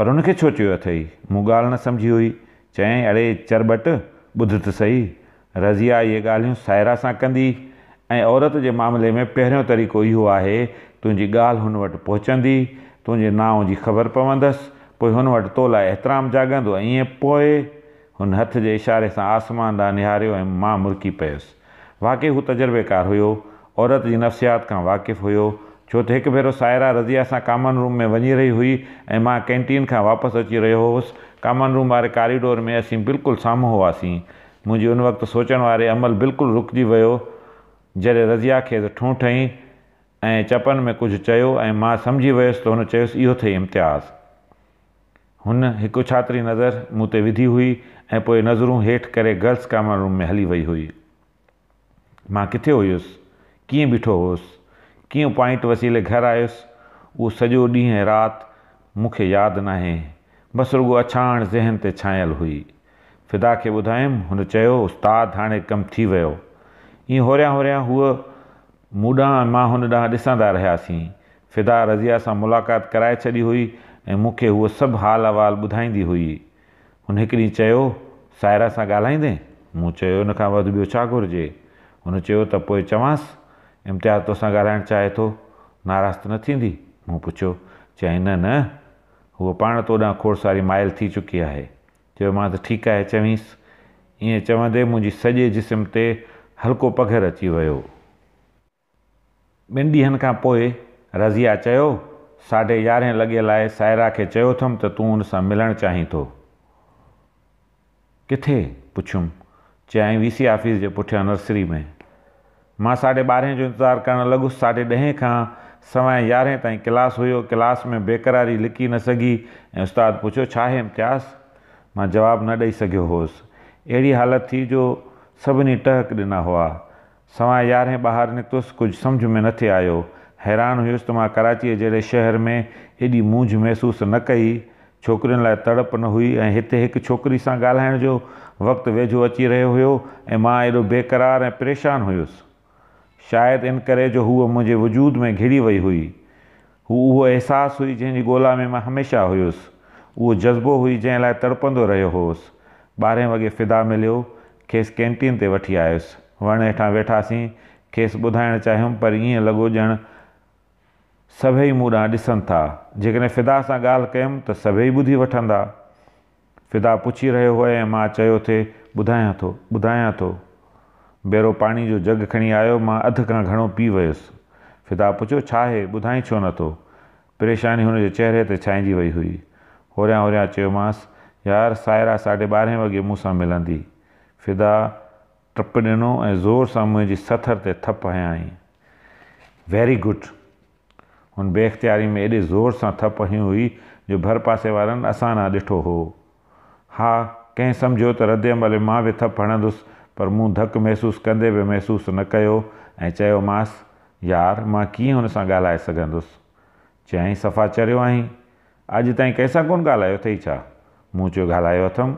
पर हुनखे छो चयो अथई मूं ॻाल्हि न सम्झी हुई चयईं अड़े चरबट ॿुध त सही रज़िया इहे ॻाल्हियूं साहेड़ा सां कंदी ऐं औरत जे मामले में पहिरियों तरीक़ो इहो आहे तुंहिंजी ॻाल्हि हुन वटि पहुचंदी तुंहिंजे जी ख़बर पवंदसि पोइ हुन वटि तोलाए एतिराम जाॻंदो ईअं पोइ हुन हथ जे इशारे सां आसमान ॾांहुं निहारियो ऐं मां मुरकी वाक़ई हू तजुर्बेकार हुयो औरत जी नफ़्सियात खां वाक़िफ़ु हुयो छो त हिकु भेरो साहिरा रज़िया सां कामन रूम में वञी रही हुई ऐं मां कैंटीन खां वापसि अची रहियो हुउसि कामन रूम वारे कॉरीडोर में असीं बिल्कुलु साम्हूं हुआसीं मुंहिंजी उन वक़्तु सोचण वारे अमल बिल्कुलु रुकिजी वियो जॾहिं रज़िया खे ठूं ठही ऐं चपनि में कुझु चयो ऐं मां सम्झी वियुसि त हुन चयोसि इहो थे इम्तिहास हुन हिकु छात्री नज़र मूं ते विधी हुई ऐं पोइ नज़रूं हेठि करे गर्ल्स कामन रूम में हली वई हुई मां किथे हुयुसि कीअं बीठो हुयुसि कीअं पॉइंट वसीले घर आयुसि उहो सॼो ॾींहुं ऐं राति मूंखे यादि नाहे बसि रुगो अछाण ज़हन ते छायल हुई फिदा खे ॿुधायुमि हुन चयो उस्तादु हाणे कमु थी वियो ईअं होरियां होरियां हूअ मूं मां हुन ॾांहुं ॾिसंदा रहियासीं फिदा रज़िया सां मुलाक़ात कराए छॾी हुई ऐं मूंखे हूअ सभु हाल अहिवाल ॿुधाईंदी हुई हुन हिकु ॾींहुं चयो सायरा सां ॻाल्हाईंदे मूं चयो हिन खां वधि ॿियो छा घुरिजे हुन चयो त पोइ चवांसि इम्तिहान तोसां ॻाल्हाइणु चाहे थो नाराज़ न थींदी मूं पुछियो चई न न हूअ पाण तोॾां खोड़ सारी माइल थी चुकी आहे चयो मां त ठीकु आहे चवसि ईअं चवंदे मुंहिंजी सॼे जिस्म ते हल्को पघर अची वियो ॿिनि ॾींहनि खां पोइ रज़िया चयो साढे यारहें लॻे लाइ साहेड़ा खे चयो अथमि त तूं हुन सां मिलणु चाहीं थो किथे पुछियुमि चांई वी सी ऑफिस जे पुठियां नर्सरी में मां साढे ॿारहें जो इंतज़ारु करणु लॻुसि साढे ॾहें खां सवाए यारहें ताईं क्लास हुयो क्लास में बेकरारी लिकी न सघी ऐं उस्तादु पुछियो छा आहे इम्तिहास मां जवाबु न ॾेई सघियो हुयुसि अहिड़ी हालति थी जो सभिनी टहक ॾिना हुआ सवा यारहें ॿाहिरि निकितसि कुझु समुझ में न नथे आयो हैरान हुयुसि त मां कराचीअ जहिड़े शहर में एॾी मूझ महिसूसु न कई छोकिरियुनि लाइ तड़प न हुई ऐं हिते हिकु छोकिरी सां ॻाल्हाइण जो वक़्तु वेझो अची रहियो हुयो ऐं मां एॾो बेकरार ऐं परेशान हुयुसि शायदि इन करे जो हूअ मुंहिंजे वजूद में घिरी वई हुई हू उहो अहसासु हुई जंहिंजी ॻोल्हा में मां हमेशह हुयुसि उहो जज़्बो हुई जंहिं लाइ तड़पंदो रहियो हुउसि ॿारहें वॻे फिदा मिलियो खेसि कैंटीन ते वठी आयुसि वण हेठां वेठासीं खेसि ॿुधाइणु चाहियुमि पर ईअं लॻो ॼण सभई मूं ॾांहुं ॾिसनि था जेकॾहिं फिदा सां ॻाल्हि कयुमि त सभई ॿुधी वठंदा फिदा पुछी रहियो हो ऐं मां चयो थिए ॿुधायां थो ॿुधायां थो बेरो पाणी जो जग खणी आयो मां अधु खां घणो पी वियुसि फिदा पुछियो छा आहे ॿुधाईं छो नथो परेशानी हुनजे चहिरे ते छांइजी वई हुई होरियां होरियां चयोमांसि यार साहेड़ा साढे ॿारहें वॻे मूं सां मिलंदी फिदा टप ॾिनो ऐं ज़ोर सां मुंहिंजी सथर ते थप हयाई वेरी गुड हुन बेख़्तियारी में एॾे ज़ोर सां थप हयूं हुई जो भर पासे वारनि असां न ॾिठो हो हा कंहिं सम्झो त रधे भले मां बि थप हणंदुसि पर मूं धकु महसूसु कंदे बि महसूसु न कयो ऐं चयोमांसि यार मां कीअं हुन सां ॻाल्हाए सघंदुसि चयाईं सफ़ा चरियो आहीं अॼु ताईं कंहिंसां कोन ॻाल्हायो अथई छा मूं चयो ॻाल्हायो अथमि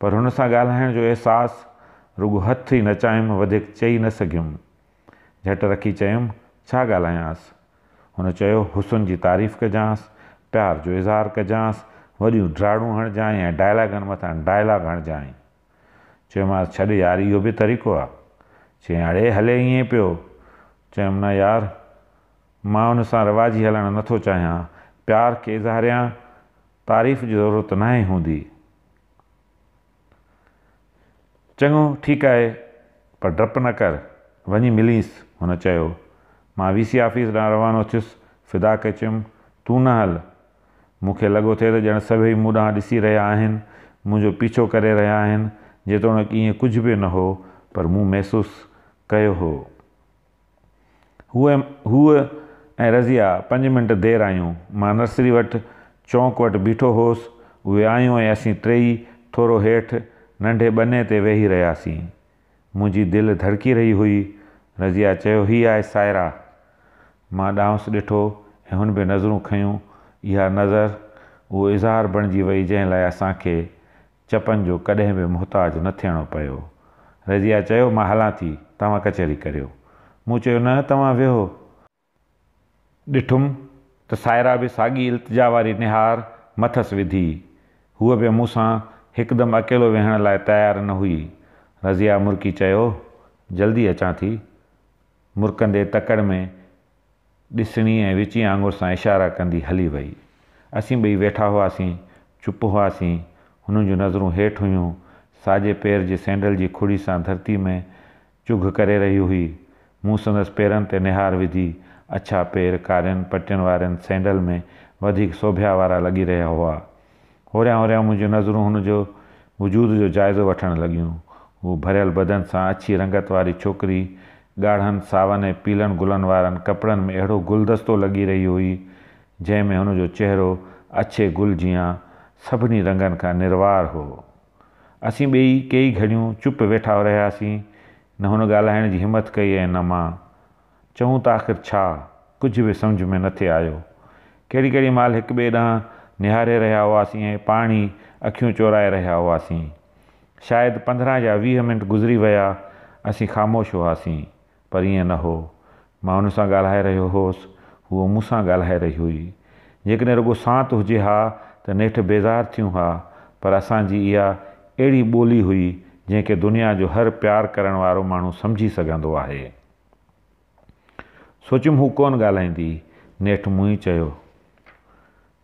पर हुन सां ॻाल्हाइण जो अहसासु रुॻो हथु ई नचायुमि वधीक चई न सघियुमि झटि रखी चयुमि छा ॻाल्हायांसि हुन चयो हुसन जी तारीफ़ कजांसि प्यार जो इज़हार कजांसि वॾियूं ड्राड़ूं हणजांइ ऐं डायलॉगनि मथां डायलॉग हणजांइ चयोमांसि छॾ यार इहो बि तरीक़ो आहे चयईं अड़े हले ईअं पियो चयुमि न यार मां हुन सां रवाजी हलणु नथो चाहियां प्यार खे इज़ारियां तारीफ़ जी ज़रूरत न आहे हूंदी चङो ठीकु आहे पर डपु न कर वञी मिलीसि हुन चयो मां वी सी ऑफिस ॾांहुं रवानो थियुसि फिदा खे चयुमि तूं न हल मूंखे लॻो थिए त ॼण सभई मूं ॾांहुं ॾिसी रहिया आहिनि मुंहिंजो पीछो करे रहिया आहिनि जेतोणीकि ईअं कुझु बि न हो पर मूं महसूसु कयो हो हूअ हूअ ऐं रज़िया पंज मिंट देरि आहियूं मां नर्सरी वटि चौंक वटि बीठो होसि उहे आहियूं ऐं असीं टेई थोरो हेठि नंढे बने ते वेही रहियासीं मुंहिंजी दिलि धड़की रही हुई रज़िया चयो हीअ आहे साहिड़ा मां ॾांहुंसि ॾिठो ऐं हुन बि नज़रूं खयूं इहा नज़र उहो इज़हार बणिजी वई जंहिं लाइ असांखे चपनि जो कॾहिं बि मुहताज न थियणो पियो रज़िया चयो मां हलां थी तव्हां कचहरी करियो मूं चयो न तव्हां वियो ॾिठुमि त साहिरा बि साॻी इल्तिजा वारी निहार मथसि विधी हूअ बि मूंसां हिकदमि अकेलो विहण लाइ तयारु न हुई रज़िया मुर्की चयो जल्दी अचां थी मुर्कंदे तकड़ि में ॾिसणी ऐं विची आंगुर सां इशारा कंदी हली वई असीं ॿई वेठा हुआसीं चुप हुआसीं हुननि जूं नज़रूं हेठि हुयूं साॼे पेर जे सैंडल जी खुड़ी सां धरती में चुघ करे रही हुई मूं संदसि पेरनि ते निहार विधी अछा पेर कारियुनि पटियुनि वारनि सैंडल में वधीक सोभिया वारा लॻी रहिया हुआ होरिया अरिया मुंहिंजूं नज़रूं हुन जो वजूद जो जाइज़ो वठणु लॻियूं हू भरियल बदन सां अछी रंगत वारी छोकिरी ॻाढ़नि सावन ऐं पीलनि गुलनि वारनि कपिड़नि में अहिड़ो गुलदस्तो लॻी रही हुई जंहिंमें हुन जो चहिरो अछे गुल जीअं सभिनी रंगनि खां निर्वार हो असीं ॿई कई घड़ियूं चुप वेठा रहियासीं न हुन ॻाल्हाइण जी हिमत कई ऐं न मां चऊं त आख़िर छा कुझु बि सम्झ में नथे आयो कहिड़ी कहिड़ी महिल हिकु ॿिए ॾांहुं निहारे रहिया हुआसीं ऐं पाणी अखियूं चोराए रहिया हुआसीं शायदि पंद्रहं या वीह मिंट गुज़री विया असीं ख़ामोश हुआसीं पर ईअं न हो मां हुन सां ॻाल्हाए रहियो होसि उहो मूंसां ॻाल्हाए रही हुई जेकॾहिं रुगो सांत हुजे हा त नेठि बेज़ार थियूं हा पर असांजी इहा अहिड़ी ॿोली हुई जंहिंखे दुनिया जो हर प्यार करण वारो माण्हू सम्झी सघंदो आहे सोचियुमि हू कोन ॻाल्हाईंदी नेठि मूं ई चयो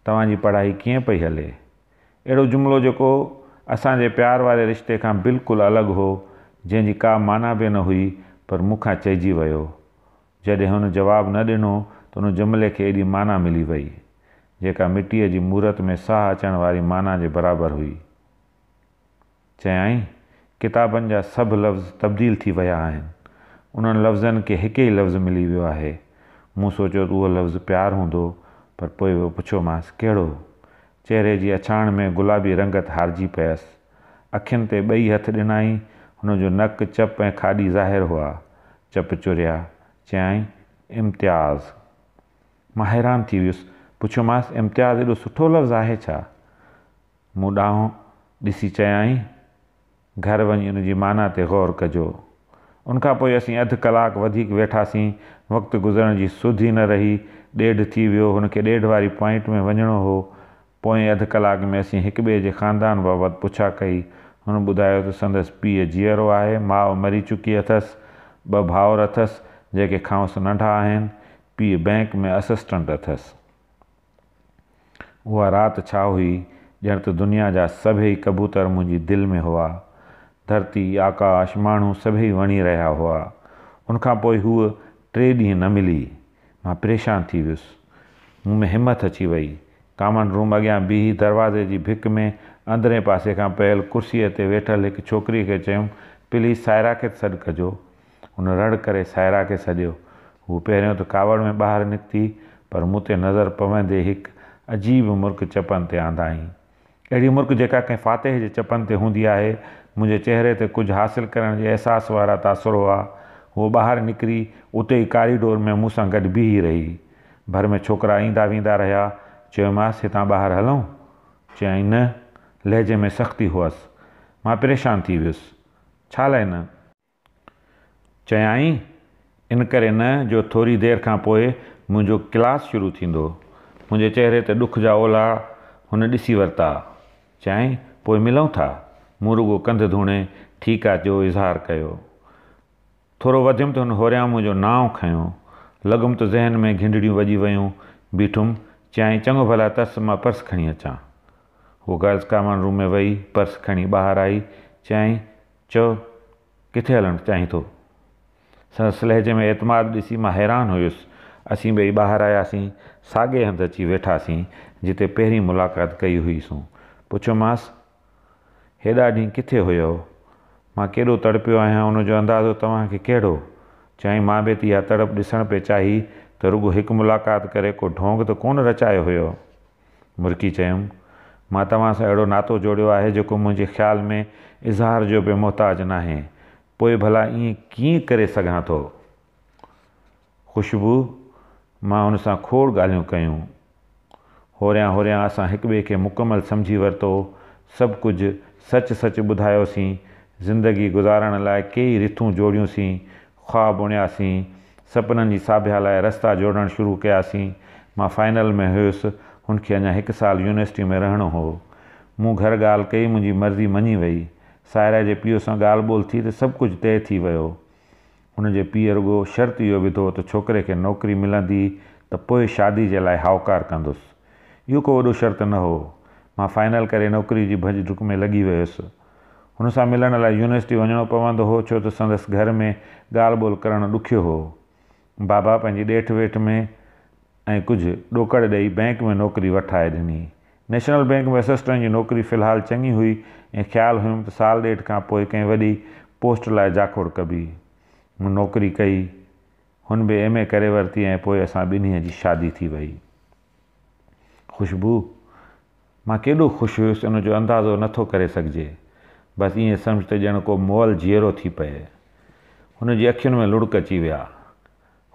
तव्हांजी पढ़ाई कीअं पई हले अहिड़ो जुमिलो जेको असांजे प्यार वारे रिश्ते खां बिल्कुलु अलॻि हो जंहिंजी का माना बि न हुई पर मूंखां चइजी वियो जॾहिं हुन जवाबु न ॾिनो त हुन जुमिले खे एॾी माना मिली वई जेका मिटीअ जी मूरत में साह अचण वारी माना जे बराबरि हुई चयई किताबनि जा सभु लफ़्ज़ तब्दील थी विया आहिनि उन्हनि लफ़्ज़नि खे हिकु ई लफ़्ज़ मिली वियो आहे मूं सोचियो त उहो लफ़्ज़ प्यारु हूंदो पर पोइ पुछियोमांसि कहिड़ो चहिरे जी अछाण में गुलाबी रंगत हारिजी पियसि अखियुनि ते ॿई हथु ॾिनाई हुन जो नकु चप ऐं खाॾी ज़ाहिर हुआ चप चुरिया चयाईं इम्तियाज़ मां हैरान थी वियुसि पुछियोमांसि इम्तियाज़ एॾो सुठो लफ़्ज़ु आहे छा मूं ॾांहुं ॾिसी चयाईं घर वञी उन जी माना ते ग़ौर कजो उनखां पोइ असीं अधु कलाकु वधीक वेठासीं वक़्तु गुज़रण जी सुध ई न रही ॾेढ थी वियो हुनखे ॾेढ वारी पॉइंट में वञिणो हो पोएं अधु कलाक में असीं हिकु ॿिए जे ख़ानदान बाबति पुछा कई हुन ॿुधायो त संदसि पीउ जीअरो आहे माउ मरी चुकी अथसि ॿ भाउर अथसि जेके खाओसि नंढा आहिनि पीउ बैंक में असिस्टेंट अथसि उहा राति छा हुई ॼण त दुनिया जा सभई कबूतर मुंहिंजी दिलि में हुआ धरती आकाश माण्हू सभई वणी रहिया हुआ हुनखां पोइ हूअ टे ॾींहं न मिली मां परेशान थी वियुसि मूं में हिमत अची वई कामन रूम अॻियां बीह दरवाज़े जी भिक में अंदरें पासे खां पयल कुर्सीअ ते वेठल हिकु छोकिरीअ खे चयुमि प्लीज़ साहिरा खे सॾु कजो हुन रड़ करे साहेड़ा खे सॾियो हू पहिरियों त कावड़ में ॿाहिरि निकिती पर मूं ते नज़र पवंदे हिकु अजीब मुर्ख चपनि ते आंदा आहीं अहिड़ी मुर्ख जेका कंहिं फ़ातेह जे चपनि ते हूंदी आहे मुंहिंजे चहिरे ते कुझु हासिलु करण जे अहसासु वारा तासिरो आहे उहो ॿाहिरि निकिरी उते ई कारिडोर में मूंसां गॾु बीह रही भर में छोकिरा ईंदा वेंदा रहिया चयोमांसि हितां ॿाहिरि हलूं चयईं न लहजे में सख़्ती हुअसि मां परेशान थी वियुसि छा लाइ न चयाई इन करे न जो थोरी देरि खां पोइ मुंहिंजो क्लास शुरू थींदो मुंहिंजे चहिरे ते ॾुख जा ओला हुन ॾिसी वरिता चांई पोइ मिलूं था मूं मुरूगो कंधु धोणे ठीकु आहे जो इज़हार कयो थोरो वधियुमि त हुन होरिया मुंहिंजो नाव खयो लॻुमि त ज़हन में घिंडड़ियूं वॼी वियूं बीठुमि चांई चङो भला तसि मां पर्स खणी अचां हू गर्ल्स कामन रूम में वई पर्स खणी ॿाहिरि आई चयईं चओ किथे हलणु चाहीं थो सलेजे में एतमाद ॾिसी मां हैरान हुयुसि असीं ॿई ॿाहिरि आयासीं साॻे हंधि अची वेठासीं जिते पहिरीं मुलाक़ात कई हुई पुछियोमांसि हेॾा ॾींहुं किथे हुयो मां केॾो तड़पियो आहियां हुनजो अंदाज़ो तव्हांखे कहिड़ो चई मां बि त इहा तड़प ॾिसण पिए चाही त रुॻो हिकु मुलाक़ात करे को ढोंग त कोन रचायो हुयो मुर्की चयुमि मां तव्हां सां अहिड़ो नातो जोड़ियो आहे जेको मुंहिंजे ख़्याल में इज़हार जो बि मुहताज न आहे पोइ भला ईअं कीअं करे सघां थो ख़ुशबू मां हुन सां खोड़ ॻाल्हियूं कयूं होरियां होरियां असां हिक ॿिए खे मुकमल सम्झी वरितो सभु कुझु सच सच ॿुधायोसीं ज़िंदगी गुज़ारण लाइ कई रिथूं जोड़ियूंसीं ख़्वाब उणियासीं सपननि जी साभिया लाइ रस्ता जोड़णु शुरू कयासीं मां फाइनल में हुयुसि हुनखे अञा हिकु साल यूनिवर्सिटी में रहणो हो मूं घर ॻाल्हि कई मुंहिंजी मर्ज़ी मञी वई साहिरा जे पीउ सां ॻाल्हि ॿोल थी त सभु कुझु तइ थी वियो हुनजे पीउ रुॻो शर्त इहो विधो त छोकिरे खे नौकिरी मिलंदी त पोइ शादी जे लाइ हाउकारु कंदुसि इहो को वॾो शर्त न हो मां फाइनल करे नौकिरी जी भॼ डुक में लॻी वियुसि हुन सां मिलण लाइ यूनिवर्सिटी वञिणो पवंदो हो छो त संदसि घर में ॻाल्हि ॿोल करणु ॾुखियो हो बाबा पंहिंजी ॾेठ वेठ में ऐं कुझु ॾोकड़ ॾेई बैंक में नौकिरी वठाए ॾिनी नेशनल बैंक में असिस्टेंट जी नौकिरी फ़िलहालु चङी हुई ऐं ख़्यालु हुयुमि त साल ॾेढ खां पोइ कंहिं वॾी पोस्ट लाइ जाखोड़ कबी मूं नौकिरी कई हुन बि एम ए करे वरिती ऐं पोइ असां ॿिन्हीअ जी शादी थी वई ख़ुशबू मां केॾो ख़ुशि हुयुसि उनजो अंदाज़ो नथो करे सघिजे बसि ईअं सम्झ त ॼण को मोल जीअरो थी पए हुन जी अख़ियुनि में लुड़क अची विया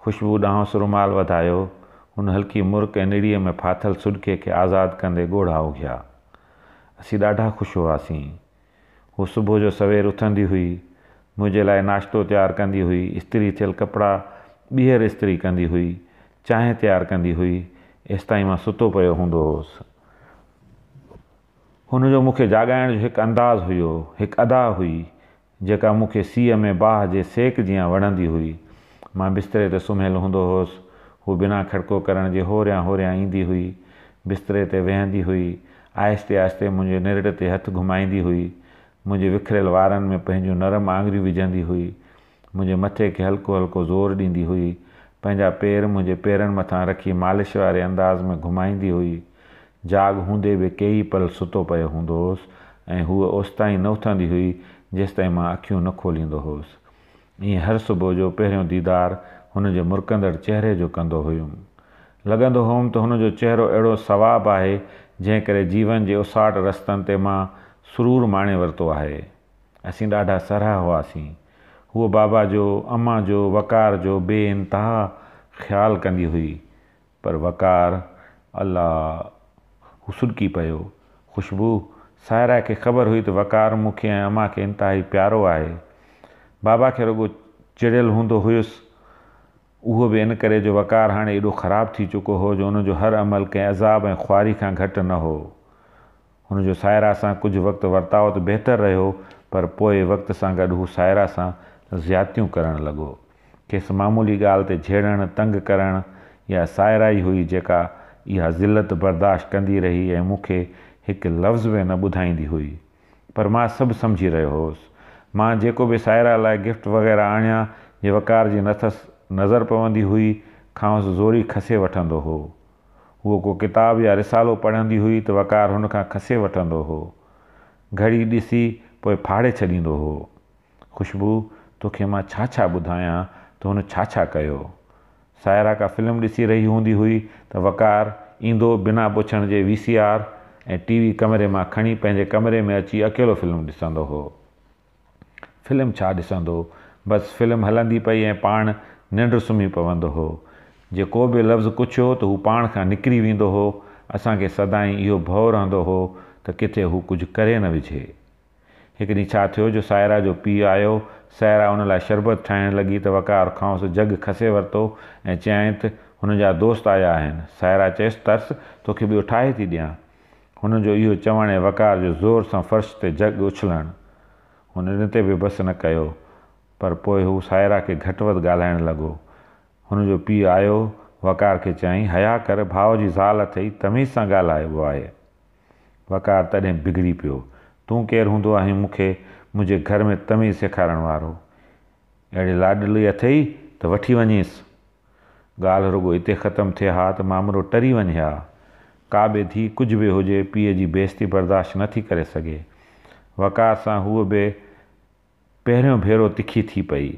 ख़ुशबू ॾांहुं सुरमाल वधायो हुन हल्की मुर्क ऐं निड़ीअ में फाथल सुड़के खे आज़ादु कंदे ॻोढ़ा उघिया असीं ॾाढा ख़ुशि हुआसीं हू सुबुह जो सवेर उथंदी हुई मुंहिंजे लाइ नाश्तो तयारु कंदी हुई इस्त्री थियल कपिड़ा ॿीहर इस्त्री कंदी हुई चांहि तयारु कंदी हुई एसिताईं मां सुतो पियो हूंदो हुउसि हुनजो मूंखे जाॻाइण जो हिकु अंदाज़ु हुयो हिकु अदा हुई जेका मूंखे सीअ में बाह जे सेक जीअं वणंदी हुई मां बिस्तरे ते सुम्हियलु हूंदो हुउसि हू बिना खड़को करण जे होरियां होरियां ईंदी हुई बिस्तरे ते वेहंदी हुई आहिस्ते आहिस्ते मुंहिंजे निरड़ ते हथु घुमाईंदी हुई मुंहिंजे विखरियल वारनि में पंहिंजूं नरम आङुरियूं विझंदी हुई मुंहिंजे मथे खे हल्को हल्को ज़ोर ॾींदी हुई पंहिंजा पेर मुंहिंजे पेरनि मथां रखी मालिश वारे अंदाज़ में घुमाईंदी हुई जाग हूंदे बि कई पल सुतो पियो हूंदो हुसिसि ऐं हूअ ओसिताईं न उथंदी हुई जेसिताईं मां अखियूं न खोलींदो होसि ईअं हर सुबुह जो पहिरियों दीदारु हुन जे मुरकंदड़ चहिरे जो कंदो हुयुमि लॻंदो हुउमि त हुन जो चहिरो अहिड़ो सवाबु आहे जंहिं करे जीवन जे उसाट रस्तनि ते मां सुरूर माणे वरितो आहे असीं ॾाढा सराह हुआसीं हूअ बाबा जो अम्मां जो वकार जो बे इंतिहा ख़्यालु कंदी हुई पर वकार अलाह हू सुकी पियो ख़ुशबू साहिरा खे ख़बर हुई त वकार मूंखे ऐं अमा खे इंतिहा ई प्यारो आहे बाबा खे रुॻो चिड़ियलु हूंदो हुयुसि उहो बि इन करे जो वकार हाणे एॾो ख़राबु थी चुको हो जो हुनजो हर अमल कंहिं अज़ाब ऐं ख़्वारी खां घटि न हो हुनजो साहिरा सां कुझु वक़्तु वर्ताव त बहितरु रहियो पर पोइ वक़्त सां गॾु हू साहिरा सां ज़्यातियूं करणु लॻो खेसि मामूली ॻाल्हि ते झेड़णु तंग करणु इहा साहिरा ई हुई जेका इहा ज़िलत बर्दाश्त कंदी रही ऐं मूंखे हिकु लफ़्ज़ में न ॿुधाईंदी हुई पर मां सभु सम्झी रहियो हुउसि मां जेको बि साहिरा लाइ गिफ़्ट वग़ैरह आणियां जीअं वकार जी नथसि नज़र पवंदी हुई खांसि ज़ोरी खसे वठंदो हो उहो को किताब या रिसालो पढ़ंदी हुई त वकार हुन खां खसे वठंदो हो घड़ी ॾिसी पोइ फाड़े छॾींदो हो ख़ुशबू तोखे मां छा छा ॿुधायां त हुन छा छा कयो साहिरा का फिल्म ॾिसी रही हूंदी हुई त वकार ईंदो बिना पुछण जे वी सी आर ऐं टी वी कमरे मां खणी पंहिंजे कमरे में अची अकेलो फिल्म ॾिसंदो हो फिल्म छा ॾिसंदो बसि फिल्म हलंदी पई ऐं पाण निंड सुम्ही पवंदो हुओ जेको बि लफ़्ज़ु पुछियो त हू पाण खां निकिरी वेंदो हो असांखे सदाईं इहो भउ रहंदो हुओ त किथे हू कुझु करे न विझे हिकु ॾींहुं छा थियो जो साहिरा जो पीउ आयो साहिरा हुन लाइ शरबत ठाहिणु लॻी त वकार खांसि जग खसे वरितो ऐं चयाईं त हुन जा दोस्त आया आहिनि साहिरा चयसि तर्स तोखे ॿियो ठाहे थी ॾियां हुन जो इहो चवणु ऐं वकार जो ज़ोर सां फ़र्श ते जग उछलणु हुन हिन ते बि वस न कयो पर पोइ हू साहेड़ा खे घटि वधि ॻाल्हाइण लॻो हुनजो पीउ आयो वकार खे चयईं हया कर भाउ जी ज़ाल अथई तमीज़ सां ॻाल्हाइबो आहे वकार तॾहिं बिगड़ी पियो तूं केरु हूंदो आहीं मूंखे मुंहिंजे घर में तमीज़ सेखारण वारो अहिड़ी लाॾली अथई त वठी वञेसि ॻाल्हि रुॻो हिते ख़तमु थिए हा त मामिलो टरी वञे हा का बि थी कुझु बि हुजे पीउ जी बेस्ती बर्दाश्त नथी करे सघे वक़ार सां हूअ बि पहिरियों भेरो तिखी थी पई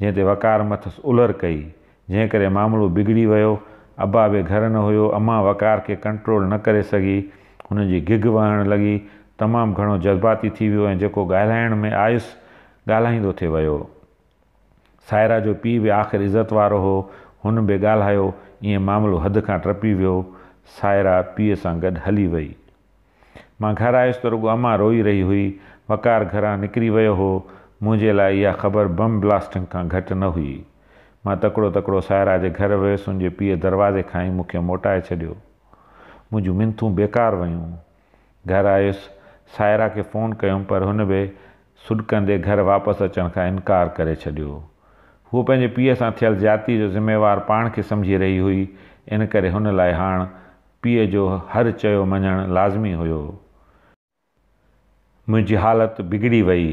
जंहिं ते वकार मथसि उलर कई जंहिं करे मामिलो बिगड़ी वियो अबा बि घर न हुयो अमा वकार खे कंट्रोल न करे सघी हुननि जी घिघ वहणु लॻी तमामु घणो जज़्बाती थी वियो ऐं जेको ॻाल्हाइण में आयुसि ॻाल्हाईंदो थिए वियो साहेड़ा जो पीउ बि आख़िर इज़त वारो हो हुन बि ॻाल्हायो ईअं मामिलो हद खां टपी वियो साहेड़ा पीउ सां गॾु हली वई मां घरु आयुसि त रुॻो अमा रोई रही हुई वकार घरां निकिरी वियो हो मुंहिंजे लाइ इहा ख़बर बम ब्लास्टिंग खां घटि न हुई मां तकिड़ो तकिड़ो साहेड़ा जे घर वियुसि हुनजे पीउ दरवाज़े खां ई मूंखे मोटाए छॾियो मुंहिंजूं मिंथू बेकार वयूं घर आयुसि साहेड़ा खे फ़ोन कयो पर हुन बि सुॾकंदे घर वापसि अचण खां इनकार करे छॾियो उहो पंहिंजे पीउ सां थियल जाती जो ज़िमेवारु पाण खे सम्झी रही हुई इन करे हुन लाइ हाण पीउ जो हर चयो मञणु लाज़मी हुयो मुंहिंजी हालति बिगड़ी वई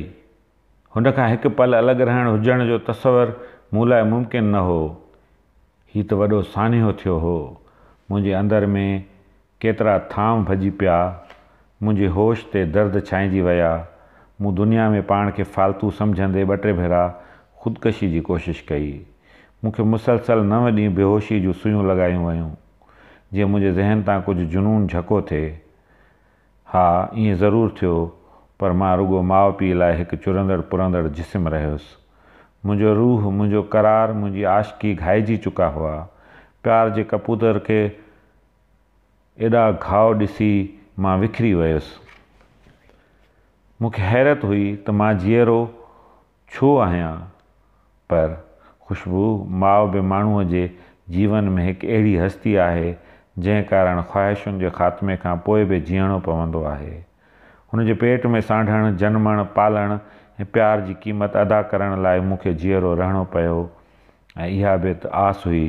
हुन खां हिकु पल अलॻि रहणु हुजण जो तस्वर मूं लाइ मुमकिन न हो हीउ त वॾो सानियो थियो हो मुंहिंजे अंदर में केतिरा थाम भॼी पिया मुंहिंजे होश ते दर्द छांइजी विया मूं दुनिया में पाण खे फालतू सम्झंदे ॿ टे भेरा ख़ुदिकशी जी कोशिशि कई मूंखे मुसलसल नव ॾींहं बेहोशी जूं सुयूं लॻायूं वयूं जीअं मुंहिंजे ज़हन तां कुझु जुनून झको थिए हा ईअं ज़रूरु थियो पर मां रुगो माउ पीउ लाइ हिकु चुरंदड़ पुरंदड़ जिस्म रहियुसि मुंहिंजो रूह मुंहिंजो करार मुंहिंजी आशिकी घाइजी चुका हुआ प्यार जे कबूतर खे एॾा घाव ॾिसी मां विखरी वियुसि मूंखे हैरत हुई त मां जीअरो छो आहियां पर ख़ुशबू माउ बि माण्हूअ जे जीवन में हिकु अहिड़ी हस्ती आहे जंहिं कारण ख़्वाहिशुनि जे ख़ात्मे खां पोइ बि जीअणो पवंदो आहे हुनजे पेट में साढणु जनमण पालण ऐं प्यार जी क़ीमत अदा करण लाइ मूंखे जीअरो रहणो पियो ऐं इहा बि त आस हुई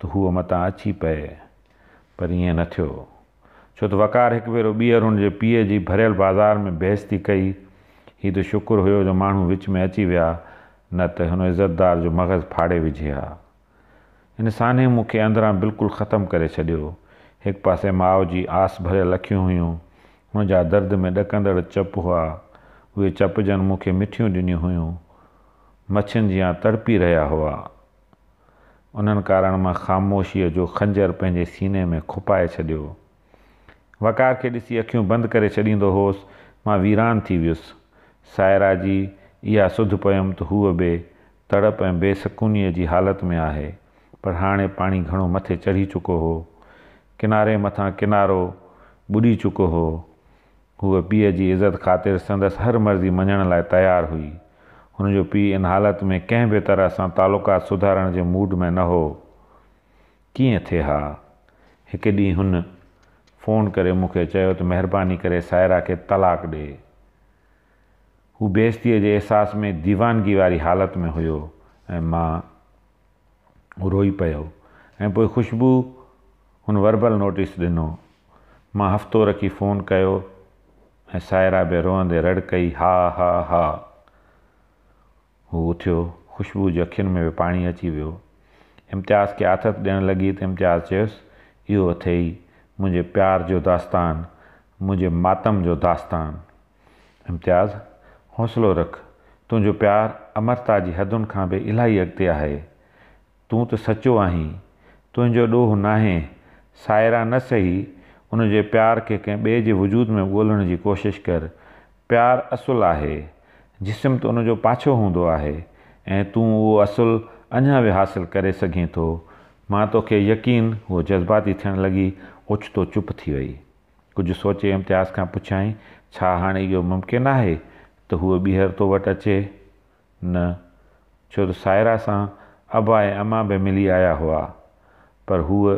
त हूअ मथां अची पए पर ईअं न थियो छो त वकार हिकु भेरो ॿीहर हुनजे पीउ जी भरियल बाज़ार में बहस थी कई हीउ त शुकुरु हुयो जो माण्हू विच में अची विया न त हुन इज़तदार जो मग़ज़ु फाड़े विझे हा हिन साने मूंखे अंदरां बिल्कुलु ख़तमु करे छॾियो हिकु पासे माउ जी आस भरियल अखियूं हुयूं मुंहिंजा दर्द में ॾकंदड़ चप हुआ उहे चपजनि मूंखे मिठियूं ॾिनियूं हुयूं मच्छियुनि जीअं तड़पी रहिया हुआ उन्हनि कारण मां ख़ामोशीअ जो खंजर पंहिंजे सीने में खुपाए छॾियो वकार खे ॾिसी अख़ियूं बंदि करे छॾींदो होसि मां वीरान थी वियुसि साहिड़ा जी इहा सुध पयुमि त हूअ बि तड़प ऐं बेसकूनीअ जी हालति में आहे पर हाणे पाणी घणो मथे चढ़ी चुको हो किनारे मथां किनारो ॿुॾी चुको हो हूअ पीउ जी इज़त ख़ातिर संदसि हर मर्ज़ी मञण लाइ तयारु हुई हुनजो पीउ इन हालति में कंहिं बि तरह सां तालुकात सुधारण जे मूड में न हो कीअं थिए हा हिकु ॾींहुं हुन फ़ोन करे मूंखे चयो त महिरबानी करे साहेड़ा खे तलाक ॾिए हू बेस्तीअ जे अहसास में दीवानगी वारी हालति में हुयो ऐं मां रोई पियो ऐं पोइ ख़ुशबू हुन वर्बल नोटिस ॾिनो मां हफ़्तो रखी फ़ोन कयो ऐं साहेड़ा बि रोअंदे रड़ कई हा हा हा हू उथियो ख़ुशबू जी अख़ियुनि में बि पाणी अची वियो इम्तियाज़ खे आथत ॾियणु लॻी त इम्तियाज़ चयुसि इहो अथई मुंहिंजे प्यार जो दास्तान मुंहिंजे मातम जो दास्तान इम्तियाज़ हौसलो रख तुंहिंजो प्यारु अमरता जी हदुनि खां बि इलाही अॻिते आहे तूं त सचो आहीं तुंहिंजो ॾोहु नाहे साहेड़ा न सही उन जे प्यार खे कंहिं ॿिए जे वजूद में ॻोल्हण जी कोशिशि कर प्यारु असुलु आहे जिस्म त उनजो पाछो हूंदो आहे ऐं तूं उहो असुलु अञा बि हासिलु करे सघीं थो मां तोखे यकीन उहो जज़्बाती थियण लॻी ओचितो चुप थी वई कुझु सोचे इम्तिहास खां पुछाईं छा हाणे इहो मुमकिन आहे त हूअ ॿीहर तो वटि अचे न छो त साहिरा सां अबा ऐं अमा बि मिली आया हुआ पर हूअ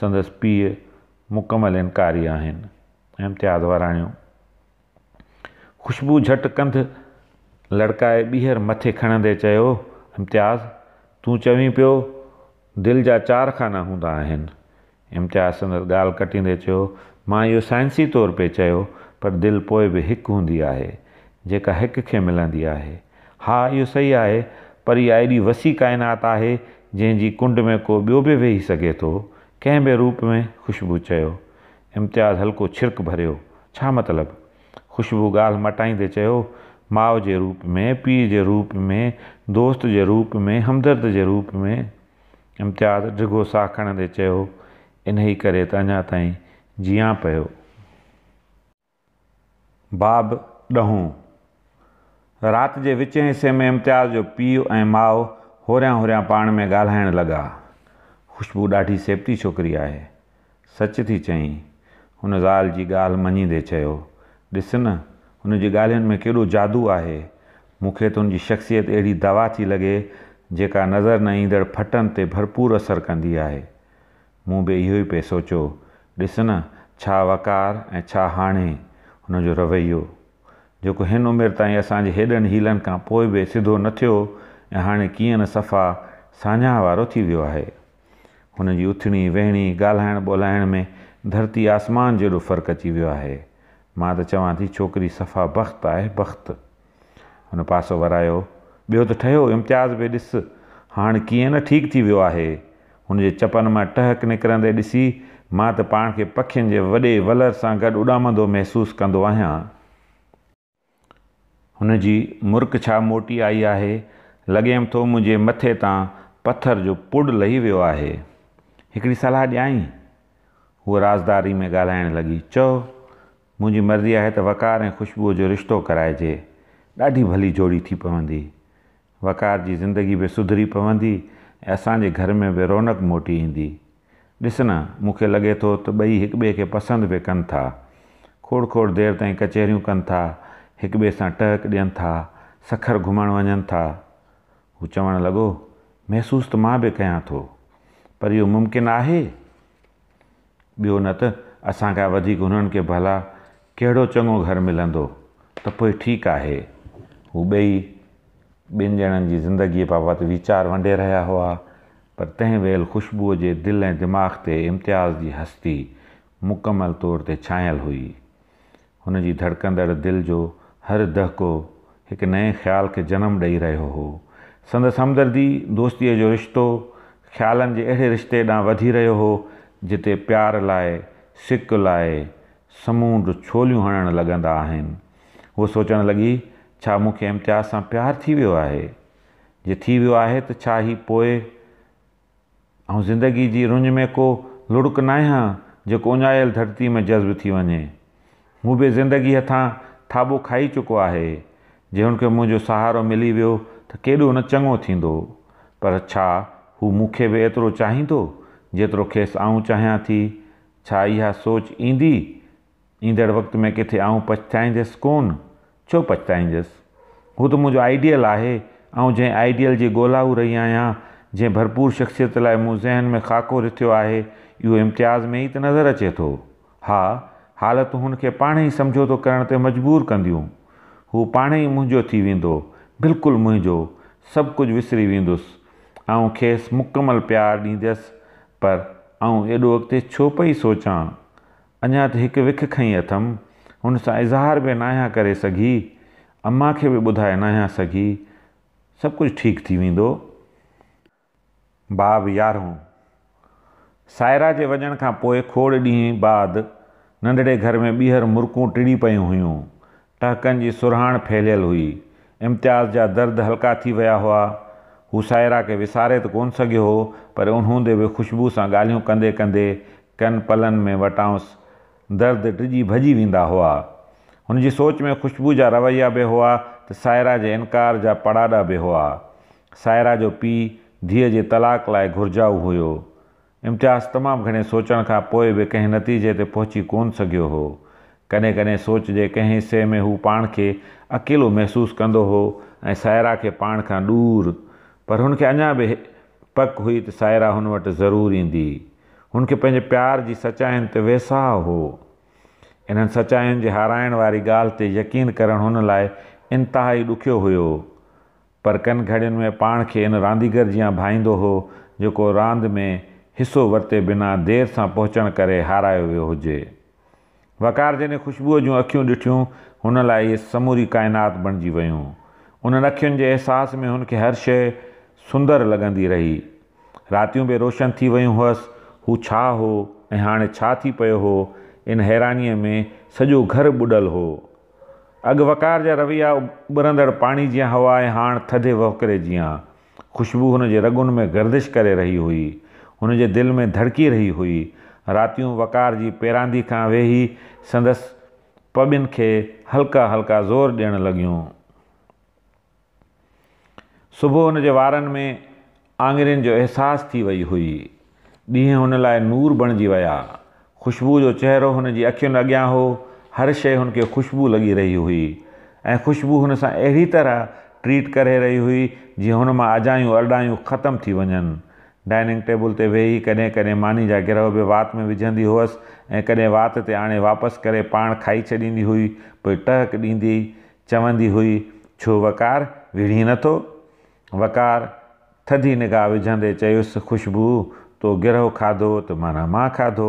संदसि पीउ मुकमल इनकारी आहिनि इम्तियाज़ वारियूं ख़ुशबू झटि कंध लड़काए ॿीहर मथे खणंदे चयो इम्तियाज़ तूं चवीं पियो दिलि जा चार खाना हूंदा आहिनि इम्तियाज़ संदसि ॻाल्हि कटींदे चयो मां इहो साइंसी तौर ते चयो पर दिलि पोइ बि हिकु हूंदी आहे जेका हिक खे मिलंदी आहे हा इहो सही आहे पर इहा एॾी वसी काइनात आहे जंहिंजी कुंड में को ॿियो बि वेही सघे थो कंहिं बि रूप में ख़ुशबू चयो इम्तियाज़ हल्को छिरक भरियो छा मतिलबु ख़ुशबू ॻाल्हि मटाईंदे चयो माउ जे रूप में पीउ जे रूप में दोस्त जे रूप में हमदर्द जे रूप में इम्तियाज़ ढिघो साह खणंदे चयो इन ई करे त अञा ताईं जीअं पियो बाब ॾहों राति जे विच हिसे में इम्तियाज़ जो पीउ ऐं माउ होरियां होरियां पाण में ॻाल्हाइणु लॻा ख़ुशबू ॾाढी सेफ्टी छोकिरी आहे सच थी चई हुन ज़ाल जी ॻाल्हि मञींदे चयो ॾिस न हुन जी ॻाल्हियुनि में केॾो जादू आहे मूंखे त हुनजी शख़्सियत अहिड़ी दवा थी लॻे जेका नज़र न ईंदड़ फटनि ते भरपूर असरु कंदी आहे मूं बि इहो ई पिए सोचियो ॾिस न छा वकार ऐं छा हाणे हुनजो रवैयो जेको हिन उमिरि ताईं असांजे हेॾनि हीलनि खां पोइ बि सिधो न थियो ऐं हाणे कीअं न सफ़ा वारो थी वियो आहे हुन जी उथणी वेहणी ॻाल्हाइण ॿोलाइण में धरती आसमान जहिड़ो फ़र्क़ु अची वियो आहे मां त चवां थी छोकिरी सफ़ा भख्तु आहे भख़्तु हुन पासो वरायो ॿियो त ठहियो इम्तियाज़ पई ॾिस हाणे कीअं न ठीकु थी वियो आहे हुनजे चपनि मां टहक निकिरंदे ॾिसी मां त पाण खे पखियुनि जे वॾे वलर सां गॾु उॾामंदो महसूसु कंदो आहियां हुन जी मुर्क छा मोटी आई आहे लॻेमि थो मुंहिंजे मथे तां पथर जो पुॾु लही वियो आहे हिकिड़ी सलाह ॾियई हूअ राज़दारी में ॻाल्हाइण लॻी चओ मुंहिंजी मर्ज़ी आहे त वकार ऐं ख़ुशबूअ जो रिश्तो कराइजे ॾाढी भली जोड़ी थी पवंदी वकार जी ज़िंदगी बि सुधरी पवंदी ऐं असांजे घर में बि रौनक मोटी ईंदी ॾिस न मूंखे लॻे थो त ॿई हिक ॿिए खे पसंदि बि कनि था खोड़ खोड़ देरि ताईं कचहरियूं कनि था हिक ॿिए सां टहक ॾियनि था सखर घुमणु वञनि था हू चवणु लॻो महसूसु त मां बि कयां थो पर इहो मुमकिन आहे ॿियो न त असांखां वधीक हुननि खे भला कहिड़ो चङो घर मिलंदो त पोइ ठीकु आहे हू ॿई ॿिनि ॼणनि जी ज़िंदगीअ बाबति वीचार वंडे रहिया हुआ पर तंहिं वेल ख़ुशबूअ जे दिलि ऐं दिमाग़ ते इम्तियाज़ जी हस्ती मुकमल तौर ते छायल हुई हुन जी धड़कंदड़ दिलि जो हर दहको हिकु नए ख़्याल खे जनमु ॾेई रहियो हो संदसि हमदर्दी दोस्तीअ जो रिश्तो ख़्यालनि जे अहिड़े रिश्ते ॾांहुं वधी रहियो हो जिते प्यार लाइ सिक लाइ समूंड छोलियूं हणणु लॻंदा आहिनि उहो सोचणु लॻी छा मूंखे इम्तिहास सां प्यारु थी वियो आहे जे थी वियो आहे त छा ही पोइ ऐं ज़िंदगी जी रुंज में को लुड़क न आहियां जेको उञायल धरती में जज़्ब थी वञे हू बि ज़िंदगी हथां थाॿो खाई चुको आहे जे हुनखे मुंहिंजो सहारो मिली वियो त केॾो न चङो थींदो पर छा हू मूंखे बि एतिरो चाहींदो जेतिरो खेसि आऊं चाहियां थी छा इहा सोच ईंदी ईंदड़ वक़्त में किथे आऊं पछताईंदसि कोन छो पचताईंदसि हू त मुंहिंजो आइडियल आहे ऐं जंहिं आइडियल जी ॻोल्हाऊं रही आहियां जंहिं भरपूर शख़्सियत लाइ मूं ज़हन में खाको रिथियो आहे इहो इम्तियाज़ में ई त नज़र अचे थो हा हुन खे पाण ई समझोतो करण ते मजबूर कंदियूं हू पाण ई मुंहिंजो थी वेंदो बिल्कुलु मुंहिंजो सभु कुझु विसरी वेंदुसि ऐं खेसि मुकमल प्यारु ॾींदसि पर ऐं एॾो अॻिते छो पई सोचां अञा त हिकु विख खई अथमि हुन सां इज़हार बि न आहियां करे सघी अम्मां खे बि ॿुधाए न आहियां सघी सभु कुझु ठीकु थी वेंदो बाब यारहों साहिड़ा जे वञण खां पोइ खोड़ ॾींहं बाद नंढिड़े घर में ॿीहर मुर्कूं टिड़ी पयूं हुयूं टहकनि जी सुरहाण फैलियल हुई इम्तियाज़ जा दर्द हल्का थी विया हुआ हू साहिरा खे विसारे त कोन सघियो हो पर उन हूंदे बि ख़ुशबू सां ॻाल्हियूं कंदे कंदे कनि पलनि में वटांसि दर्द टिजी भॼी वेंदा हुआ हुन जी सोच में ख़ुशबू जा रवैया बि हुआ त साहिरा जे इनकार जा पड़ाॾा बि हुआ साहिरा जो पीउ धीअ जे तलाक लाइ घुर्जाऊ हुयो इम्तिहासु तमामु घणे सोचण खां पोइ बि कंहिं नतीजे ते पहुची कोन सघियो हो कॾहिं कॾहिं सोच जे कंहिं हिसे में हू पाण खे अकेलो महसूसु कंदो हो ऐं साहिरा खे पाण खां दूरि पर हुनखे अञा बि पक हुई त साड़ा हुन वटि ज़रूरु ईंदी हुनखे पंहिंजे प्यार जी सचाइनि ते वेसाह हो इन्हनि सचायुनि जे हाराइण वारी ॻाल्हि ते यकीन करणु हुन लाइ इंतिहाई ॾुखियो हुयो पर कन घड़ियुनि में पाण खे इन रांदीगर जीअं भाईंदो हो जेको रांदि में हिसो वरिते बिना देरि सां पहुचण करे हारायो वियो हुजे वकार जॾहिं ख़ुशबूअ जूं अखियूं ॾिठियूं हुन लाइ इहे समूरी काइनात बणिजी वियूं उन्हनि अखियुनि जे अहसास में हुनखे हर शइ सुंदर लॻंदी रही रातियूं बि रोशन थी वियूं हुअसि हू छा हो ऐं हाणे छा थी पियो हो इन हैरानीअ में सॼो घरु ॿुॾल हो अॻु वकार जा रविया उभरंदड़ पाणी जीअं हवा ऐं हाणे थधे वहकरे जीअं ख़ुशबू हुन जे रगुनि में गर्दिश करे रही हुई हुन जे दिलि में धड़की रही हुई रातियूं वकार जी पेरांदी खां वेही संदसि पबियुनि खे हल्का हल्का ज़ोर ॾियणु लॻियूं सुबुह हुन जे वारनि में आङिरियुनि जो अहसासु थी वई हुई ॾींहं हुन लाइ नूर बणिजी विया ख़ुशबू जो चहिरो हुन जी अख़ियुनि अॻियां हो हर शइ हुनखे ख़ुशबू लॻी रही हुई ऐं ख़ुशबू हुन सां अहिड़ी तरह ट्रीट करे रही हुई जीअं हुन मां अजायूं अडायूं ख़तमु थी वञनि डाइनिंग टेबल ते वेही कॾहिं कॾहिं मानी जा गिरह बि वात में विझंदी हुअसि ऐं कॾहिं वात ते आणे वापसि करे पाण खाई छॾींदी हुई पोइ टहक ॾींदी चवंदी हुई छो वकार विढ़ी नथो वकार थधी निगाह विझंदे चयुसि ख़ुशबू तो गिरहो खाधो त माना मां खाधो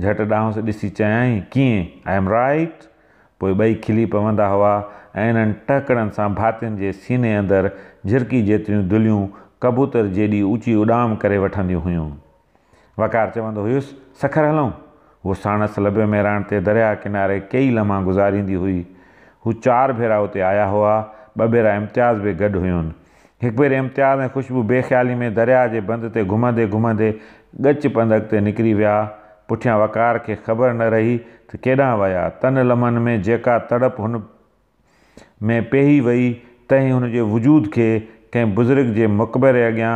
झटि ॾांहुंस ॾिसी चयांई कीअं आई एम राइट पोइ ॿई खिली पवंदा हुआ ऐं इन्हनि टहकड़नि सां भातियुनि जे सीने अंदरि झिरकी जेतिरियूं दुलियूं कबूतर जेॾी ऊची उॾाम करे वठंदियूं हुयूं वकार चवंदो हुयुसि सखर हलूं उहो साणस लभ मेराण ते दरिया किनारे कई लमा गुज़ारींदी हुई हू चारि भेरा उते आया हुआ ॿ भेरा इम्तियाज़ बि गॾु हुयुनि हिकु भेर इम्तियाद ऐं ख़ुशबू बेख्याली में दरिया जे बंदि ते घुमंदे घुमंदे ॻच पंध अॻिते निकिरी विया पुठियां वकार खे ख़बर न रही त केॾां विया तन लम्हन में जेका तड़प हुन में पेही वई तंहिं हुनजे वजूद खे कंहिं बुज़ुर्ग जे मुक़बरे अॻियां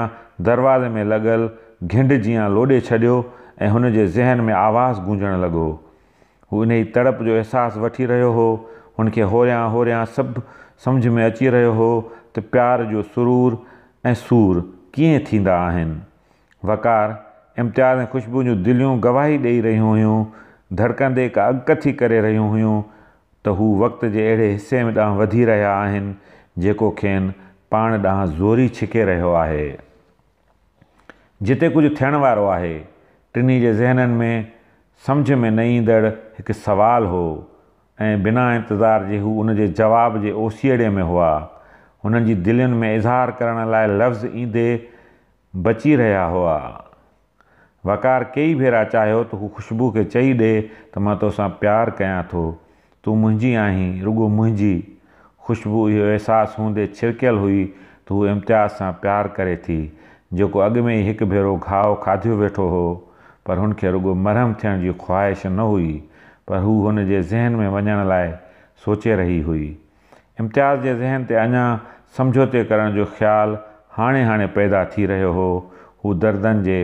दरवाज़े में लॻल घिंड जीअं लोॾे छॾियो ऐं हुनजे ज़हन में आवाज़ु गूंजणु लॻो हू इन ई तड़प जो अहसासु वठी रहियो हो हुनखे होरियां होरियां सभु समुझ में अची रहियो हो त प्यार जो सुरूर ऐं सूर कीअं थींदा आहिनि वकार इम्तिहान ऐं ख़ुशबू जूं दिलियूं गवाही ॾेई रहियूं हुयूं धड़कंदे का थी करे रहियूं हुयूं त हू वक़्त जे अहिड़े हिसे में ॾांहुं वधी रहिया आहिनि जेको खेनि पाण ॾांहुं ज़ोरी छिके रहियो आहे जिते कुझु थियण वारो आहे टिनी जे ज़हननि में सम्झ में न ईंदड़ हिकु सुवालु हो ऐं बिना इंतज़ार जे हू उन जे जवाब जे ओसियड़े में हुआ हुननि जी दिलियुनि में इज़हार करण लाइ लफ़्ज़ ईंदे बची रहिया हुआ वकार कई भेरा चाहियो त हू ख़ुशबू खे चई ॾे त मां तोसां प्यारु कयां थो तूं मुंहिंजी आहीं रुॻो मुंहिंजी ख़ुशबू इहो अहसासु हूंदे छिरकियल हुई त हू इम्तियाज़ सां प्यारु करे थी जेको अॻु में ई हिकु भेरो घाव खाधियो वेठो हो पर हुनखे रुॻो मरहम थियण जी ख़्वाहिश न हुई पर हू हुन जे ज़हन में वञण लाइ सोचे रही हुई इम्तियाज़ जे ज़हन ते अञा समझौते करण जो ख़्यालु हाणे हाणे पैदा थी रहियो हो हू दर्दनि जे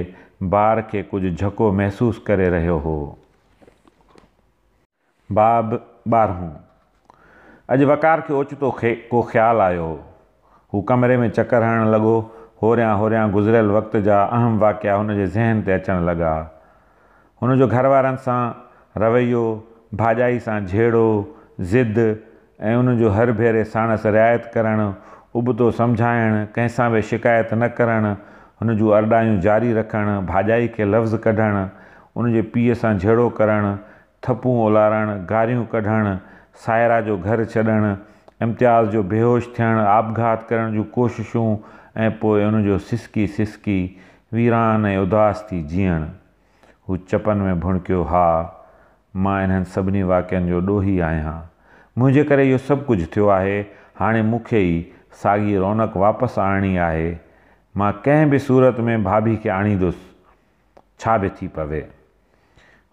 ॿार खे कुझु झको महसूसु करे रहियो हो बाब ॿारहों अॼु वकार खे ओचितो खे को ख़्यालु आयो हू कमरे में चकर हणणु लॻो होरियां होरियां गुज़िरियल वक़्त जा अहम वाकिया हुन जे ज़हन ते अचणु लॻा हुन जो घर वारनि सां रवैयो भाॼाई सां झेड़ो ज़िद ऐं जो हर भेरे साणसि रिआयत करणु उबितो सम्झाइणु कंहिं सां बि शिकायत न करणु हुन जूं अडायूं जारी रखणु भाॼाई खे लफ़्ज़ कढणु उन जे पीउ सां झेड़ो करणु थपूं ओलारणु गारियूं कढणु साहिरा जो घरु छॾणु इम्तिहज़ जो बेहोश थियणु आपघात करण जूं कोशिशूं ऐं पोइ उन जो सिसकी सिसकी वीरान ऐं उदास थी जीअणु हू चपनि में भुणकियो हा मां इन्हनि सभिनी वाक्यनि जो ॾोही आहियां मुंहिंजे करे इहो सभु कुझु थियो आहे हाणे मूंखे ई साॻी रौनक वापसि आणणी आहे मां कंहिं बि सूरत में भाभी खे आणींदुसि छा बि थी पवे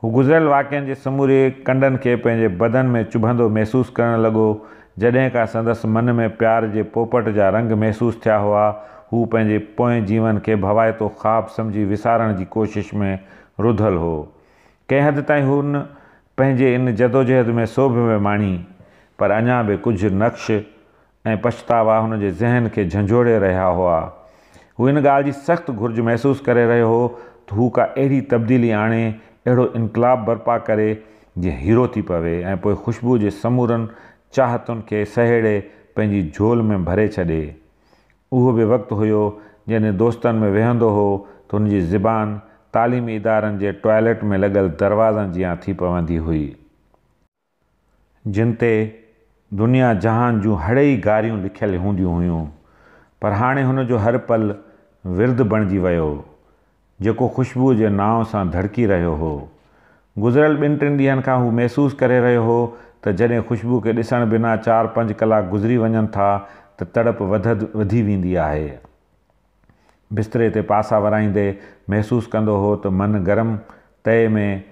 हू गुज़िरियल वाक्यनि जे समूरे कंडनि खे पंहिंजे बदन में चुभंदो महसूसु करणु लॻो जॾहिं खां संदसि मन में प्यार जे पोपट जा रंग महसूसु थिया हुआ हू पंहिंजे पोएं जीवन खे भवाइतो ख़्वाबु सम्झी विसारण जी कोशिशि में रुधल हो कंहिं हद ताईं हुन पंहिंजे इन जदोजहद में सोभ में माणी पर अञा बि कुझु नक़्श ऐं पछतावा हुन जे ज़हन खे झंझोड़े रहिया हुआ हू हिन ॻाल्हि जी सख़्तु घुर्ज महसूसु करे रहियो हो त हू का अहिड़ी तब्दीली आणे अहिड़ो इनकलाब बर्पा करे जीअं हीरो थी पवे ऐं पोइ ख़ुशबू जे समूरनि चाहतुनि खे सहेड़े पंहिंजी झोल में भरे छॾे उहो बि वक़्तु हुयो जॾहिं दोस्तनि में वेहंदो हो त हुन जी ज़बान तालीमी इदारनि जे टॉयलेट में लॻल दरवाज़नि जीअं थी पवंदी हुई जिन ते दुनिया जहान जूं हड़ई गारियूं लिखियलु हूंदियूं हुयूं पर हाणे हुनजो हर पल विर्द बणिजी वियो जेको ख़ुशबू जे नाव सां धड़की रहियो हो गुज़िरियल ॿिनि टिनि ॾींहनि खां हू महिसूसु करे रहियो हो त जॾहिं ख़ुशबू खे ॾिसणु बिना चारि पंज कलाक गुज़री वञनि था त तड़प वधद वधी वेंदी आहे बिस्तरे ते पासा वराईंदे महसूसु कंदो हो त मन गरम तए में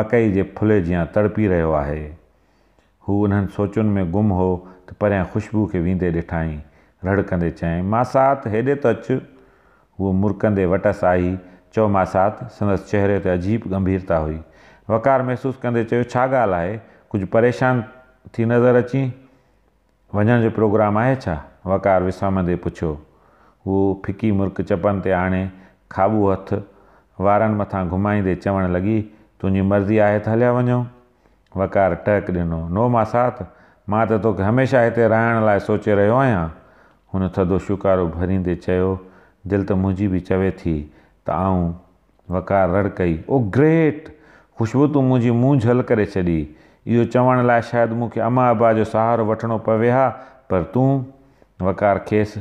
मकई जे फुले जीअं तड़पी रहियो आहे हू उन्हनि सोचुनि में गुम हो त परियां ख़ुशबू खे वेंदे ॾिठाईं रड़ कंदे चयाईं मासात हेॾे त अचु हूअ मुरकंदे कंदे आई साई चओ मासाथ संदसि चहिरे ते अजीब गंभीरता हुई वकार महसूसु कंदे चयो छा ॻाल्हि आहे कुझु परेशान थी नज़र अची वञण जो प्रोग्राम आहे छा वकार विसामंदे पुछियो हू फिकी मुर्क चपनि ते आणे खाॿू हथु वारनि मथां घुमाईंदे चवणु लॻी तुंहिंजी मर्ज़ी आहे त हलिया वञूं वकार टहक ॾिनो नो मासाथ मां त तोखे हमेशह हिते रहण लाइ सोचे रहियो आहियां हुन थधो शुकारु भरींदे चयो दिलि त मुंहिंजी बि चवे थी त आऊं वकार रड़ कई ओ ग्रेट ख़ुशबू तूं मुंहिंजी मुंहुं झल करे छॾी इहो चवण लाइ शायदि मूंखे अमा अबा जो सहारो वठिणो पवे हा पर तूं वकार खेसि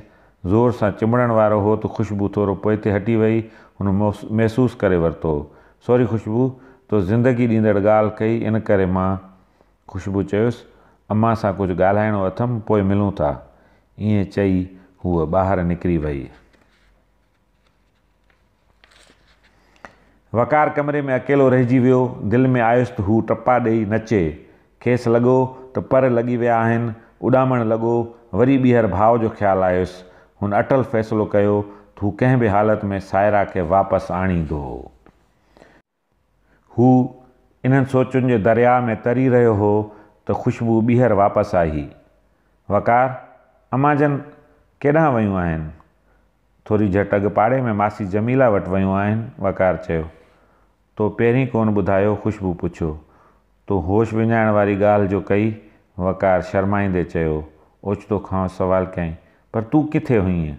ज़ोर सां चिमड़ण वारो हो त ख़ुशबू थोरो पोइ ते हटी वई हुन महसूसु करे वरितो सॉरी ख़ुशबू तो ज़िंदगी ॾींदड़ ॻाल्हि कई इन करे मां ख़ुशबू चयुसि अम्मा सां कुझु ॻाल्हाइणो अथमि पोइ मिलूं था ईअं चई हूअ ॿाहिरि निकिरी वई वकार कमरे में अकेलो रहिजी वियो दिलि में आयुसि त हू टपा ॾेई नचे खेसि लॻो त पर लॻी विया आहिनि उॾामण लॻो वरी ॿीहर भाउ जो ख़्यालु आयुसि हुन अटल फ़ैसिलो कयो त हू कंहिं बि हालति में साहिरा खे वापसि आणींदो हू इन्हनि सोचुनि जे दरिया में तरी रहियो हो त ख़ुशबू ॿीहर वापसि आई वकार अमाजन जन केॾां वयूं आहिनि थोरी झट अॻु पाड़े में मासी जमीला वटि वियूं आहिनि वकार चयो तो पहिरीं कोन ॿुधायो ख़ुशबू पुछो तो होश विञाइण वारी ॻाल्हि जो कई वकार शर्माईंदे चयो ओचितो खां सुवालु कयईं पर तूं किथे हुईअ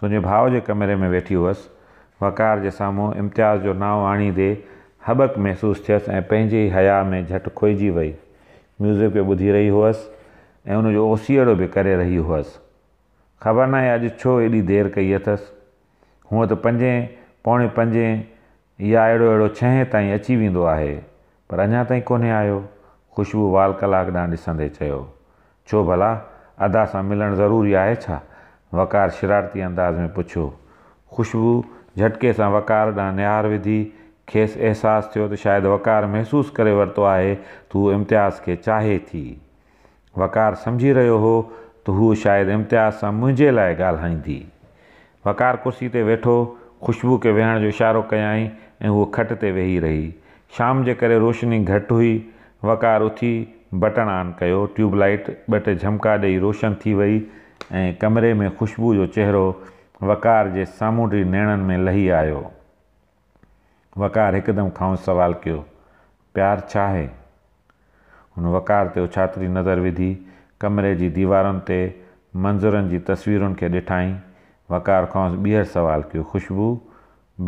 तुंहिंजे भाउ जे कमरे में वेठी हुअसि वकार जे साम्हूं इम्तियाज़ जो नाओ आणींदे हबक महिसूसु थियसि ऐं पंहिंजे ई हया में झटि खोइजी वई म्यूज़िक बि ॿुधी रही हुअसि ऐं हुनजो ओसियारो बि करे रही हुअसि ख़बर न आहे अॼु छो एॾी देरि कई अथसि हूअं त पंजे पौणे पंजे या अहिड़ो अहिड़ो छहें ताईं अची वेंदो आहे पर अञा ताईं कोन्हे आयो ख़ुशबू वाल कलाक ॾांहुं ॾिसंदे चयो छो भला अदा सां मिलणु ज़रूरी आहे छा वकार शरारती अंदाज़ में पुछियो ख़ुशबू झटके सां वकार ॾांहुं निहार विधी खेसि अहसासु थियो त शायदि वकार महसूसु करे वरितो आहे त हू इम्तियाज़ खे चाहे थी वकार सम्झी रहियो हो त हू शायदि इम्तियाज़ सां मुंहिंजे लाइ ॻाल्हाईंदी वकार कुर्सी ते वेठो ख़ुशबू खे वेहण जो इशारो कयाईं ऐं हूअ खट ते वेही रही शाम जे करे रोशनी घटि हुई वकार उथी बटण आन कयो ट्यूबलाइट ॿ टे झमका ॾेई रोशन थी वई ऐं कमरे में ख़ुशबू जो चहिरो वक़ार जे सामूंडी नेणनि में लही आयो वकार हिकदमि खां सुवालु कयो प्यारु छा आहे हुन वकार ते छातरी नज़र विधी कमरे जी दीवारुनि ते मंज़रनि जी तस्वीरुनि खे ॾिठाई वक़ार खां ॿीहर सवालु कयो खुशबू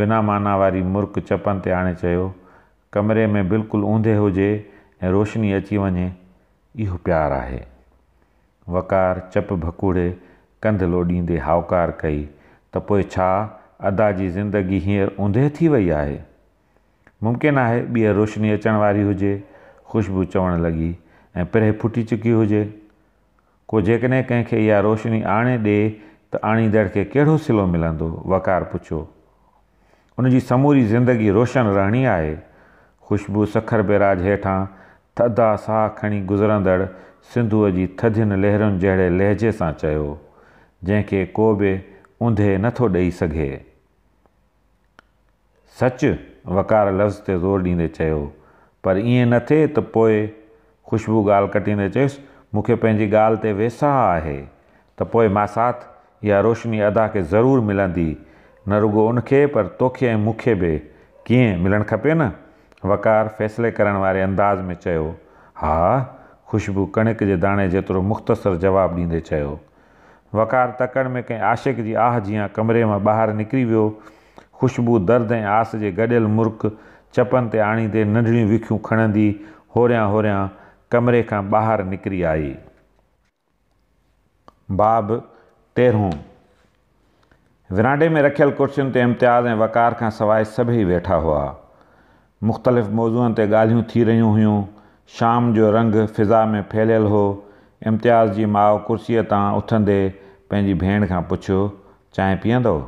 बिना माना वारी मुर्क चपनि ते आणे चयो कमरे में बिल्कुलु ऊंधे हुजे ऐं रोशनी अची वञे इहो प्यारु आहे वकार चप भकूड़े कंधु लोॾींदे हाउकारु कई त पोइ छा अदा जी ज़िंदगी हींअर ऊंधे थी वई आहे मुमकिन आहे ॿीअ रोशनी अचण वारी हुजे ख़ुशबू चवण लॻी ऐं प्रे फुटी चुकी हुजे को जेकॾहिं कंहिंखे इहा रोशनी आणे ॾिए त आणींदड़ खे कहिड़ो सिलो मिलंदो वकार पुछो हुनजी समूरी ज़िंदगी रोशन रहणी आहे ख़ुशबू सखर बेराज हेठां थधा साह खणी गुज़रंदड़ सिंधूअ जी थधियुनि लहरुनि जहिड़े लहजे सां चयो जंहिंखे को बि उंदे नथो ॾेई सघे सचु वकार लफ़्ज़ ते ज़ोर ॾींदे चयो पर ईअं न थिए त पोइ ख़ुशबू ॻाल्हि कटींदे चयुसि मूंखे पंहिंजी ॻाल्हि ते वेसाह आहे त पोइ मां साथ इहा रोशनी अदा खे ज़रूरु मिलंदी न रुॻो उनखे पर तोखे ऐं मूंखे बि कीअं मिलणु खपे न वकार फ़ैसिले करण वारे अंदाज़ में चयो हा ख़ुशबू कणिक जे दाणे जेतिरो मुख़्तसर जवाबु ॾींदे चयो वकार तकड़ि में कंहिं आशिक़ जी आह जीअं कमरे मां ॿाहिरि निकिरी वियो खु़शबू दर्द ऐं आस जे गॾियल मुर्ख चपनि ते आणींदे नंढड़ियूं विखियूं खणंदी होरियां होरियां कमरे खां ॿाहिरि निकिरी आई बाब तेरहों विरांडे में रखियल कुर्सियुनि ते इम्तियाज़ ऐं वकार खां सवाइ सभई वेठा हुआ मुख़्तलिफ़ मौज़ूअनि ते ॻाल्हियूं थी रहियूं हुयूं शाम जो रंग फिज़ा में फैलियल हो इम्तियाज़ जी माउ कुर्सीअ तां उथंदे पंहिंजी भेण खां पुछियो चांहि पीअंदो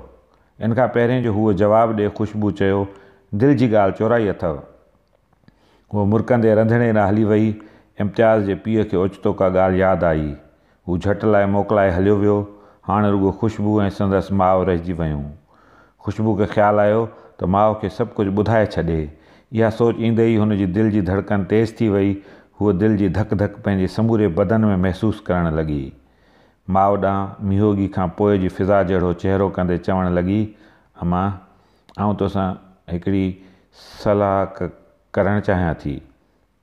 इन खां पहिरें जो हूअ जवाबु ॾे ख़ुशबू चयो दिलि जी ॻाल्हि चोराई अथव हूअ मुरकंदे रंधिणे न हली वई इम्तियाज़ जे पीउ खे ओचितो का ॻाल्हि यादि आई हू झटि लाइ मोकिलाए हलियो वियो हाणे रुॻो ख़ुशबू ऐं संदसि माउ रहिजी वियूं ख़ुशबू खे ख़्यालु आयो त माउ खे सभु कुझु ॿुधाए छॾे इहा सोच ईंदे ई हुन जी दिलि जी धड़कन तेज़ थी वई हूअ दिलि जी धक धक पंहिंजे समूरे बदन में महसूसु करणु लॻी माउ ॾांहुं मिहोगी खां पोइ जी फिज़ा जहिड़ो चहिरो कंदे चवणु लॻी अमा ऐं तोसां हिकिड़ी सलाह करणु चाहियां थी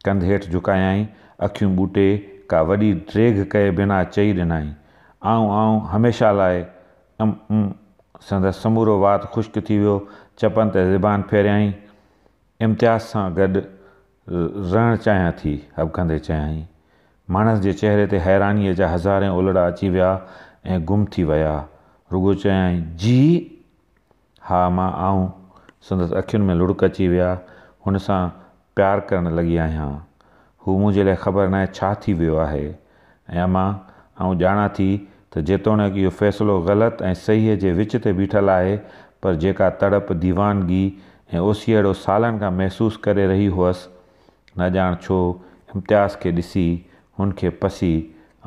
कंध हेठि झुकायां अखियूं ॿूटे का वॾी ड्रेघ कए बिना चई ॾिनाई ऐं हमेशह लाइ संदसि समूरो वात ख़ुश्क थी वियो चपनि ते ज़बान फेरियई इम्तिहज़ सां गॾु रहणु चाहियां थी हब कंदे चाहियांई माणस जे चहिरे ते हैरानीअ जा हज़ारे ओलड़ा अची विया ऐं गुम थी विया रुगो चयाईं जी हा मां आऊं संदसि अख़ियुनि में लुड़क अची विया हुन सां प्यारु करणु लॻी आहियां हू मुंहिंजे लाइ ख़बर नाहे छा थी वियो आहे ऐं अमां ऐं ॼाणा थी त जेतोणीकि इहो फ़ैसिलो ग़लति ऐं सहीअ जे विच ते बीठल आहे पर जेका तड़प दीवानगी ऐं ओसियड़ो सालनि खां महसूसु करे रही हुअसि न ॼाण छो इम्तियाज़ खे ॾिसी हुन खे पसी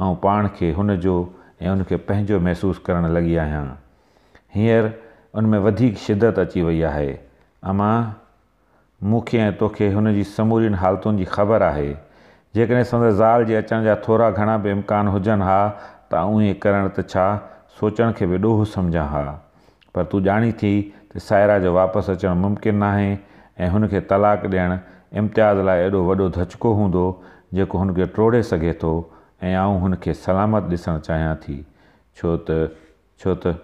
ऐं पाण खे हुन जो ऐं हुन खे पंहिंजो महसूसु करणु लॻी आहियां हींअर उन में वधीक शिदत अची वई आहे अमा मूंखे ऐं तोखे हुन जी समूरियुनि हालतुनि जी ख़बर आहे जेकॾहिं संदसि ज़ाल जे अचण जा थोरा घणा बि इम्कान हुजनि हा त उहे करण त छा सोचण खे बि ॾोहो सम्झां हा पर तूं ॼाणी थी त साहिड़ा जो वापसि अचणु मुमकिन न आहे ऐं हुनखे तलाक ॾियणु इम्तियाज़ लाइ एॾो वॾो धचको हूंदो जेको हुनखे टोड़े सघे थो ऐं आऊं हुनखे सलामत ॾिसणु चाहियां थी छो त छो त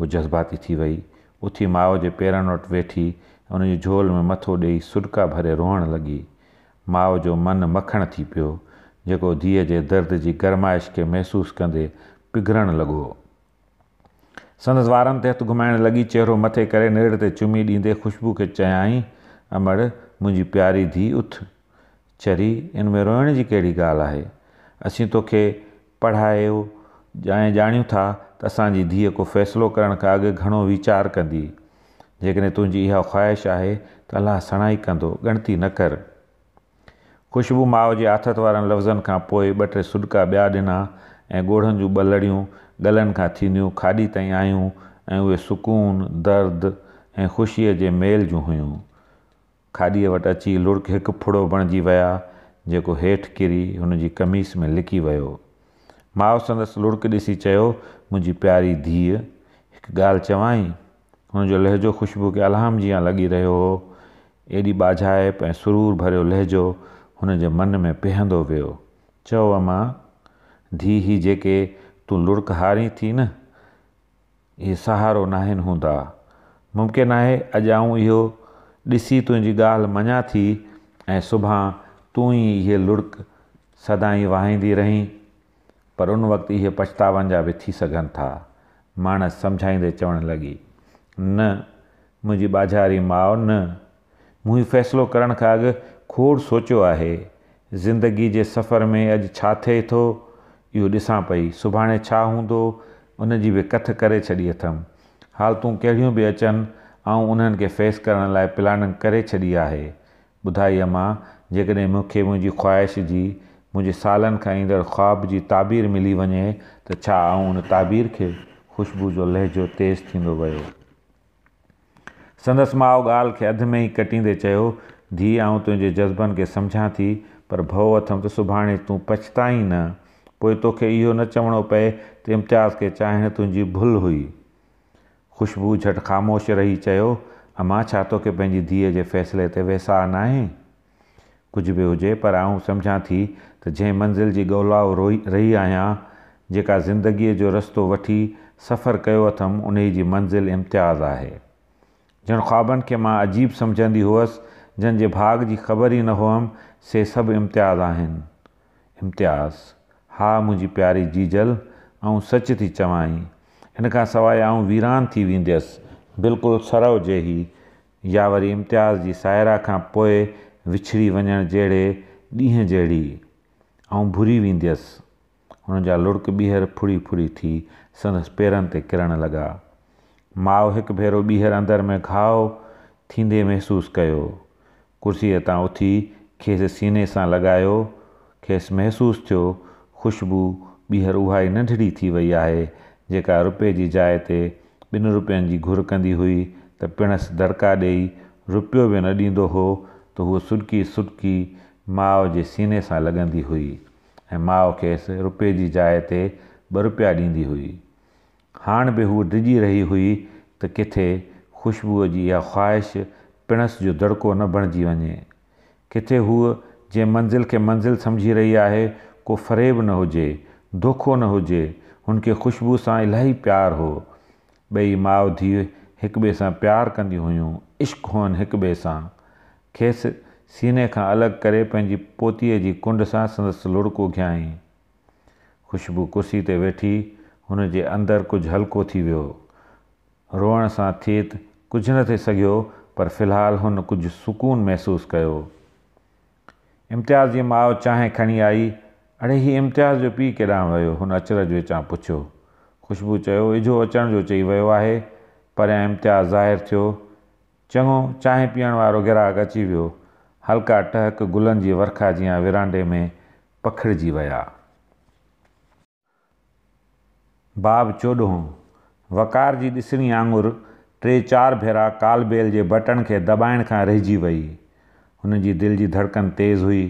हू जज़्बाती थी वई उथी माउ जे पेरनि वटि वेठी उनजी झोल में मथो ॾेई सुड़िका भरे रोअणु लॻी माउ जो मनु मखणु थी पियो जेको धीअ जे दर्द जी गरमाइश खे महसूसु कंदे पिघरणु लॻो संदसि वारनि ते हथु घुमाइणु लॻी चहिरो मथे करे नेड़ ते चुमी ॾींदे खुशबू खे चयाईं अमड़ मुंहिंजी प्यारी धीउ उथ चरी इन में रोइण जी कहिड़ी ॻाल्हि आहे असीं तोखे पढ़ायो ऐं ॼाणियूं था त असांजी धीअ को फ़ैसिलो करण खां अॻु घणो वीचार कंदी जेकॾहिं तुंहिंजी इहा ख़्वाहिश आहे त अलाह सणाई कंदो ॻणती न कर ख़ुशबू माउ जे आथत वारनि लफ़्ज़नि खां पोइ ॿ टे सुडका ॿिया ॾिना ऐं ॻोढ़नि जूं ॿलड़ियूं गलनि खां थींदियूं खाॾी ताईं आहियूं ऐं उहे सुकून दर्द ऐं ख़ुशीअ जे मेल जूं हुयूं खाॾीअ वटि अची लुड़क हिकु फुड़ो बणिजी विया जेको हेठि किरी हुन जी कमीस में लिकी वियो माउ संदसि लुड़क ॾिसी चयो मुंहिंजी प्यारी धीअ हिकु ॻाल्हि चवाई हुनजो लहिजो ख़ुशबू खे अलाम जीअं लॻी रहियो हो एॾी बाझाइप ऐं सुरूर भरियो लहिजो हुन जे मन में पिहंदो वियो चओ अमा धीउ ही जेके तूं लुड़क हारी थी न इहे सहारो नाहिनि हूंदा मुमकिन आहे अॼु आऊं इहो ॾिसी तुंहिंजी ॻाल्हि मञा थी ऐं सुभाणे तूं ई इहे लुड़क सदाईं वाहींदी रही पर उन वक़्तु इहे पछतावनि जा बि थी सघनि था माणसि सम्झाईंदे चवणु लॻी न मुंहिंजी ॿाजारी माउ न मूं ई फ़ैसिलो करण खां अॻु खोड़ सोचियो आहे ज़िंदगी जे सफ़र में अॼु छा थिए थो इहो ॾिसां पई सुभाणे छा हूंदो उन जी बि कथ करे छॾी अथमि हालतूं कहिड़ियूं बि अचनि ऐं उन्हनि खे फ़ेस करण लाइ प्लॅनिंग करे छॾी आहे ॿुधाई अमां जेकॾहिं मूंखे मुंहिंजी ख़्वाहिश जी मुंहिंजे सालनि खां ईंदड़ ख़्वाब जी ताबीर मिली वञे त छा ऐं उन ताबीर खे ख़ुशबू जो लहिजो तेज़ थींदो वियो संदसि माउ ॻाल्हि खे अधु में ई कटींदे चयो धीउ ऐं तुंहिंजे जज़्बनि खे सम्झां थी पर भउ अथमि त सुभाणे तूं पछताई न पोइ तोखे इहो न चवणो पए त इम्तियाज़ खे चाहिणु तुंहिंजी भुल हुई ख़ुशबू झट ख़ामोश रही चयो अमां छा तोखे पंहिंजी धीअ जे फ़ैसिले ते न आहे कुझु बि हुजे पर आऊं सम्झां थी त जंहिं मंज़िल जी ॻोल्हा रोई रही आहियां जेका ज़िंदगीअ जो रस्तो वठी सफ़र कयो अथमि उन जी मंज़िल इम्तियाज़ आहे जण ख़्वाबनि खे मां अजीब सम्झंदी हुअसि जंहिंजे भाग जी ख़बर ई न हुअमि से सभु इम्तियाज़ आहिनि इम्तियाज़ हा मुंहिंजी प्यारी जीजल ऐं सच थी चवां इन खां सवाइ आऊं वीरान थी वेंदियसि बिल्कुलु सरव जहिड़ी या वरी इम्तियाज़ जी साहेड़ा खां पोइ विछड़ी वञणु जहिड़े ॾींहं जहिड़ी ऐं भुरी वेंदियसि हुनजा लुड़क ॿीहर फुरी फुरी थी संदसि पेरनि ते किरणु लॻा माउ हिकु भेरो ॿीहर अंदरि में घाओ थींदे महिसूसु कयो कुर्सीअ तां उथी खेसि सीने सां लॻायो खेसि महिसूसु थियो ख़ुशबू ॿीहर उहा ई नंढड़ी थी वई आहे जेका रुपए जी जाइ ते ॿिनि रुपियनि जी घुर कंदी हुई त पिणस दरका ॾेई रुपियो बि न ॾींदो हो त हूअ सुटकी सुटकी माउ जे सीने सां लॻंदी हुई ऐं माउ खेसि रुपए जी जाइ ते ॿ रुपिया ॾींदी हुई हाणे बि हूअ डिॼी रही हुई त किथे ख़ुशबूअ जी इहा ख़्वाहिश पिणसि जो दड़को न बणिजी वञे किथे हूअ जंहिं मंज़िल खे मंज़िल सम्झी रही आहे को फरेब न हुजे धोखो न हुजे हुनखे ख़ुशबू सां इलाही प्यारु हो ॿई माउ धीउ हिक ॿिए सां प्यारु कंदियूं हुयूं इश्क हुअनि हिक ॿिए सां खेसि सीने खां अलॻि करे पंहिंजी पोतीअ जी कुंड सां संदसि लुड़को खाई ख़ुशबू कुर्सी ते वेठी हुन जे अंदरि कुझु हल्को थी वियो रोअण सां थिए त कुझु न थी सघियो पर फ़िलहालु हुन कुझु सुकून महिसूसु कयो इम्तियाज़ जी माउ चांहि खणी आई अड़े हीअ इम्तिहज़ जो पीउ केॾांहुं वियो हुन अचरज जे विचां पुछियो ख़ुशबू चयो इजो अचण जो चई वियो आहे परियां इम्तिहा ज़ाहिरु थियो चङो चांहि पीअण वारो ग्राहक अची वियो हल्का टहक गुलनि जी वर्खा जीअं विरांडे में पखिड़िजी विया बाब चोॾहों वकार जी ॾिसणी आंगुरु टे चारि भेरा कालबेल जे बटण खे दॿाइण खां रहिजी वई हुन जी दिलि जी धड़कन तेज़ हुई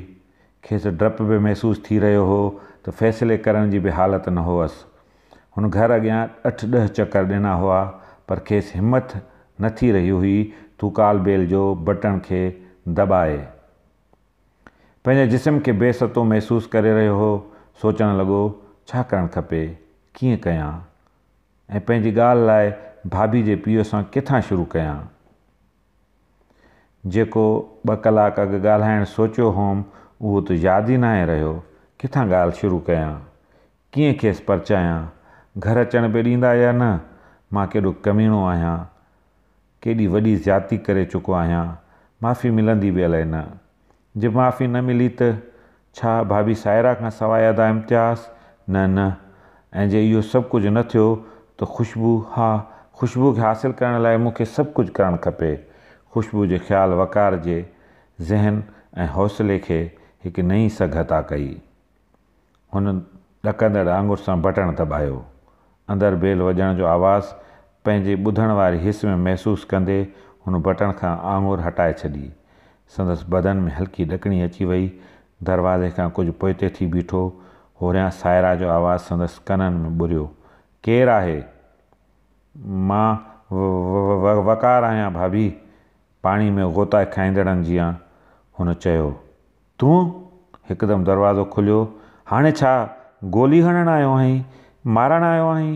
खेसि डप बि महसूसु थी रहियो हो त फ़ैसिले करण जी बि हालति न हुअसि हुन घर अॻियां अठ ॾह चकर ॾिना हुआ पर खेसि हिमत न थी रही हुई तू काल बेल जो बटण खे दॿाए पंहिंजे जिस्म खे बेसतो महसूसु करे रहियो हो सोचणु लॻो छा करणु खपे कीअं कयां ऐं पंहिंजी ॻाल्हि लाइ भाभी जे पीउ सां किथां शुरू कयां जेको ॿ कलाक अॻु ॻाल्हाइणु सोचियो हुउमि उहो त यादि ई न आहे रहियो किथां ॻाल्हि शुरू कयां कीअं खेसि परचायां घर अचण बि ॾींदा या न मां केॾो कमीणो आहियां केॾी वॾी ज़्याती करे चुको आहियां माफ़ी मिलंदी बि अलाए न जे माफ़ी न मिली त छा भाभी साहिरा खां सवाइ अदा इम्तिहास न न ऐं जे इहो सभु कुझु न थियो त ख़ुशबू हा ख़ुशबू खे हासिलु करण लाइ मूंखे सभु कुझु करणु खपे ख़ुशबू जे ख़्यालु वकार जे ज़हन ऐं हौसले खे हिकु नई सघता कई हुन ॾकंदड़ आंगुर सां बटण दॿायो अंदरि बेल वॼण जो आवाज़ु पंहिंजे ॿुधण वारी हिस में महसूसु कंदे हुन बटण खां आंगुर हटाए छॾी संदसि बदन में हल्की ॾकणी अची वई दरवाज़े खां कुझु पोइते थी बीठो होरियां साइरा जो आवाज़ु संदसि कननि में ॿुरियो केरु आहे मां वकार आहियां भाभी पाणी में गोताए खाईंदड़नि जीअं हुन चयो तूं हिकदमि दरवाज़ो खुलियो हाणे छा गोली हणणु आयो आहीं मारणु आयो आहीं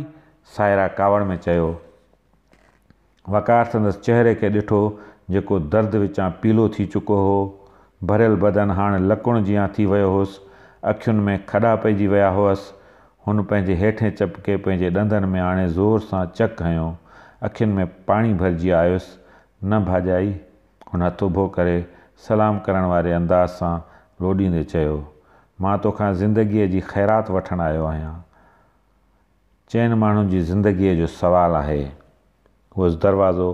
साहेड़ा कावड़ में चयो वकार संदसि चहिरे खे ॾिठो जेको दर्द विचां पीलो थी चुको हो भरियल बदन हाणे लकुण जीअं थी वियो हुउसि अखियुनि में खॾा पइजी विया हुअसि हुन पंहिंजे हेठें चपके पंहिंजे ॾंदनि में हाणे ज़ोर सां चक हयो अखियुनि में पाणी भरिजी आयुसि न भाॼाई हुन थु करे सलाम करण वारे अंदाज़ सां रोॾींदे चयो मां तोखां ज़िंदगीअ जी ख़ैरात वठणु आयो आहियां चइनि माण्हुनि जी ज़िंदगीअ जो सुवालु आहे उहो दरवाज़ो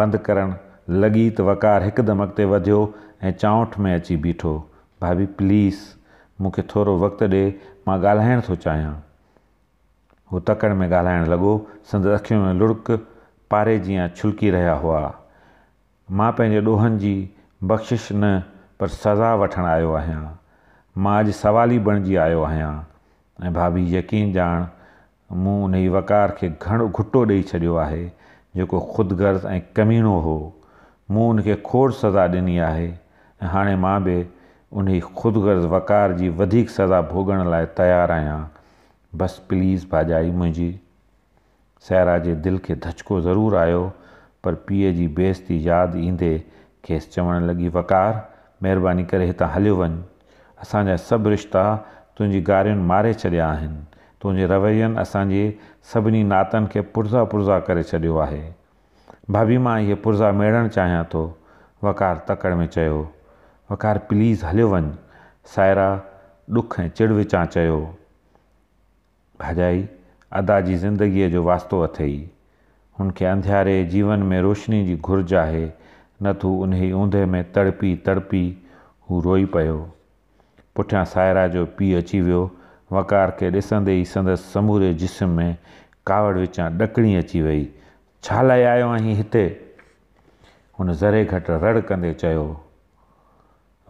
बंदि करणु लॻी त वकार हिकदमि अॻिते वधियो ऐं चांवट में अची बीठो भाभी प्लीज़ मूंखे थोरो वक़्तु ॾिए मां ॻाल्हाइण थो चाहियां उहो तकड़ि में ॻाल्हाइणु लॻो संदसि अखियुनि में लुड़क पारे जीअं छुलकी रहिया हुआ मां पंहिंजे ॾोहनि जी बख़्शिश न पर सज़ा वठणु आयो आहियां मां अॼु सवाल ई बणिजी आयो आहियां ऐं भाभी यकीन ॼाण मूं उन ई वक़ार खे घणो घुटो ॾेई छॾियो आहे जेको ख़ुदि ऐं कमीनो हो मूं उनखे खोड़ सज़ा ॾिनी आहे ऐं हाणे मां बि उन ई ख़ुदि वक़ार जी वधीक सज़ा भोगण लाइ तयारु आहियां बसि प्लीज़ भाॼाई मुंहिंजी सहरा जे दिलि खे धचको ज़रूरु आयो पर पीउ जी बेस्ती यादि ईंदे खेसि चवणु लॻी वकारु महिरबानी करे हितां हलियो वञु असांजा सभु रिश्ता तुंहिंजी गारियुनि मारे छॾिया आहिनि तुंहिंजे रवैयनि असांजे सभिनी नातनि खे पुर्ज़ा पुर्ज़ा करे छॾियो आहे भाभी मां इहे पुर्ज़ा मेड़णु चाहियां थो वकार तकड़ि में चयो वकार प्लीज़ हलियो वञु साहेड़ा ॾुख ऐं चिड़ विचां चयो भाॼाई अदा जी ज़िंदगीअ जो वास्तो अथई हुनखे अंधियारे जीवन में रोशनी जी घुर्ज आहे न त उन ई ऊंदहि में तड़पी तड़पी हू रोई पियो पुठियां साहिरा जो पीउ अची वियो वकार खे ॾिसंदे ई संदसि समूरे जिस्म में कावड़ विचां ॾकणी अची वई छा लाइ आयो आहीं हिते हुन ज़रे घटि रड़ कंदे चयो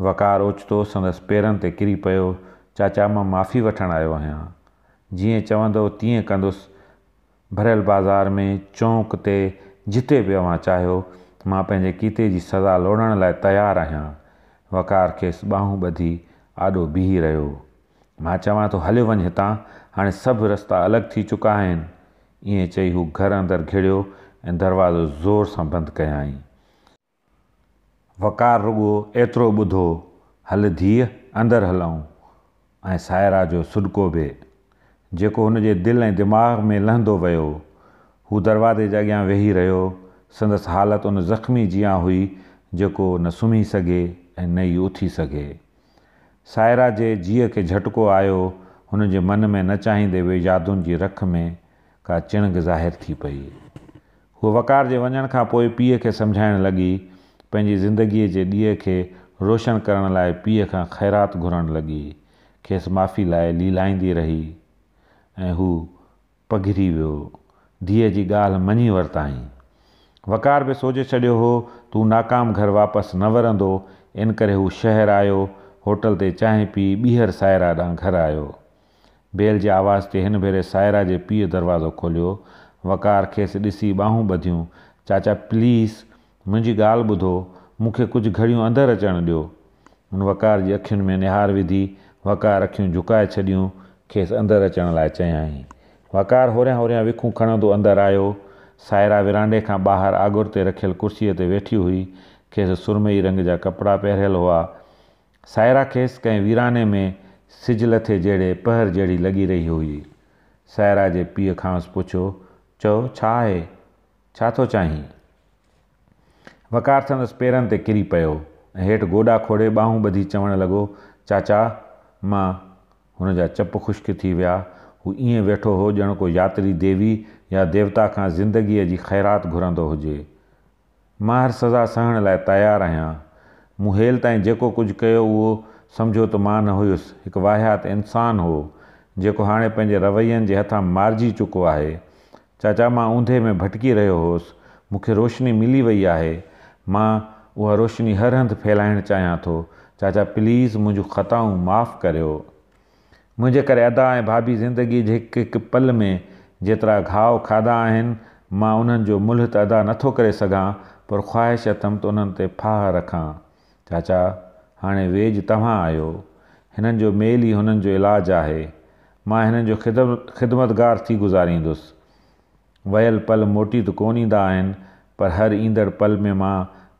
वकार ओचितो संदसि पेरनि ते किरी पियो चाचा मां माफ़ी वठणु आयो आहियां जीअं चवंदो तीअं कंदुसि भरियल बाज़ार में चौंक ते जिते बि पियो चाहियो मां पंहिंजे किते जी सज़ा लोड़ण लाइ तयारु आहियां वकार खेसि ॿाहूं ॿधी आॾो बीह रहियो मां चवां थो हलियो वञु हितां हाणे सभु रस्ता अलॻि थी चुका आहिनि ईअं चई हू घर अंदरि घिड़ियो ऐं दरवाज़ो ज़ोर सां बंदि कयई वकार रुॻो एतिरो ॿुधो हल धीअ अंदरि हलूं ऐं साहिरा जो सुड़को बि जेको हुन जे दिलि ऐं दिमाग़ में लहंदो वियो हू दरवाज़े जे अॻियां वेही रहियो संदसि हालति उन ज़ख़्मी जीअं हुई जेको न सुम्ही सघे ऐं न ई उथी सघे साहिड़ा जे जीअ खे झटको आयो हुन जे मन में न चाहींदे वे यादुनि जी रख में का चिणग ज़ाहिर थी पई हूअ वकार जे वञण खां पोइ पीउ खे समुझाइणु लॻी पंहिंजी ज़िंदगीअ जे ॾींहं खे रोशन करण लाइ पीउ खां ख़ैरात घुरणु लॻी खेसि माफ़ी लाइ लीलाईंदी रही ऐं हू पघिरी वियो धीअ जी ॻाल्हि मञी वरिताईं वकार बि सोचे छॾियो हो तूं नाकाम घर वापसि न वरंदो इन करे हू शहरु आयो होटल ते चांहि पी ॿीहर साहिरा ॾांहुं घरु आयो बेल जे आवाज़ ते हिन भेरे साहिरा जे पीउ दरवाज़ो खोलियो वकार खेसि ॾिसी ॿाहूं ॿधियूं चाचा प्लीज़ मुंहिंजी ॻाल्हि ॿुधो मूंखे कुझु घड़ियूं अंदरि अचणु ॾियो हुन वकार जी अखियुनि में निहार विधी वकार अख़ियूं झुकाए छॾियूं खेसि अंदरि अचण लाइ चयाईं वकार होरियां होरियां विखूं खणंदो अंदरि आयो साहेड़ा विरांडे खां ॿाहिरि आगुर ते रखियल कुर्सीअ ते वेठी हुई खेसि सुरमई रंग जा कपिड़ा पहिरियल हुआ साड़ा खेसि कंहिं वीराने में सिज लथे जहिड़े पहर जहिड़ी लॻी रही हुई साहेड़ा जे पीउ खांसि पुछियो चओ छा आहे छा थो चाहीं वकार संदसि पेरनि ते किरी पियो हेठि गोॾा खोड़े ॿाहूं ॿधी चवणु लॻो चाचा मां हुन जा चप ख़ुश्क थी विया हू ईअं वेठो हो ॼण को यात्री देवी या देवता खां ज़िंदगीअ जी ख़ैरात घुरंदो हुजे मां हर सज़ा सहण लाइ तयारु आहियां मूं हेल ताईं जेको कुझु कयो उहो सम्झो त मां न हुयुसि हिकु वाहियात इंसानु हो जेको हाणे पंहिंजे रवैयनि जे हथां मारिजी चुको आहे चाचा मां ऊंधे में भटकी रहियो होसि मूंखे रोशनी मिली वई आहे मां उहा रोशनी हर हंधि फैलाइणु चाहियां थो चाचा प्लीज़ मुंहिंजूं ख़ताऊं माफ़ु करियो मुंहिंजे करे अदा ऐं भाभी ज़िंदगी जे हिकु हिकु पल में जेतिरा घाव खाधा आहिनि मां उन्हनि जो मुल्ह त अदा नथो करे सघां पर ख़्वाहिश अथमि त उन्हनि ते फाह रखां चाचा हाणे वेझ तव्हां आहियो हिननि जो मेल ई हुननि जो इलाजु आहे मां हिननि जो ख़िदम ख़िदमतगार थी गुज़ारींदुसि वयल पल मोटी त कोन ईंदा आहिनि पर हर ईंदड़ पल में मां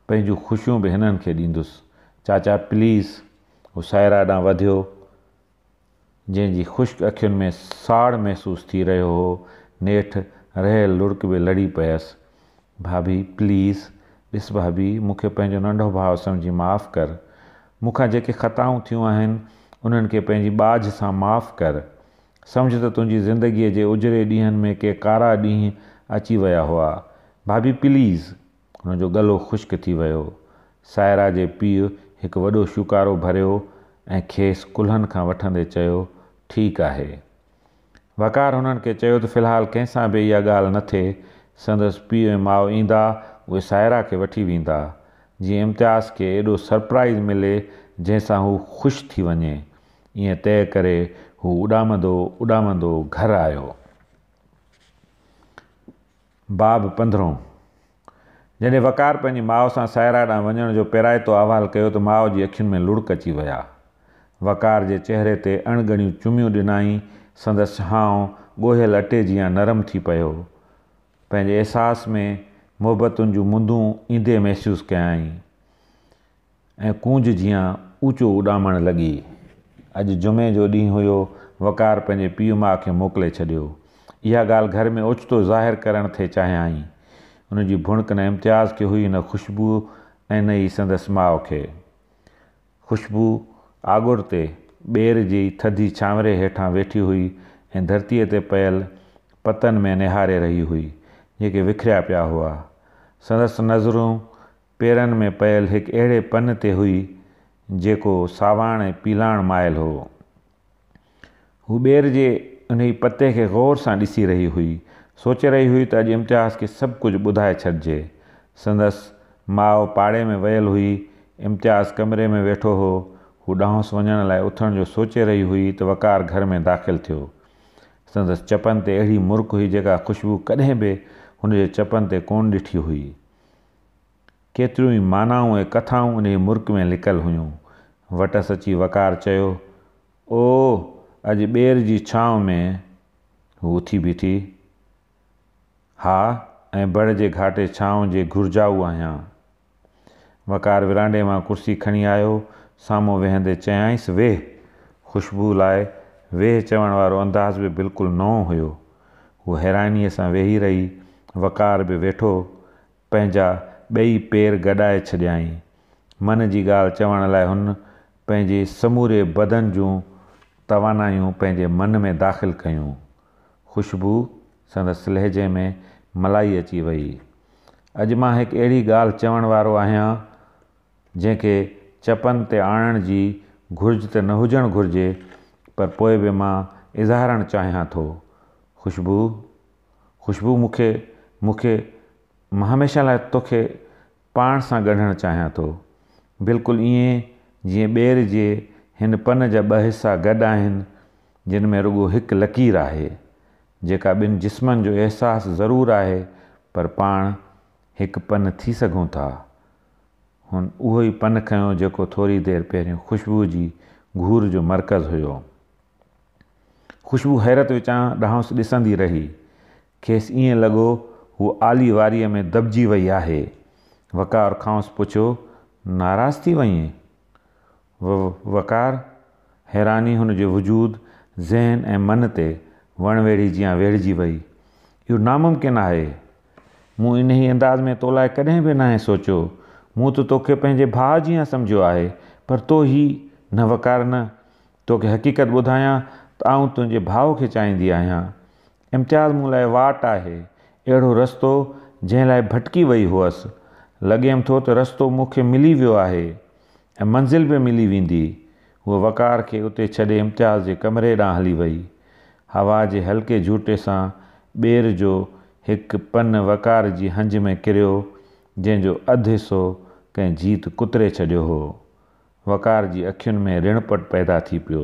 पंहिंजूं ख़ुशियूं बि हिननि खे ॾींदुसि चाचा प्लीज़ हू साहिरा ॾांहुं वधियो जंहिंजी ख़ुश्क अखियुनि में साड़ महसूसु थी रहियो हो नेठि रहियल लुड़क बि लड़ी पियसि भाभी प्लीज़ ॾिस भाभी मूंखे पंहिंजो नंढो भाउ सम्झी माफ़ु कर मूंखां जेके ख़ताऊं थियूं आहिनि उन्हनि खे पंहिंजी बाज सां माफ़ु कर सम्झ त तुंहिंजी ज़िंदगीअ जे उजरे ॾींहनि में के कारा ॾींहं अची विया हुआ भाभी प्लीज़ हुनजो गलो ख़ुश्क थी वियो साहिड़ा जे पीउ हिकु वॾो शुकारु भरियो ऐं खेसि कुल्हनि खां वठंदे चयो ठीकु आहे वकार हुननि खे चयो त फ़िलहालु कंहिंसां बि इहा ॻाल्हि न थिए संदसि पीउ ऐं माउ ईंदा उहे साहिरा खे वठी वेंदा जीअं इम्तियाज़ खे एॾो सरप्राइज़ मिले जंहिंसां हू ख़ुशि थी वञे ईअं तइ करे हू उॾामंदो उॾामंदो घर आयो बाब पंद्रहों जॾहिं वकार पंहिंजी माउ सां साहिरा ॾांहुं वञण जो पेराए थो अहवालु कयो त माउ जी अखियुनि में लुड़क अची विया वकार जे चेहरे ते अणगणियूं चुमियूं ॾिनई संदसि हाउ ॻोहियल अटे जीअं नरम थी पियो पंहिंजे अहसास में मुहबतुनि जूं मुंदूं ईंदे महसूसु कयई ऐं कूंज जीअं ऊचो उॾामणु लॻी अॼु जुमे जो ॾींहुं हुयो वकार पंहिंजे पीउ माउ खे मोकिले छॾियो इहा ॻाल्हि घर में ओचितो ज़ाहिरु करण ते चाहियई हुन जी भुणक न इम्तियाज़ खे हुई न ख़ुशबू ऐं न ई संदसि माउ खे ख़ुशबू आगुर ते ॿेर जी थधी छांवरे हेठां वेठी हुई ऐं धरतीअ ते पयल पतनि में निहारे रही हुई जेके विखरिया पिया हुआ संदसि नज़रूं पेरनि में पयल हिकु अहिड़े पन ते हुई जेको सावाण ऐं पीलाण मायल हो हू ॿेर जे उन ई पते खे ग़ौर सां ॾिसी रही हुई सोचे रही हुई त अॼु इम्तिहास खे सभु कुझु ॿुधाए छॾिजे संदसि माउ पाड़े में वियल हुई इम्तिहास कमरे में वेठो हो हू ॾांहुंसि वञण लाइ उथण जो सोचे रही हुई त वकार घर में दाख़िलु थियो संदसि चपनि ते अहिड़ी मुर्क हुई जेका खुशबू कॾहिं बि हुन जे चपनि ते कोन ॾिठी हुई केतिरियूं ई मानाऊं ऐं कथाऊं उन जे मुर्क में लिकियलु हुयूं वटि सची वकार चयो ओ अॼु ॿेर जी छांव में हू उथी बीठी हा ऐं बड़ जे घाटे छांव जे घुर्जाऊ आहियां वकार विरांडे मां कुर्सी खणी आयो साम्हूं वेहंदे चयाईंसि वेह ख़ुशबू लाइ वेह चवण वारो अंदाज़ बि बिल्कुलु नओं हुयो हू हैरानीअ सां वेही रही वकार बि वेठो पंहिंजा ॿई पेर गॾाए छॾियाई मन जी ॻाल्हि चवण लाइ हुन पंहिंजे समूरे बदन जूं तवानायूं पंहिंजे मन में दाख़िल कयूं ख़ुशबू संदसि लहजे में मलाई अची वई अॼु मां हिकु अहिड़ी ॻाल्हि चवण वारो आहियां जंहिंखे चपनि ते आणण जी घुर्ज त न हुजणु घुरिजे पर पोइ बि मां इज़हारणु चाहियां थो ख़ुशबू ख़ुशबू मूंखे मूंखे मां हमेशह लाइ तोखे पाण सां ॻंढणु चाहियां थो बिल्कुलु ईअं जीअं ॿेर जे हिन पन जा ॿ हिसा गॾु आहिनि जिन में रुॻो हिकु लकीर आहे जेका ॿिनि जिस्मनि जो अहसासु ज़रूरु आहे पर पाण हिकु पन थी सघूं था हुन उहो ई पन खयों जेको थोरी देरि पहिरियों ख़ुशबू जी घूर जो मर्कज़ु हुयो ख़ुशबू हैरत विचां ॾांहुंसि ॾिसंदी रही खेसि ईअं लॻो हू आली वारीअ में दॿिजी वई आहे वकार खांसि पुछियो नाराज़ु थी वई व वकारु हैरानी जो वजूद ज़हन ऐं मन ते वण वेड़ी जीअं वेड़िजी वई इहो नामुमकिन आहे मूं इन ई अंदाज़ में तोलाए कॾहिं बि न आहे सोचियो मूं त तोखे पंहिंजे भाउ जीअं सम्झियो आहे पर तो ई न वकार न तोखे हक़ीक़त ॿुधायां त आऊं तुंहिंजे भाउ खे चाहींदी आहियां इम्तियाज़ मूं लाइ वाट आहे अहिड़ो रस्तो जंहिं लाइ भटकी वई हुअसि लॻेमि थो त रस्तो मूंखे मिली वियो आहे ऐं मंज़िल बि मिली वेंदी हूअ वकार खे उते छॾे इम्तियाज़ जे कमरे ॾांहुं हली वई हवा जे हल्के झूटे सां ॿेर जो हिकु पन वकार जी हंज में किरियो जंहिंजो अधु हिसो कंहिं जीत कुतरे छॾियो हो वकार जी अख़ियुनि में रिणपट पैदा थी पियो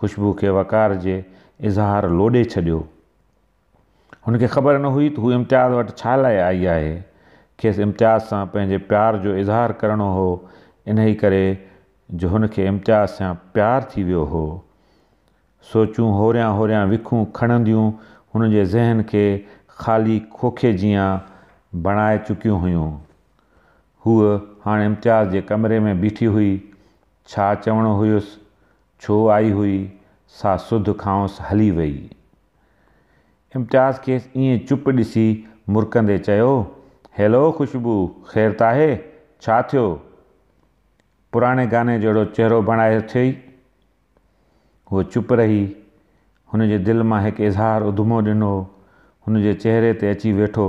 ख़ुशबू खे वकार जे इज़हार लोॾे छॾियो हुनखे ख़बर न हुई त हू इम्तियाज़ वटि छा लाइ आई आहे खेसि इम्तियाज़ सां पंहिंजे प्यार जो इज़हार करिणो हो इन ई करे जो हुनखे इम्तियाज़ सां प्यार थी वियो हो सोचूं होरियां होरियां विखूं खणंदियूं हुन जे ज़हन खे खाली खोखे जीअं बणाए चुकियूं हुयूं हूअ हाणे इम्तियाज़ जे कमरे में बीठी हुई छा चवणो हुयुसि छो आई हुई सा सुध खांसि हली वई इम्तियाज़ खे ईअं चुप ॾिसी मुरकंदे चयो हैलो ख़ुशबू ख़ैरु त आहे छा थियो पुराणे गाने जहिड़ो चहिरो बणाए थियई उहो चुप रही हुनजे दिलि मां हिकु इज़हार उधमो ॾिनो हुनजे चहिरे ते अची वेठो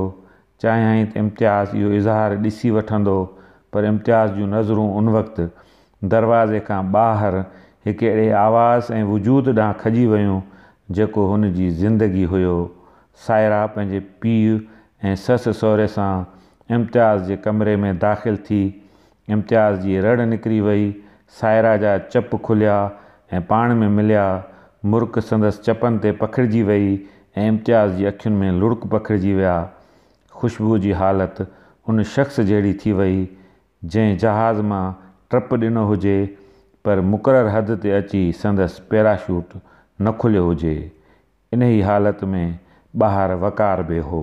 चाहियां त इम्तियाज़ इहो इज़हार ॾिसी वठंदो पर इम्तियाज़ जूं नज़रूं उन वक़्तु दरवाज़े खां ॿाहिरि हिकु अहिड़े आवाज़ ऐं वजूद ॾांहुं खॼी वियूं जेको हुन जी ज़िंदगी हुयो साड़ा पंहिंजे पीउ ऐं ससु सहुरे सां इम्तियाज़ जे कमरे में दाख़िल थी इम्तियाज़ जी रड़ निकिरी वई साड़ा जा चप खुलिया ऐं पाण में मिलिया मुर्ख़ संदसि चपनि ते पखिड़िजी वई ऐं इम्तियाज़ जी अखियुनि में लुड़क पखिड़िजी विया ख़ुशबू जी हालति हुन शख़्स जहिड़ी थी वई जंहिं जहाज़ मां ट्रप ॾिनो हुजे पर मुक़ररु हद ते अची संदसि पैराशूट न खुलियो हुजे इन ई हालति में ॿाहिरि वकार बि हो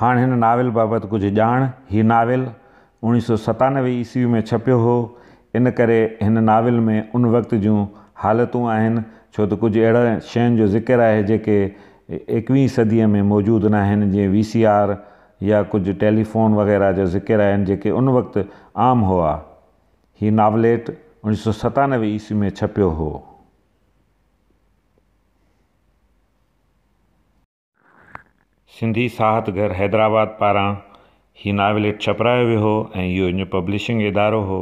हाणे हिन नावेल बाबति कुझु ॼाण हीउ नावेल उणिवीह सौ सतानवे ईस्वी में छपियो हो इन करे हिन नावेल में उन वक़्त जूं हालतूं आहिनि छो त कुझु अहिड़ा शयुनि जो ज़िकिर आहे जेके एकवीह सदीअ में मौजूदु न आहिनि जीअं वी सी आर या कुझु टेलीफोन वग़ैरह जा ज़िकरु आहिनि जेके उन वक़्तु आम हुआ हीअ नावलेट उणिवीह सौ सतानवे ईस्वी में छपियो हो सिंधी साहित घर हैदराबाद पारां हीउ नावलेट छपरायो वियो हो ऐं इहो हिन पब्लिशिंग इदारो हो